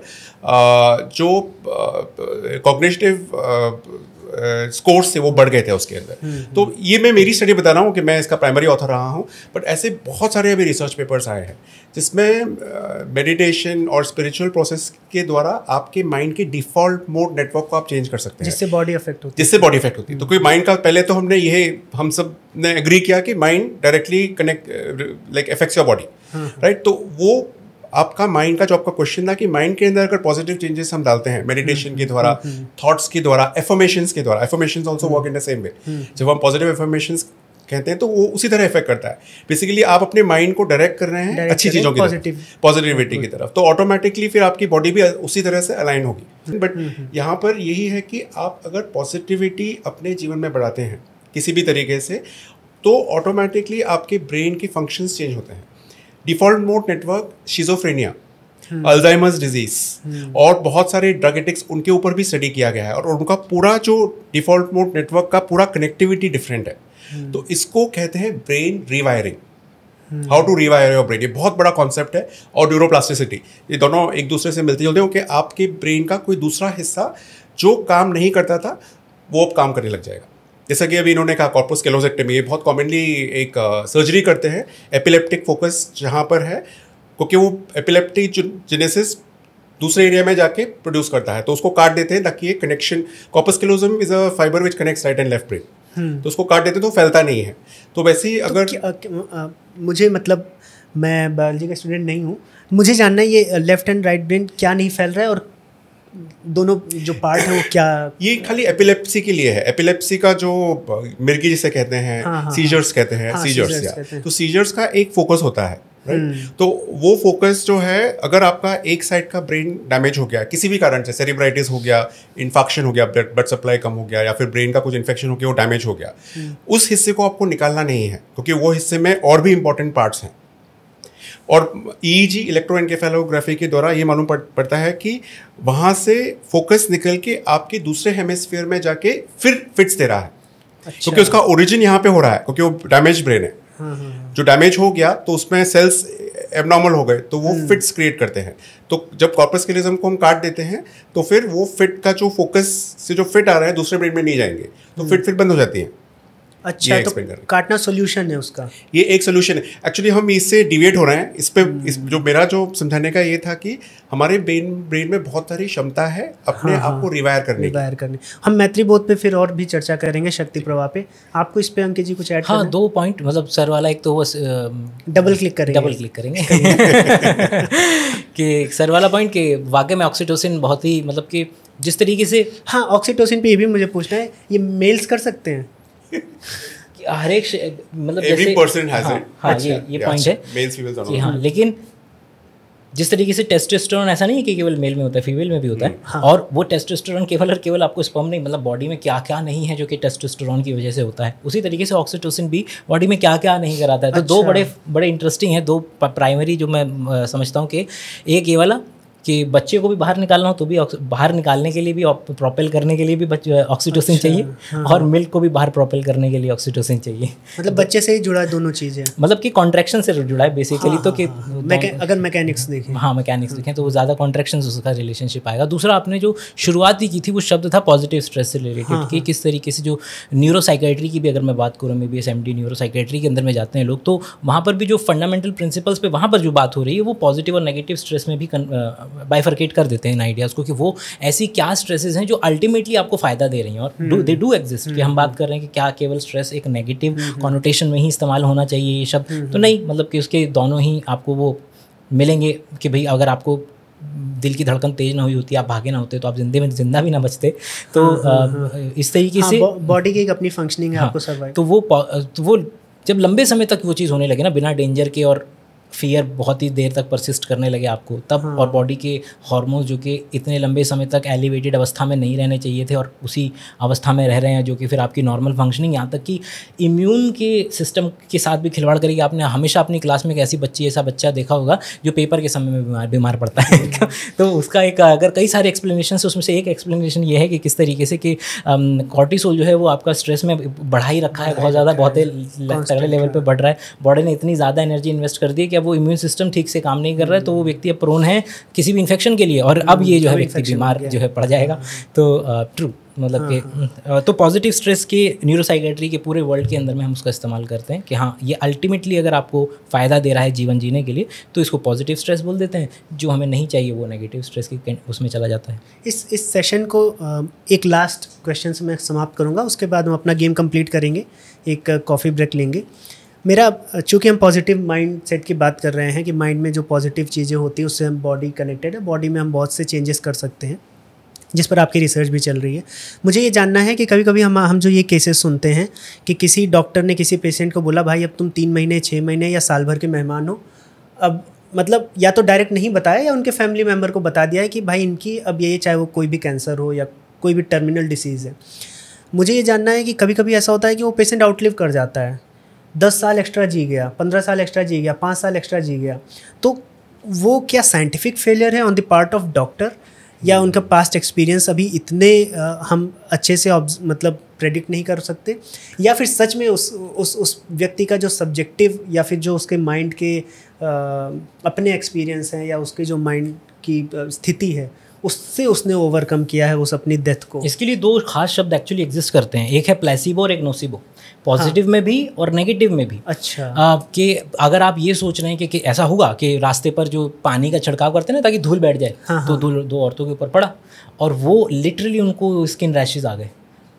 जो कॉग्नेटिव uh, स्कोर्स थे वो बढ़ गए थे उसके अंदर हम्म, तो हम्म। ये मैं मेरी स्टडी बता रहा हूँ कि मैं इसका प्राइमरी ऑथर रहा हूँ बट ऐसे बहुत सारे अभी रिसर्च पेपर्स आए हैं जिसमें मेडिटेशन uh, और स्पिरिचुअल प्रोसेस के द्वारा आपके माइंड के डिफॉल्ट मोड नेटवर्क को आप चेंज कर सकते हैं जिससे बॉडी इफेक्ट होती है जिससे बॉडी इफेक्ट होती है तो हम्म। कोई माइंड का पहले तो हमने ये हम सब ने एग्री किया कि mind directly connect like effects your body right तो वो आपका माइंड का जो आपका क्वेश्चन था कि माइंड के अंदर अगर पॉजिटिव चेंजेस हम डालते हैं मेडिटेशन के द्वारा थॉट्स हम्म, हम्म, हम्म। के द्वारा एफर्मेशन के द्वारा affirmation also work in the same way जब हम पॉजिटिव एफर्मेशन कहते हैं तो वो उसी तरह इफेक्ट करता है बेसिकली आप अपने माइंड को डायरेक्ट कर रहे हैं अच्छी चीज़ों की पॉजिटिविटी की तरफ तो ऑटोमेटिकली फिर आपकी बॉडी भी उसी तरह से अलाइन होगी बट यहाँ पर यही है कि आप अगर पॉजिटिविटी अपने जीवन में बढ़ाते हैं किसी भी तरीके से तो ऑटोमेटिकली आपके ब्रेन के फंक्शंस चेंज होते हैं default mode network schizophrenia Alzheimer's disease और बहुत सारे ड्रग एटिक्स उनके ऊपर भी स्टडी किया गया है और उनका पूरा जो डिफॉल्ट मोड नेटवर्क का पूरा कनेक्टिविटी डिफरेंट है तो इसको कहते हैं brain rewiring how to rewire your brain ये बहुत बड़ा कॉन्सेप्ट है और ड्यूरोप्लास्टिसिटी ये दोनों एक दूसरे से मिलते जुलते हो कि आपके ब्रेन का कोई दूसरा हिस्सा जो काम नहीं करता था वो अब काम करने लग जाएगा जैसा कि अभी इन्होंने कहा कॉर्पोस्केलोजेक्टमी ये बहुत कॉमनली एक सर्जरी करते हैं एपिलेप्टिक फोकस जहाँ पर है क्योंकि वो एपिलेप्टिक जिनेसिस दूसरे एरिया में जाके प्रोड्यूस करता है तो उसको काट देते हैं ताकि ये connection corpus callosum is a fiber which connect right and left brain तो उसको काट देते हैं तो फैलता नहीं है तो वैसे ही तो अगर तो आ, आ, मुझे मतलब मैं बायोलॉजी का स्टूडेंट नहीं हूँ मुझे जानना है ये लेफ्ट एंड राइट ब्रेन क्या नहीं फैल रहा है और दोनों जो पार्ट है वो क्या ये खाली एपिलेप्सी के लिए है एपिलेप्सी का जो मिर्गी जिसे कहते हैं हाँ, हाँ, सीजर्स हाँ। कहते हैं हाँ, सीजर्स, सीजर्स कहते तो सीजर्स का एक फोकस होता है हम्म। तो वो फोकस जो है अगर आपका एक साइड का ब्रेन डैमेज हो गया किसी भी कारण से सेरिब्राइटिस हो गया इन्फेक्शन हो गया ब्लड सप्लाई कम हो गया या फिर ब्रेन का कुछ इन्फेक्शन हो गया वो डैमेज हो गया हम्म। उस हिस्से को आपको निकालना नहीं है क्योंकि वो हिस्से में और भी इंपॉर्टेंट पार्ट्स हैं और ई जी इलेक्ट्रोएनकेफेलोग्राफी के द्वारा ये मालूम पड़, पड़ता है कि वहाँ से फोकस निकल के आपके दूसरे हेमोस्फेयर में जाके फिर फिट्स दे रहा है अच्छा। क्योंकि उसका ओरिजिन यहाँ पे हो रहा है क्योंकि वो डैमेज ब्रेन है हाँ, हाँ, हाँ। जो डैमेज हो गया तो उसमें सेल्स एबनॉर्मल हो गए तो वो फिट्स हम्म। क्रिएट करते हैं तो जब कॉर्पस केलिज्म को हम काट देते हैं तो फिर वो फिट का जो फोकस से जो फिट आ रहा है दूसरे ब्रेन में नहीं जाएंगे तो फिट हम्म। फिट बंद हो जाती है अच्छा तो काटना सोल्यूशन है उसका ये एक सोल्यूशन है एक्चुअली हम इससे डिवेट हो रहे हैं इस पे इस जो मेरा जो समझाने का ये था कि हमारे ब्रेन ब्रेन में बहुत सारी क्षमता है अपने हाँ, आप को रिवायर हाँ। करने रिवायर करने हम मैत्री बोध पे फिर और भी चर्चा करेंगे शक्ति प्रवाह पे आपको इस पे अंकित जी कुछ ऐड हाँ दो पॉइंट मतलब सर वाला एक तो बस डबल क्लिक करेंगे डबल क्लिक करेंगे कि सर वाला पॉइंट कि वाकई में ऑक्सीटोसिन बहुत ही मतलब कि जिस तरीके से हाँ ऑक्सीटोसिन पे ये भी मुझे पूछना है ये मेल्स कर सकते हैं हर एक मतलब जैसे हाँ, हाँ ये अच्छा, ये पॉइंट अच्छा. है कि हाँ लेकिन जिस तरीके से टेस्टोस्टेरोन ऐसा नहीं है कि केवल मेल में होता है फीमेल में भी होता है हाँ। और वो टेस्टोस्टेरोन केवल और केवल आपको स्पर्म नहीं मतलब बॉडी में क्या क्या नहीं है जो कि टेस्टोस्टेरोन की वजह से होता है उसी तरीके से ऑक्सीटोसिन भी बॉडी में क्या क्या नहीं कराता है तो दो अच्छा. बड़े बड़े इंटरेस्टिंग है दो प्राइमरी जो मैं समझता हूँ कि एक ये वाला कि बच्चे को भी बाहर निकालना हो तो भी बाहर निकालने के लिए भी प्रोपेल करने के लिए भी ऑक्सीटोसिन अच्छा, चाहिए हाँ। और मिल्क को भी बाहर प्रोपेल करने के लिए ऑक्सीटोसिन चाहिए मतलब बच्चे से ही जुड़ा दोनों चीज़ें मतलब कि कॉन्ट्रेक्शन से जुड़ा है बेसिकली हाँ, तो कि मैके, हाँ, हाँ, हाँ। अगर मैकेनिक्स देखें हाँ मैकेनिक्स देखें तो वो ज़्यादा कॉन्ट्रेक्शन उसका रिलेशनशिप आएगा दूसरा आपने जो शुरुआत ही की थी वो शब्द था पॉजिटिव स्ट्रेस से रिलेटेड कि किस तरीके से जो न्यूरोसाइकेट्री की भी अगर मैं बात करूँ maybe as M D neuropsychiatry के अंदर में जाते हैं लोग तो वहाँ पर भी जो फंडामेंटल प्रिंसिपल्स पे वहाँ पर जो बात हो रही है वो पॉजिटिव और नेगेटिव स्ट्रेस में भी बाइफर्केट कर देते हैं इन आइडियाज़ को कि वो ऐसी क्या स्ट्रेसेस हैं जो अल्टीमेटली आपको फ़ायदा दे रही हैं और दे डू एग्जिस्ट कि हम बात कर रहे हैं कि क्या केवल स्ट्रेस एक नेगेटिव कॉनोटेशन हम्म, हम्म। में ही इस्तेमाल होना चाहिए ये शब्द हम्म, तो नहीं मतलब कि उसके दोनों ही आपको वो मिलेंगे कि भाई अगर आपको दिल की धड़कन तेज ना हुई होती आप भागे ना होते तो आप जिंदगी में जिंदा भी ना बचते तो हाँ, हाँ, हाँ। इस तरीके से बॉडी की एक अपनी फंक्शनिंग है आपको सर्वाइव तो वो तो वो जब लंबे समय तक वो चीज़ होने लगे ना बिना डेंजर के और फियर बहुत ही देर तक परसिस्ट करने लगे आपको तब हाँ। और बॉडी के हॉर्मोन्स जो कि इतने लंबे समय तक एलिवेटेड अवस्था में नहीं रहने चाहिए थे और उसी अवस्था में रह रहे हैं जो कि फिर आपकी नॉर्मल फंक्शनिंग यहाँ तक कि इम्यून के सिस्टम के साथ भी खिलवाड़ करेगी आपने हमेशा अपनी क्लास में एक ऐसी बच्ची ऐसा बच्चा देखा होगा जो पेपर के समय में बीमार बीमार पड़ता है हाँ। तो उसका एक अगर कई सारे एक्सप्लेनेशन उसमें से एक एक्सप्लेनेशन ये है कि किस तरीके से कि कॉर्टिसोल जो है वो आपका स्ट्रेस में बढ़ा ही रखा है बहुत ज़्यादा बहुत तगड़े लेवल पर बढ़ रहा है बॉडी ने इतनी ज़्यादा एनर्जी इन्वेस्ट कर दी है कि जब वो इम्यून सिस्टम ठीक से काम नहीं कर रहा है तो वो व्यक्ति अब प्रोन है किसी भी इन्फेक्शन के लिए और अब ये जो है व्यक्ति बीमार जो है पड़ जाएगा तो ट्रू मतलब कि हाँ, हाँ। तो पॉजिटिव स्ट्रेस के न्यूरोसाइकेट्री के पूरे वर्ल्ड के अंदर में हम उसका इस्तेमाल करते हैं कि हाँ ये अल्टीमेटली अगर आपको फ़ायदा दे रहा है जीवन जीने के लिए तो इसको पॉजिटिव स्ट्रेस बोल देते हैं जो हमें नहीं चाहिए वो नेगेटिव स्ट्रेस की उसमें चला जाता है इस इस सेशन को एक लास्ट क्वेश्चन से मैं समाप्त करूँगा उसके बाद हम अपना गेम कम्प्लीट करेंगे एक कॉफ़ी ब्रेक लेंगे मेरा चूँकि हम पॉजिटिव माइंड सेट की बात कर रहे हैं कि माइंड में जो पॉजिटिव चीज़ें होती हैं उससे हम बॉडी कनेक्टेड है बॉडी में हम बहुत से चेंजेस कर सकते हैं जिस पर आपकी रिसर्च भी चल रही है मुझे ये जानना है कि कभी कभी हम हम जो ये केसेस सुनते हैं कि किसी डॉक्टर ने किसी पेशेंट को बोला भाई अब तुम तीन महीने छः महीने या साल भर के मेहमान हो अब मतलब या तो डायरेक्ट नहीं बताया या उनके फैमिली मेम्बर को बता दिया है कि भाई इनकी अब ये चाहे वो कोई भी कैंसर हो या कोई भी टर्मिनल डिसीज़ है मुझे ये जानना है कि कभी कभी ऐसा होता है कि वो पेशेंट आउटलिव कर जाता है दस साल एक्स्ट्रा जी गया पंद्रह साल एक्स्ट्रा जी गया पाँच साल एक्स्ट्रा जी गया तो वो क्या साइंटिफिक फेलियर है on the part of doctor या hmm. उनका पास्ट एक्सपीरियंस अभी इतने आ, हम अच्छे से मतलब प्रेडिक्ट नहीं कर सकते या फिर सच में उस उस उस व्यक्ति का जो सब्जेक्टिव या फिर जो उसके माइंड के आ, अपने एक्सपीरियंस हैं या उसके जो माइंड की स्थिति है उससे उसने ओवरकम किया है उस अपनी डेथ को इसके लिए दो खास शब्द एक्चुअली एग्जिस्ट करते हैं एक है प्लेसिबो और एक नोसिबो पॉजिटिव हाँ। में भी और नेगेटिव में भी अच्छा कि अगर आप ये सोच रहे हैं कि, कि ऐसा होगा कि रास्ते पर जो पानी का छिड़काव करते हैं ना ताकि धूल बैठ जाए हाँ, हाँ। तो धूल दो औरतों के ऊपर पड़ा और वो लिटरली उनको स्किन रैशेज आ गए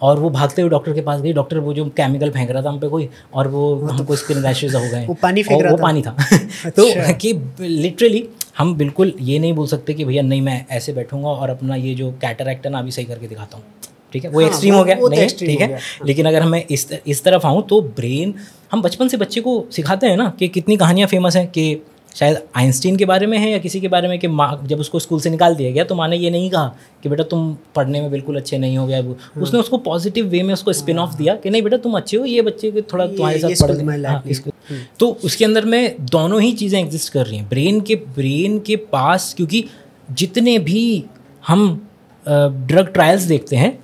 और वो भागते हुए डॉक्टर के पास गई डॉक्टर वो जो केमिकल फेंक रहा था हम पे कोई और वो, तो हमको स्किन रैशेज हो गए वो पानी फेंक रहा वो पानी था तो अच्छा। कि लिटरली हम बिल्कुल ये नहीं बोल सकते कि भैया नहीं मैं ऐसे बैठूंगा और अपना ये जो कैटर एक्टर ना अभी सही करके दिखाता हूँ ठीक है वो एक्सट्रीम हाँ, हो गया तो नहीं ठीक है हाँ। लेकिन अगर हमें इस इस तरफ आऊँ तो ब्रेन हम बचपन से बच्चे को सिखाते हैं ना कि कितनी कहानियाँ फेमस हैं कि शायद आइंस्टीन के बारे में है या किसी के बारे में कि माँ जब उसको स्कूल से निकाल दिया गया तो माँ ने ये नहीं कहा कि बेटा तुम पढ़ने में बिल्कुल अच्छे नहीं हो गया हाँ। उसने उसको पॉजिटिव वे में उसको स्पिन ऑफ दिया कि नहीं बेटा तुम अच्छे हो ये बच्चे के थोड़ा तुम्हारे साथ पढ़ हम्म। तो उसके अंदर में दोनों ही चीज़ें एग्जिस्ट कर रही हैं ब्रेन के ब्रेन के पास क्योंकि जितने भी हम ड्रग ट्रायल्स देखते हैं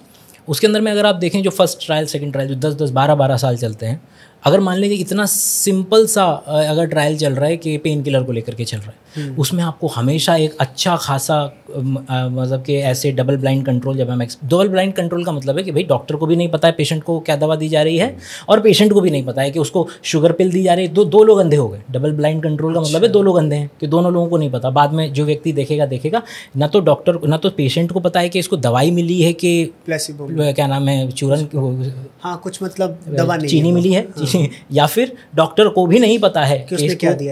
उसके अंदर में अगर आप देखें जो फर्स्ट ट्रायल सेकंड ट्रायल जो दस दस बारह बारह साल चलते हैं अगर मान लें कि इतना सिंपल सा अगर ट्रायल चल रहा है कि पेन किलर को लेकर के चल रहा है हम्म। उसमें आपको हमेशा एक अच्छा खासा मतलब कि ऐसे डबल ब्लाइंड कंट्रोल जब हम डबल ब्लाइंड कंट्रोल का मतलब है कि भाई डॉक्टर को भी नहीं पता है पेशेंट को क्या दवा दी जा रही है हम्म। और पेशेंट को भी नहीं पता है कि उसको शुगर पिल दी जा रही है दो दो लोग अंधे हो गए डबल ब्लाइंड कंट्रोल का मतलब है अच्छा। दो लोग अंधे हैं कि दोनों लोगों को नहीं पता बाद में जो व्यक्ति देखेगा देखेगा ना तो डॉक्टर ना तो पेशेंट को पता है कि इसको दवाई मिली है कि क्या नाम है चूरन हाँ कुछ मतलब दवा चीनी मिली है हाँ। या फिर डॉक्टर को भी नहीं पता है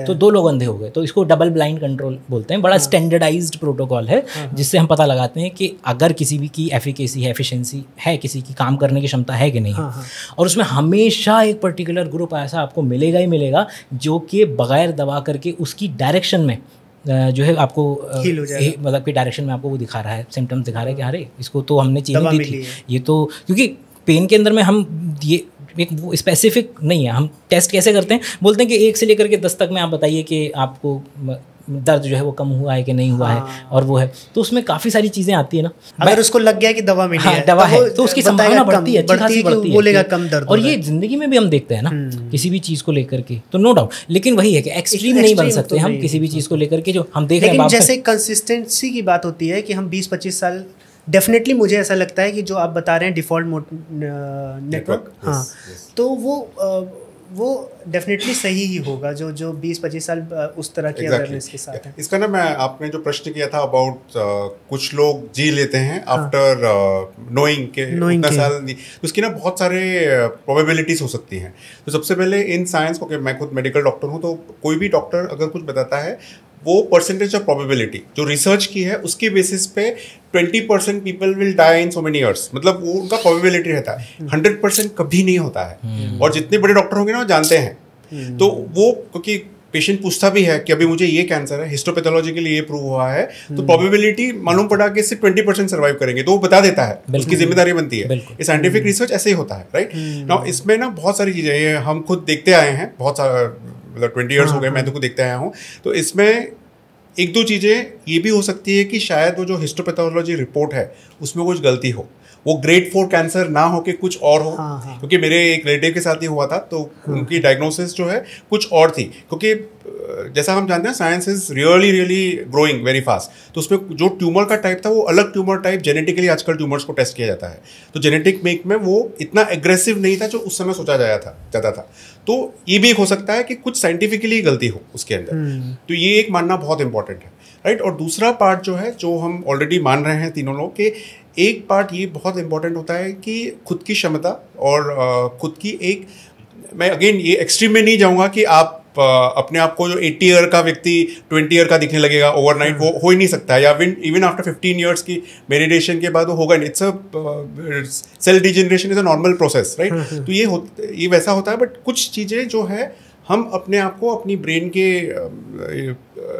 तो दो लोग अंधे हो गए तो इसको डबल ब्लाइंड कंटेंट कंट्रोल बोलते हैं बड़ा स्टैंडर्डाइज हाँ। प्रोटोकॉल है हाँ, हाँ। जिससे हम पता लगाते हैं कि अगर किसी भी की एफिकेसी है एफिशिएंसी है किसी की काम करने की क्षमता है कि नहीं और उसमें हमेशा एक पर्टिकुलर ग्रुप ऐसा आपको मिलेगा ही मिलेगा जो कि बगैर दबा करके उसकी डायरेक्शन में जो है आपको मतलब कि डायरेक्शन में आपको वो दिखा रहा है सिम्टम्स दिखा रहा है कि अरे इसको तो हमने चेंज दी थी ये तो क्योंकि पेन के अंदर में हम ये एक वो स्पेसिफिक नहीं है हम टेस्ट कैसे करते हैं बोलते हैं कि एक से लेकर के दस तक में आप बताइए कि आपको दर्द जो है वो कम हुआ है कि नहीं हुआ है हाँ। और वो है तो उसमें काफ़ी सारी चीज़ें आती है ना अगर उसको लग गया कि दवा मिली हाँ, है दवा तो है तो उसकी संभावना बढ़ती है अच्छी खासी बढ़ती है कम दर्द और ये जिंदगी में भी हम देखते हैं ना हम्म। किसी भी चीज़ को लेकर के तो नो डाउट लेकिन वही है कि एक्सट्रीम नहीं बन सकते तो हम किसी भी चीज़ को लेकर के जो हम देख रहे हैं जैसे कंसिस्टेंसी की बात होती है कि हम बीस पच्चीस साल डेफिनेटली मुझे ऐसा लगता है कि जो आप बता रहे हैं डिफॉल्ट नेटवर्क हाँ तो वो वो डेफिनेटली सही ही होगा जो जो 20-25 साल उस तरह की exactly. अवेयरनेस के साथ है इसका ना मैं आपने जो प्रश्न किया था अबाउट uh, कुछ लोग जी लेते हैं आफ्टर हाँ। नोइंग के knowing उतना के. साल तो उसकी ना बहुत सारे प्रोबेबिलिटीज हो सकती हैं तो सबसे पहले इन साइंस को मैं खुद मेडिकल डॉक्टर हूँ तो कोई भी डॉक्टर अगर कुछ बताता है वो परसेंटेज ऑफ प्रोबेबिलिटी जो रिसर्च की है उसके बेसिस पे twenty percent people will die in so many years मतलब वो उनका प्रोबेबिलिटी रहता है हंड्रेड हम्म। परसेंट कभी नहीं होता है हम्म। और जितने बड़े डॉक्टर होंगे ना वो जानते हैं हम्म। तो वो क्योंकि पेशेंट पूछता भी है कि अभी मुझे ये कैंसर है हिस्टोपैथोलॉजी हिस्टोपैथोलॉजिकली ये प्रूव हुआ है तो प्रोबेबिलिटी मालूम पड़ा कि सिर्फ ट्वेंटी परसेंट सर्वाइव करेंगे तो वो बता देता है उसकी जिम्मेदारी बनती है ये साइंटिफिक रिसर्च ऐसे ही होता है राइट ना इसमें ना बहुत सारी चीज़ें हम खुद देखते आए हैं बहुत सारा मतलब ट्वेंटी ईयर्स हाँ, हो गए मैं हाँ। तो को देखते आया हूँ तो इसमें एक दो चीज़ें ये भी हो सकती है कि शायद वो जो हिस्टोपैथोलॉजी रिपोर्ट है उसमें कुछ गलती हो वो ग्रेड फोर कैंसर ना हो के कुछ और हो हाँ, हाँ. क्योंकि मेरे एक रिलेटिव के साथ ही हुआ था तो हाँ. उनकी डायग्नोसिस जो है कुछ और थी क्योंकि जैसा हम जानते हैं science is really really growing very fast तो उसमें जो ट्यूमर का टाइप था वो अलग ट्यूमर टाइप जेनेटिकली आजकल ट्यूमर्स को टेस्ट किया जाता है तो जेनेटिक मेक में वो इतना एग्रेसिव नहीं था जो उस समय सोचा जाया था जाता था तो ये भी एक हो सकता है कि कुछ साइंटिफिकली गलती हो उसके अंदर हम्म। तो ये एक मानना बहुत इंपॉर्टेंट है राइट और दूसरा पार्ट जो है जो हम ऑलरेडी मान रहे हैं तीनों लोग कि एक पार्ट ये बहुत इंपॉर्टेंट होता है कि खुद की क्षमता और खुद की एक मैं अगेन ये एक्सट्रीम में नहीं जाऊँगा कि आप अपने आप को जो एट्टी ईयर का व्यक्ति ट्वेंटी ईयर का दिखने लगेगा ओवरनाइट वो हम्म। हो ही नहीं सकता है या when even after fifteen years की मेडिटेशन के बाद वो होगा it's a self degeneration is a normal process right तो ये हो ये वैसा होता है बट कुछ चीज़ें जो है हम अपने आप को अपनी ब्रेन के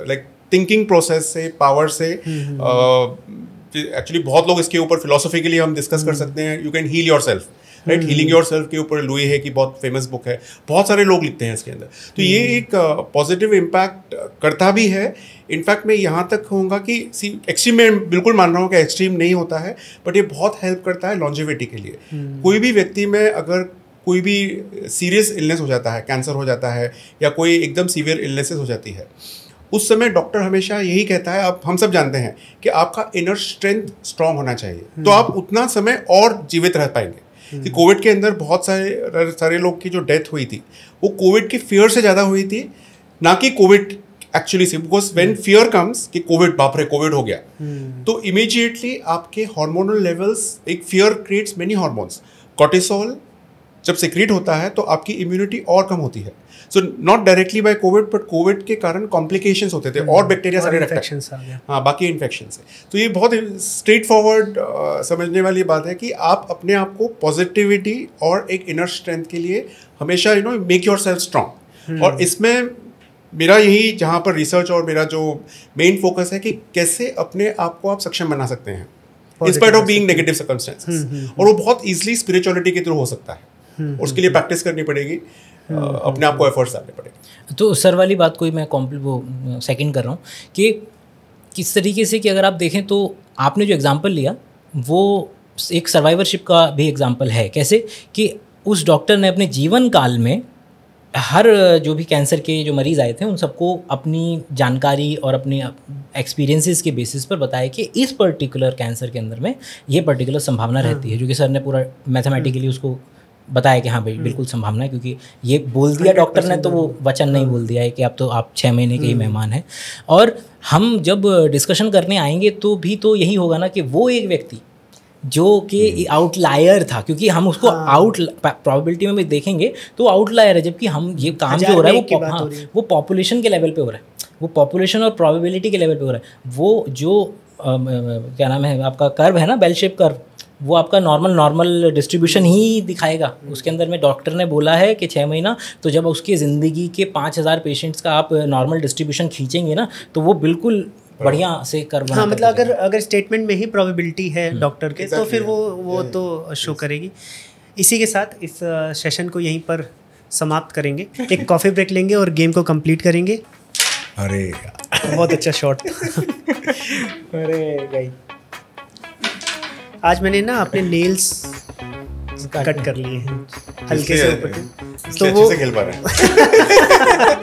लाइक थिंकिंग प्रोसेस से पावर से हम्म, हम्म, एक्चुअली बहुत लोग इसके ऊपर फिलोसफिकली हम डिस्कस कर hmm. सकते हैं you can heal yourself right healing yourself के ऊपर लुई है कि बहुत फेमस बुक है बहुत सारे लोग लिखते हैं इसके अंदर तो ये hmm. एक पॉजिटिव uh, इम्पैक्ट करता भी है इनफैक्ट मैं यहाँ तक कहूँगा कि सी एक्सट्रीम में बिल्कुल मान रहा हूँ कि एक्सट्रीम नहीं होता है बट ये बहुत हेल्प करता है लॉन्जिविटी के लिए hmm. कोई भी व्यक्ति में अगर कोई भी सीरियस इलनेस हो जाता है कैंसर हो जाता है या कोई एकदम सीवियर इलनेसेस हो जाती है उस समय डॉक्टर हमेशा यही कहता है आप हम सब जानते हैं कि आपका इनर स्ट्रेंथ स्ट्रांग होना चाहिए हम्म। तो आप उतना समय और जीवित रह पाएंगे हम्म। कि कोविड के अंदर बहुत सारे सारे लोग की जो डेथ हुई थी वो कोविड के फियर से ज़्यादा हुई थी ना कि कोविड एक्चुअली से बिकॉज वेन फियर कम्स कि कोविड बाप रे कोविड हो गया हम्म। तो इमीजिएटली आपके हार्मोनल लेवल्स एक fear creates many hormones cortisol जब सिक्रीट होता है तो आपकी इम्यूनिटी और कम होती है so not directly by COVID but COVID के कारण कॉम्प्लिकेशन होते थे और बैक्टीरिया hmm. सारे इन्फेक्शन हाँ बाकी इन्फेक्शन से तो ये बहुत स्ट्रेट फॉरवर्ड समझने वाली बात है कि आप अपने आप को पॉजिटिविटी और एक इनर स्ट्रेंथ के लिए हमेशा you know make yourself strong और इसमें मेरा यही जहाँ पर रिसर्च और मेरा जो मेन फोकस है कि कैसे अपने आप को आप सक्षम बना सकते हैं in spite of being negative circumstances और वो hmm। बहुत इजिली स्पिरिचुअलिटी के थ्रू हो सकता है hmm, उसके लिए प्रैक्टिस करनी पड़ेगी अपने आप को एफर्ट्स डालने पड़े तो सर वाली बात को ही मैं कॉम्प्ली वो सेकेंड कर रहा हूँ कि किस तरीके से कि अगर आप देखें तो आपने जो एग्ज़ाम्पल लिया वो एक सर्वाइवरशिप का भी एग्ज़ाम्पल है कैसे कि उस डॉक्टर ने अपने जीवन काल में हर जो भी कैंसर के जो मरीज़ आए थे उन सबको अपनी जानकारी और अपने एक्सपीरियंसेस के बेसिस पर बताया कि इस पर्टिकुलर कैंसर के अंदर में ये पर्टिकुलर संभावना रहती है हाँ। जो कि सर ने पूरा मैथमेटिकली हाँ। उसको बताया कि हाँ भाई हम्म। बिल्कुल संभावना है क्योंकि ये बोल दिया डॉक्टर ने तो वो वचन नहीं बोल दिया है कि आप तो आप छः महीने के ही हम्म। मेहमान हैं और हम जब डिस्कशन करने आएंगे तो भी तो यही होगा ना कि वो एक व्यक्ति जो कि आउटलायर हम्म। था क्योंकि हम उसको आउट हाँ। प्रोबेबिलिटी में भी देखेंगे तो आउटलायर है जबकि हम ये काम जो हो रहा है वो हाँ वो पॉपुलेशन के लेवल पे हो रहा है वो पॉपुलेशन और प्रोबेबिलिटी के लेवल पे हो रहा है वो जो क्या नाम है आपका कर्व है ना बेलशेप कर्व वो आपका नॉर्मल नॉर्मल डिस्ट्रीब्यूशन ही दिखाएगा उसके अंदर में डॉक्टर ने बोला है कि छः महीना तो जब उसकी ज़िंदगी के पाँच हज़ार पेशेंट्स का आप नॉर्मल डिस्ट्रीब्यूशन खींचेंगे ना तो वो बिल्कुल बढ़िया से कर हाँ मतलब अगर अगर स्टेटमेंट में ही प्रोबेबिलिटी है डॉक्टर हम्म। के तो फिर वो वो तो शो करेगी इसी के साथ इस सेशन को यहीं पर समाप्त करेंगे एक कॉफ़ी ब्रेक लेंगे और गेम को कंप्लीट करेंगे अरे बहुत अच्छा शॉट अरे भाई आज मैंने ना अपने नेल्स कट कर लिए हैं हल्के से ऊपर तो वो खेल पा रहे हैं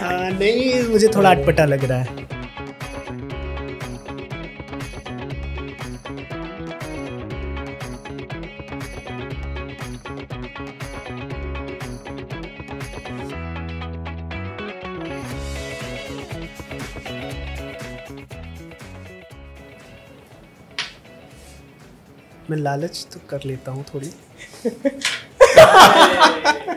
हाँ, नहीं मुझे थोड़ा अटपटा लग रहा है मैं लालच तो कर लेता हूँ थोड़ी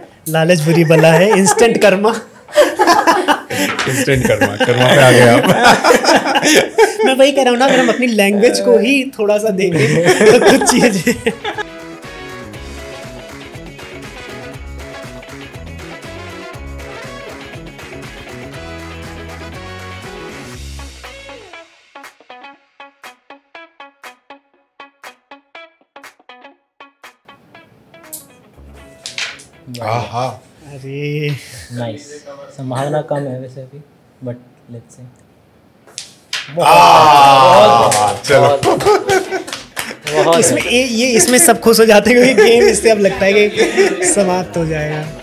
लालच बुरी बला है इंस्टेंट कर्मा इंस्टेंट कर्मा कर्मा पे आ गए आप मैं वही कह रहा हूँ ना अगर हम अपनी लैंग्वेज को ही थोड़ा सा देंगे तो कुछ चीज़ें अरे नाइस संभावना कम है वैसे अभी बट लेट्स से चलो इसमें ये इसमें सब खुश हो जाते हैं क्योंकि गेम इससे अब लगता है कि समाप्त हो जाएगा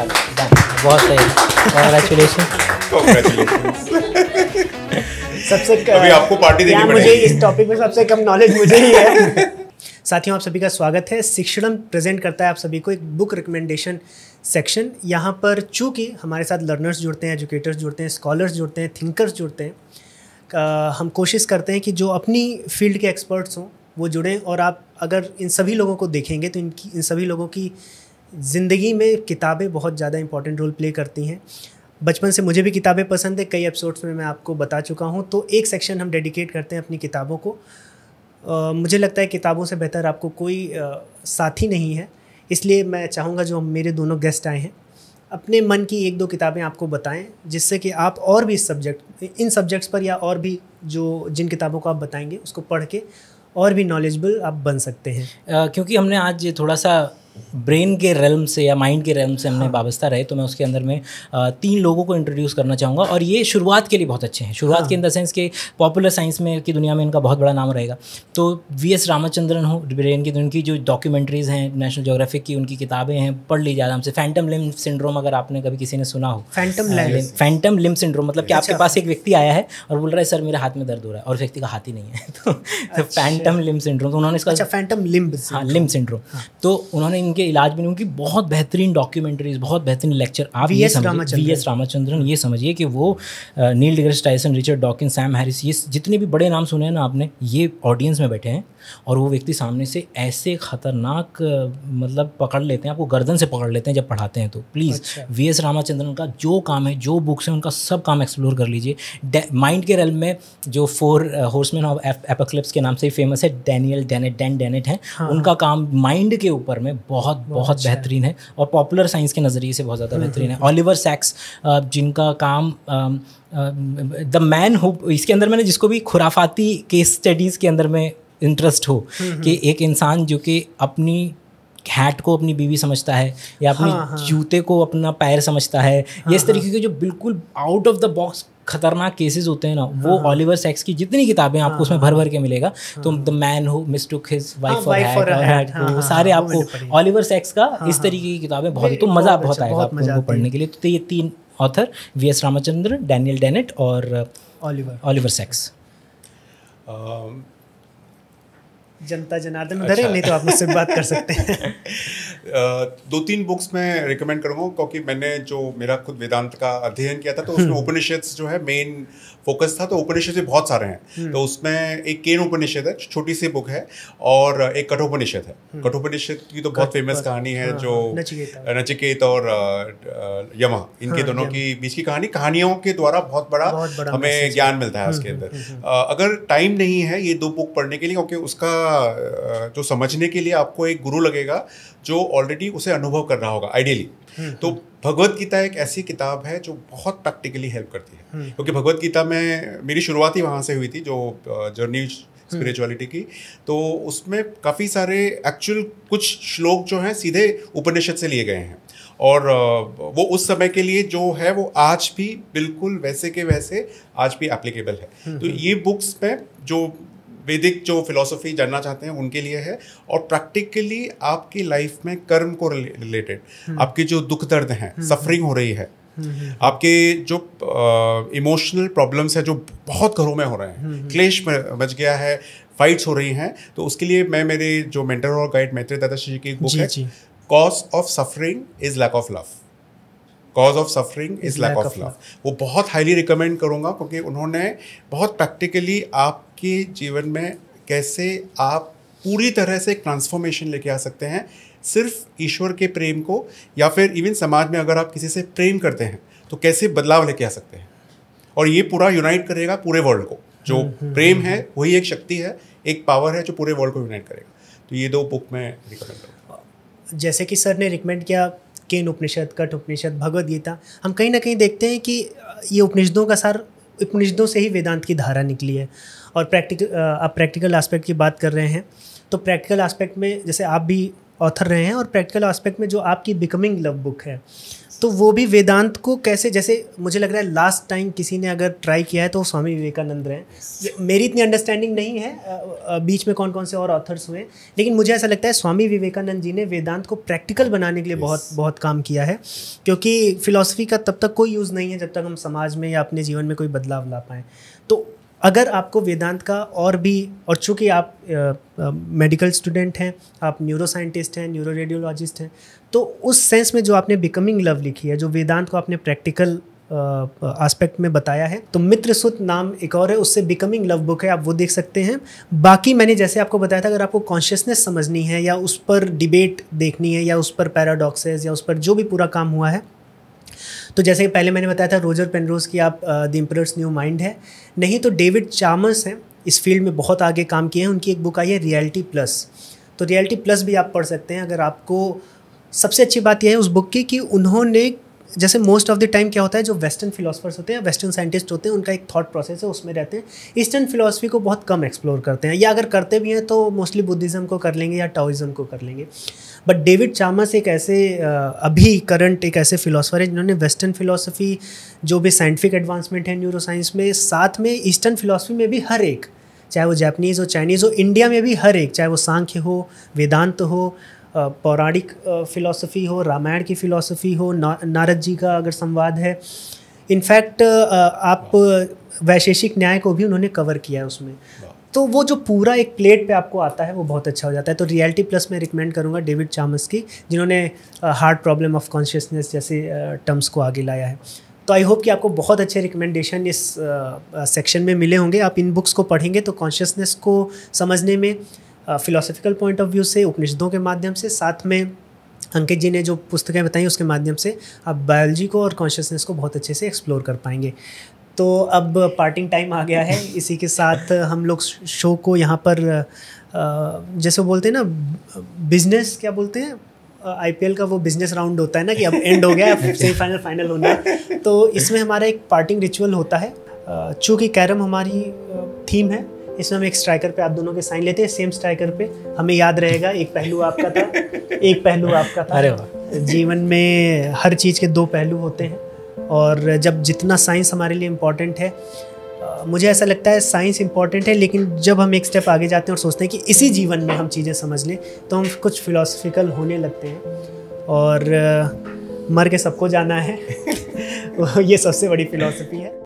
बहुत सही कॉन्ग्रेचुलेशन सबसे अभी आपको पार्टी देनी मुझे इस टॉपिक में सबसे कम नॉलेज मुझे ही है साथियों आप सभी का स्वागत है शिक्षणम प्रेजेंट करता है आप सभी को एक बुक रिकमेंडेशन सेक्शन यहाँ पर चूँकि हमारे साथ लर्नर्स जुड़ते हैं एजुकेटर्स जुड़ते हैं स्कॉलर्स जुड़ते हैं थिंकर्स जुड़ते हैं हम कोशिश करते हैं कि जो अपनी फील्ड के एक्सपर्ट्स हों वो जुड़ें और आप अगर इन सभी लोगों को देखेंगे तो इनकी इन सभी लोगों की ज़िंदगी में किताबें बहुत ज़्यादा इंपॉर्टेंट रोल प्ले करती हैं बचपन से मुझे भी किताबें पसंद है कई एपिसोड्स में मैं आपको बता चुका हूँ तो एक सेक्शन हम डेडिकेट करते हैं अपनी किताबों को आ, मुझे लगता है किताबों से बेहतर आपको कोई आ, साथी नहीं है इसलिए मैं चाहूँगा जो मेरे दोनों गेस्ट आए हैं अपने मन की एक दो किताबें आपको बताएं जिससे कि आप और भी इस सब्जेक्ट इन सब्जेक्ट्स पर या और भी जो जिन किताबों को आप बताएंगे उसको पढ़ के और भी नॉलेजबल आप बन सकते हैं आ, क्योंकि हमने आज थोड़ा सा ब्रेन के रेलम से या माइंड के रेलम से हमने हाँ। वाबस्ता रहे तो मैं उसके अंदर में तीन लोगों को इंट्रोड्यूस करना चाहूँगा और ये शुरुआत के लिए बहुत अच्छे हैं शुरुआत के इन द सेंस के पॉपुलर साइंस में की दुनिया में इनका बहुत बड़ा नाम रहेगा तो वी एस रामाचंद्रन हो ब्रेन की उनकी जो डॉक्यूमेंट्रीज़ हैं नेशनल जोग्राफिक की उनकी किताबें हैं पढ़ ली आराम से फैंटम लिम सिंड्रोम अगर आपने कभी किसी ने सुना हो phantom limb phantom limb syndrome मतलब कि आपके अच्छा। पास एक व्यक्ति आया है और बोल रहा है सर मेरे हाथ में दर्द हो रहा है और व्यक्ति का हाथ ही नहीं है तो फैंटम लिम सिंड्रोम उन्होंने इसका फैंटम लिम्ब लिम सिंड्रोम तो उन्होंने इनके इलाज में उनकी बहुत बेहतरीन डॉक्यूमेंट्रीज बहुत बेहतरीन लेक्चर आप ये एस वी एस रामाचंद्रन ये समझिए कि वो Neil deGrasse Tyson Richard Dawkin Sam Harris ये जितने भी बड़े नाम सुने हैं ना आपने ये ऑडियंस में बैठे हैं और वो व्यक्ति सामने से ऐसे खतरनाक मतलब पकड़ लेते हैं आपको गर्दन से पकड़ लेते हैं जब पढ़ाते हैं तो प्लीज़ वी एस रामाचंद्रन का जो काम है जो बुक्स हैं उनका सब काम एक्सप्लोर कर लीजिए माइंड के रेल में जो फोर हॉर्समैन ऑफ एपोक्लिप्स के नाम से फेमस है डैनियल डेनेट डैन डेनेट हैं हाँ। उनका काम माइंड के ऊपर में बहुत बहुत अच्छा बेहतरीन है और पॉपुलर साइंस के नज़रिए से बहुत ज़्यादा हम्म, बेहतरीन है हम्म। ओलिवर सैक्स जिनका काम द मैन हु इसके अंदर मैंने जिसको भी खुराफाती केस स्टडीज़ के अंदर में इंटरेस्ट हो हम्म, कि एक इंसान जो कि अपनी हैट को अपनी बीवी समझता है या अपने हाँ, हाँ. जूते को अपना पैर समझता है हाँ, ये हाँ। इस तरीके के जो बिल्कुल आउट ऑफ द बॉक्स खतरनाक केसेस होते हैं ना वो ऑलिवर हाँ, सेक्स हाँ। की जितनी किताबें आपको हाँ, उसमें भर भर के मिलेगा तो the man who mistook his wife for वो सारे आपको ऑलिवर सेक्स का इस तरीके की किताबें बहुत तो मज़ा अच्छा, बहुत आएगा आपको पढ़ने के लिए तो ये तीन author V S Ramachandra Daniel Dennett और ऑलिवर ऑलिवर सेक्स जनता जनार्दन अच्छा। नहीं तो आप मुझसे बात कर सकते हैं दो तीन बुक्स मैं रिकमेंड करूँगा क्योंकि मैंने जो मेरा खुद वेदांत का अध्ययन किया था तो उसमें हम्म। उपनिषद जो है मेन फोकस था तो उपनिषद भी बहुत सारे हैं हम्म। तो उसमें एक केन उपनिषद है छोटी सी बुक है और एक कठोपनिषद है हम्म। कठोपनिषद की तो बहुत फेमस कहानी है हाँ, जो हाँ, नचिकेत और यमा इनके हाँ, दोनों की बीच की कहानी कहानियों के द्वारा बहुत बड़ा हमें ज्ञान मिलता है हम्म, उसके अंदर अगर टाइम नहीं है ये दो बुक पढ़ने के लिए क्योंकि उसका जो समझने के लिए आपको एक गुरु लगेगा जो ऑलरेडी उसे अनुभव कर रहा होगा आइडियली तो भगवत गीता एक ऐसी किताब है जो बहुत प्रैक्टिकली हेल्प करती है हम्म। क्योंकि भगवत गीता में मेरी शुरुआत ही वहाँ से हुई थी जो जर्नी स्पिरिचुअलिटी हम्म। की तो उसमें काफ़ी सारे एक्चुअल कुछ श्लोक जो हैं सीधे उपनिषद से लिए गए हैं और वो उस समय के लिए जो है वो आज भी बिल्कुल वैसे के वैसे आज भी एप्लीकेबल है हम्म, तो ये बुक्स में जो वैदिक जो फिलोसफी जानना चाहते हैं उनके लिए है और प्रैक्टिकली आपकी लाइफ में कर्म को रिलेटेड हम्म। आपके जो दुख दर्द हैं सफरिंग हम्म, हो रही है हम्म, आपके जो इमोशनल प्रॉब्लम्स है जो बहुत घरों में हो रहे हैं क्लेश में बच गया है फाइट्स हो रही हैं तो उसके लिए मैं मेरे जो मेंटर और गाइड मैत्री दादाश्री की बुक है cause of suffering is lack of love cause of suffering is lack of love वो बहुत हाईली रिकमेंड करूँगा क्योंकि उन्होंने बहुत प्रैक्टिकली आप आपके जीवन में कैसे आप पूरी तरह से ट्रांसफॉर्मेशन लेके आ सकते हैं सिर्फ ईश्वर के प्रेम को या फिर इवन समाज में अगर आप किसी से प्रेम करते हैं तो कैसे बदलाव लेके आ सकते हैं और ये पूरा यूनाइट करेगा पूरे वर्ल्ड को जो हम्म, हम्म, प्रेम हम्म, है वही एक शक्ति है एक पावर है जो पूरे वर्ल्ड को यूनाइट करेगा तो ये दो बुक मैं रिकमेंड करूँगा जैसे कि सर ने रिकमेंड किया केन उपनिषद कट उपनिषद भगवद गीता हम कहीं ना कहीं देखते हैं कि ये उपनिषदों का सार उपनिषदों से ही वेदांत की धारा निकली है और प्रैक्टिकल आप प्रैक्टिकल एस्पेक्ट की बात कर रहे हैं तो प्रैक्टिकल एस्पेक्ट में जैसे आप भी ऑथर रहे हैं और प्रैक्टिकल एस्पेक्ट में जो आपकी बिकमिंग लव बुक है तो वो भी वेदांत को कैसे जैसे मुझे लग रहा है लास्ट टाइम किसी ने अगर ट्राई किया है तो स्वामी विवेकानंद रहे मेरी इतनी अंडरस्टैंडिंग नहीं है बीच में कौन कौन से और ऑथर्स हुए लेकिन मुझे ऐसा लगता है स्वामी विवेकानंद जी ने वेदांत को प्रैक्टिकल बनाने के लिए yes. बहुत बहुत काम किया है क्योंकि फ़िलासफ़ी का तब तक कोई यूज़ नहीं है जब तक हम समाज में या अपने जीवन में कोई बदलाव ला पाएँ तो अगर आपको वेदांत का और भी और चूँकि आप मेडिकल स्टूडेंट हैं आप न्यूरो साइंटिस्ट हैं न्यूरो रेडियोलॉजिस्ट हैं तो उस सेंस में जो आपने बिकमिंग लव लिखी है जो वेदांत को आपने प्रैक्टिकल एस्पेक्ट में बताया है तो मित्र सुत नाम एक और है उससे बिकमिंग लव बुक है आप वो देख सकते हैं बाकी मैंने जैसे आपको बताया था अगर आपको कॉन्शियसनेस समझनी है या उस पर डिबेट देखनी है या उस पर पैराडॉक्सेस या उस पर जो भी पूरा काम हुआ है तो जैसे कि पहले मैंने बताया था रोजर पेनरोज की आप द इम्प्रर्स न्यू माइंड है नहीं तो डेविड चामर्स हैं इस फील्ड में बहुत आगे काम किए हैं उनकी एक बुक आई है रियलिटी प्लस तो रियलिटी प्लस भी आप पढ़ सकते हैं अगर आपको सबसे अच्छी बात यह है उस बुक की कि उन्होंने जैसे मोस्ट ऑफ द टाइम क्या होता है जो वेस्टर्न फिलोसफर्स होते हैं वेस्टर्न साइंटिस्ट होते हैं उनका एक थॉट प्रोसेस है उसमें रहते हैं ईस्टर्न फिलोसफी को बहुत कम एक्सप्लोर करते हैं या अगर करते भी हैं तो मोस्टली बुद्धिज़्म को कर लेंगे या टाउजम को कर लेंगे बट डेविड चामस एक ऐसे अभी करंट एक ऐसे फिलोसफर है जिन्होंने वेस्टर्न फिलोसफी जो भी साइंटिफिक एडवांसमेंट है न्यूरोसाइंस में साथ में ईस्टर्न फिलोसफी में भी हर एक चाहे वो जापनीज़ हो चाइनीज़ हो इंडिया में भी हर एक चाहे वो सांख्य हो वेदांत हो पौराणिक फिलोसफी हो रामायण की फिलोसफी हो ना, नारद जी का अगर संवाद है इनफैक्ट आप वैशेषिक न्याय को भी उन्होंने कवर किया है उसमें तो वो जो पूरा एक प्लेट पे आपको आता है वो बहुत अच्छा हो जाता है तो रियलिटी प्लस मैं रिकमेंड करूँगा डेविड चामस की जिन्होंने हार्ट प्रॉब्लम ऑफ कॉन्शियसनेस जैसे टर्म्स को आगे लाया है तो आई होप कि आपको बहुत अच्छे रिकमेंडेशन इस सेक्शन में मिले होंगे आप इन बुक्स को पढ़ेंगे तो कॉन्शियसनेस को समझने में फिलोसफिकल पॉइंट ऑफ व्यू से उपनिषदों के माध्यम से साथ में अंकित जी ने जो पुस्तकें बताई उसके माध्यम से आप बायोलॉजी को और कॉन्शियसनेस को बहुत अच्छे से एक्सप्लोर कर पाएंगे तो अब पार्टिंग टाइम आ गया है इसी के साथ हम लोग शो को यहाँ पर जैसे बोलते हैं ना बिजनेस क्या बोलते हैं आईपीएल का वो बिजनेस राउंड होता है ना कि अब एंड हो गया अब सेमीफाइनल फाइनल होना है तो इसमें हमारा एक पार्टिंग रिचुअल होता है चूँकि कैरम हमारी थीम है इसमें हम एक स्ट्राइकर पे आप दोनों के साइन लेते हैं सेम स्ट्राइकर पे हमें याद रहेगा एक पहलू आपका था एक पहलू आपका था अरे जीवन में हर चीज़ के दो पहलू होते हैं और जब जितना साइंस हमारे लिए इम्पॉर्टेंट है मुझे ऐसा लगता है साइंस इंपॉर्टेंट है लेकिन जब हम एक स्टेप आगे जाते हैं और सोचते हैं कि इसी जीवन में हम चीज़ें समझ लें तो हम कुछ फिलोसफिकल होने लगते हैं और मर के सबको जाना है ये सबसे बड़ी फिलोसफी है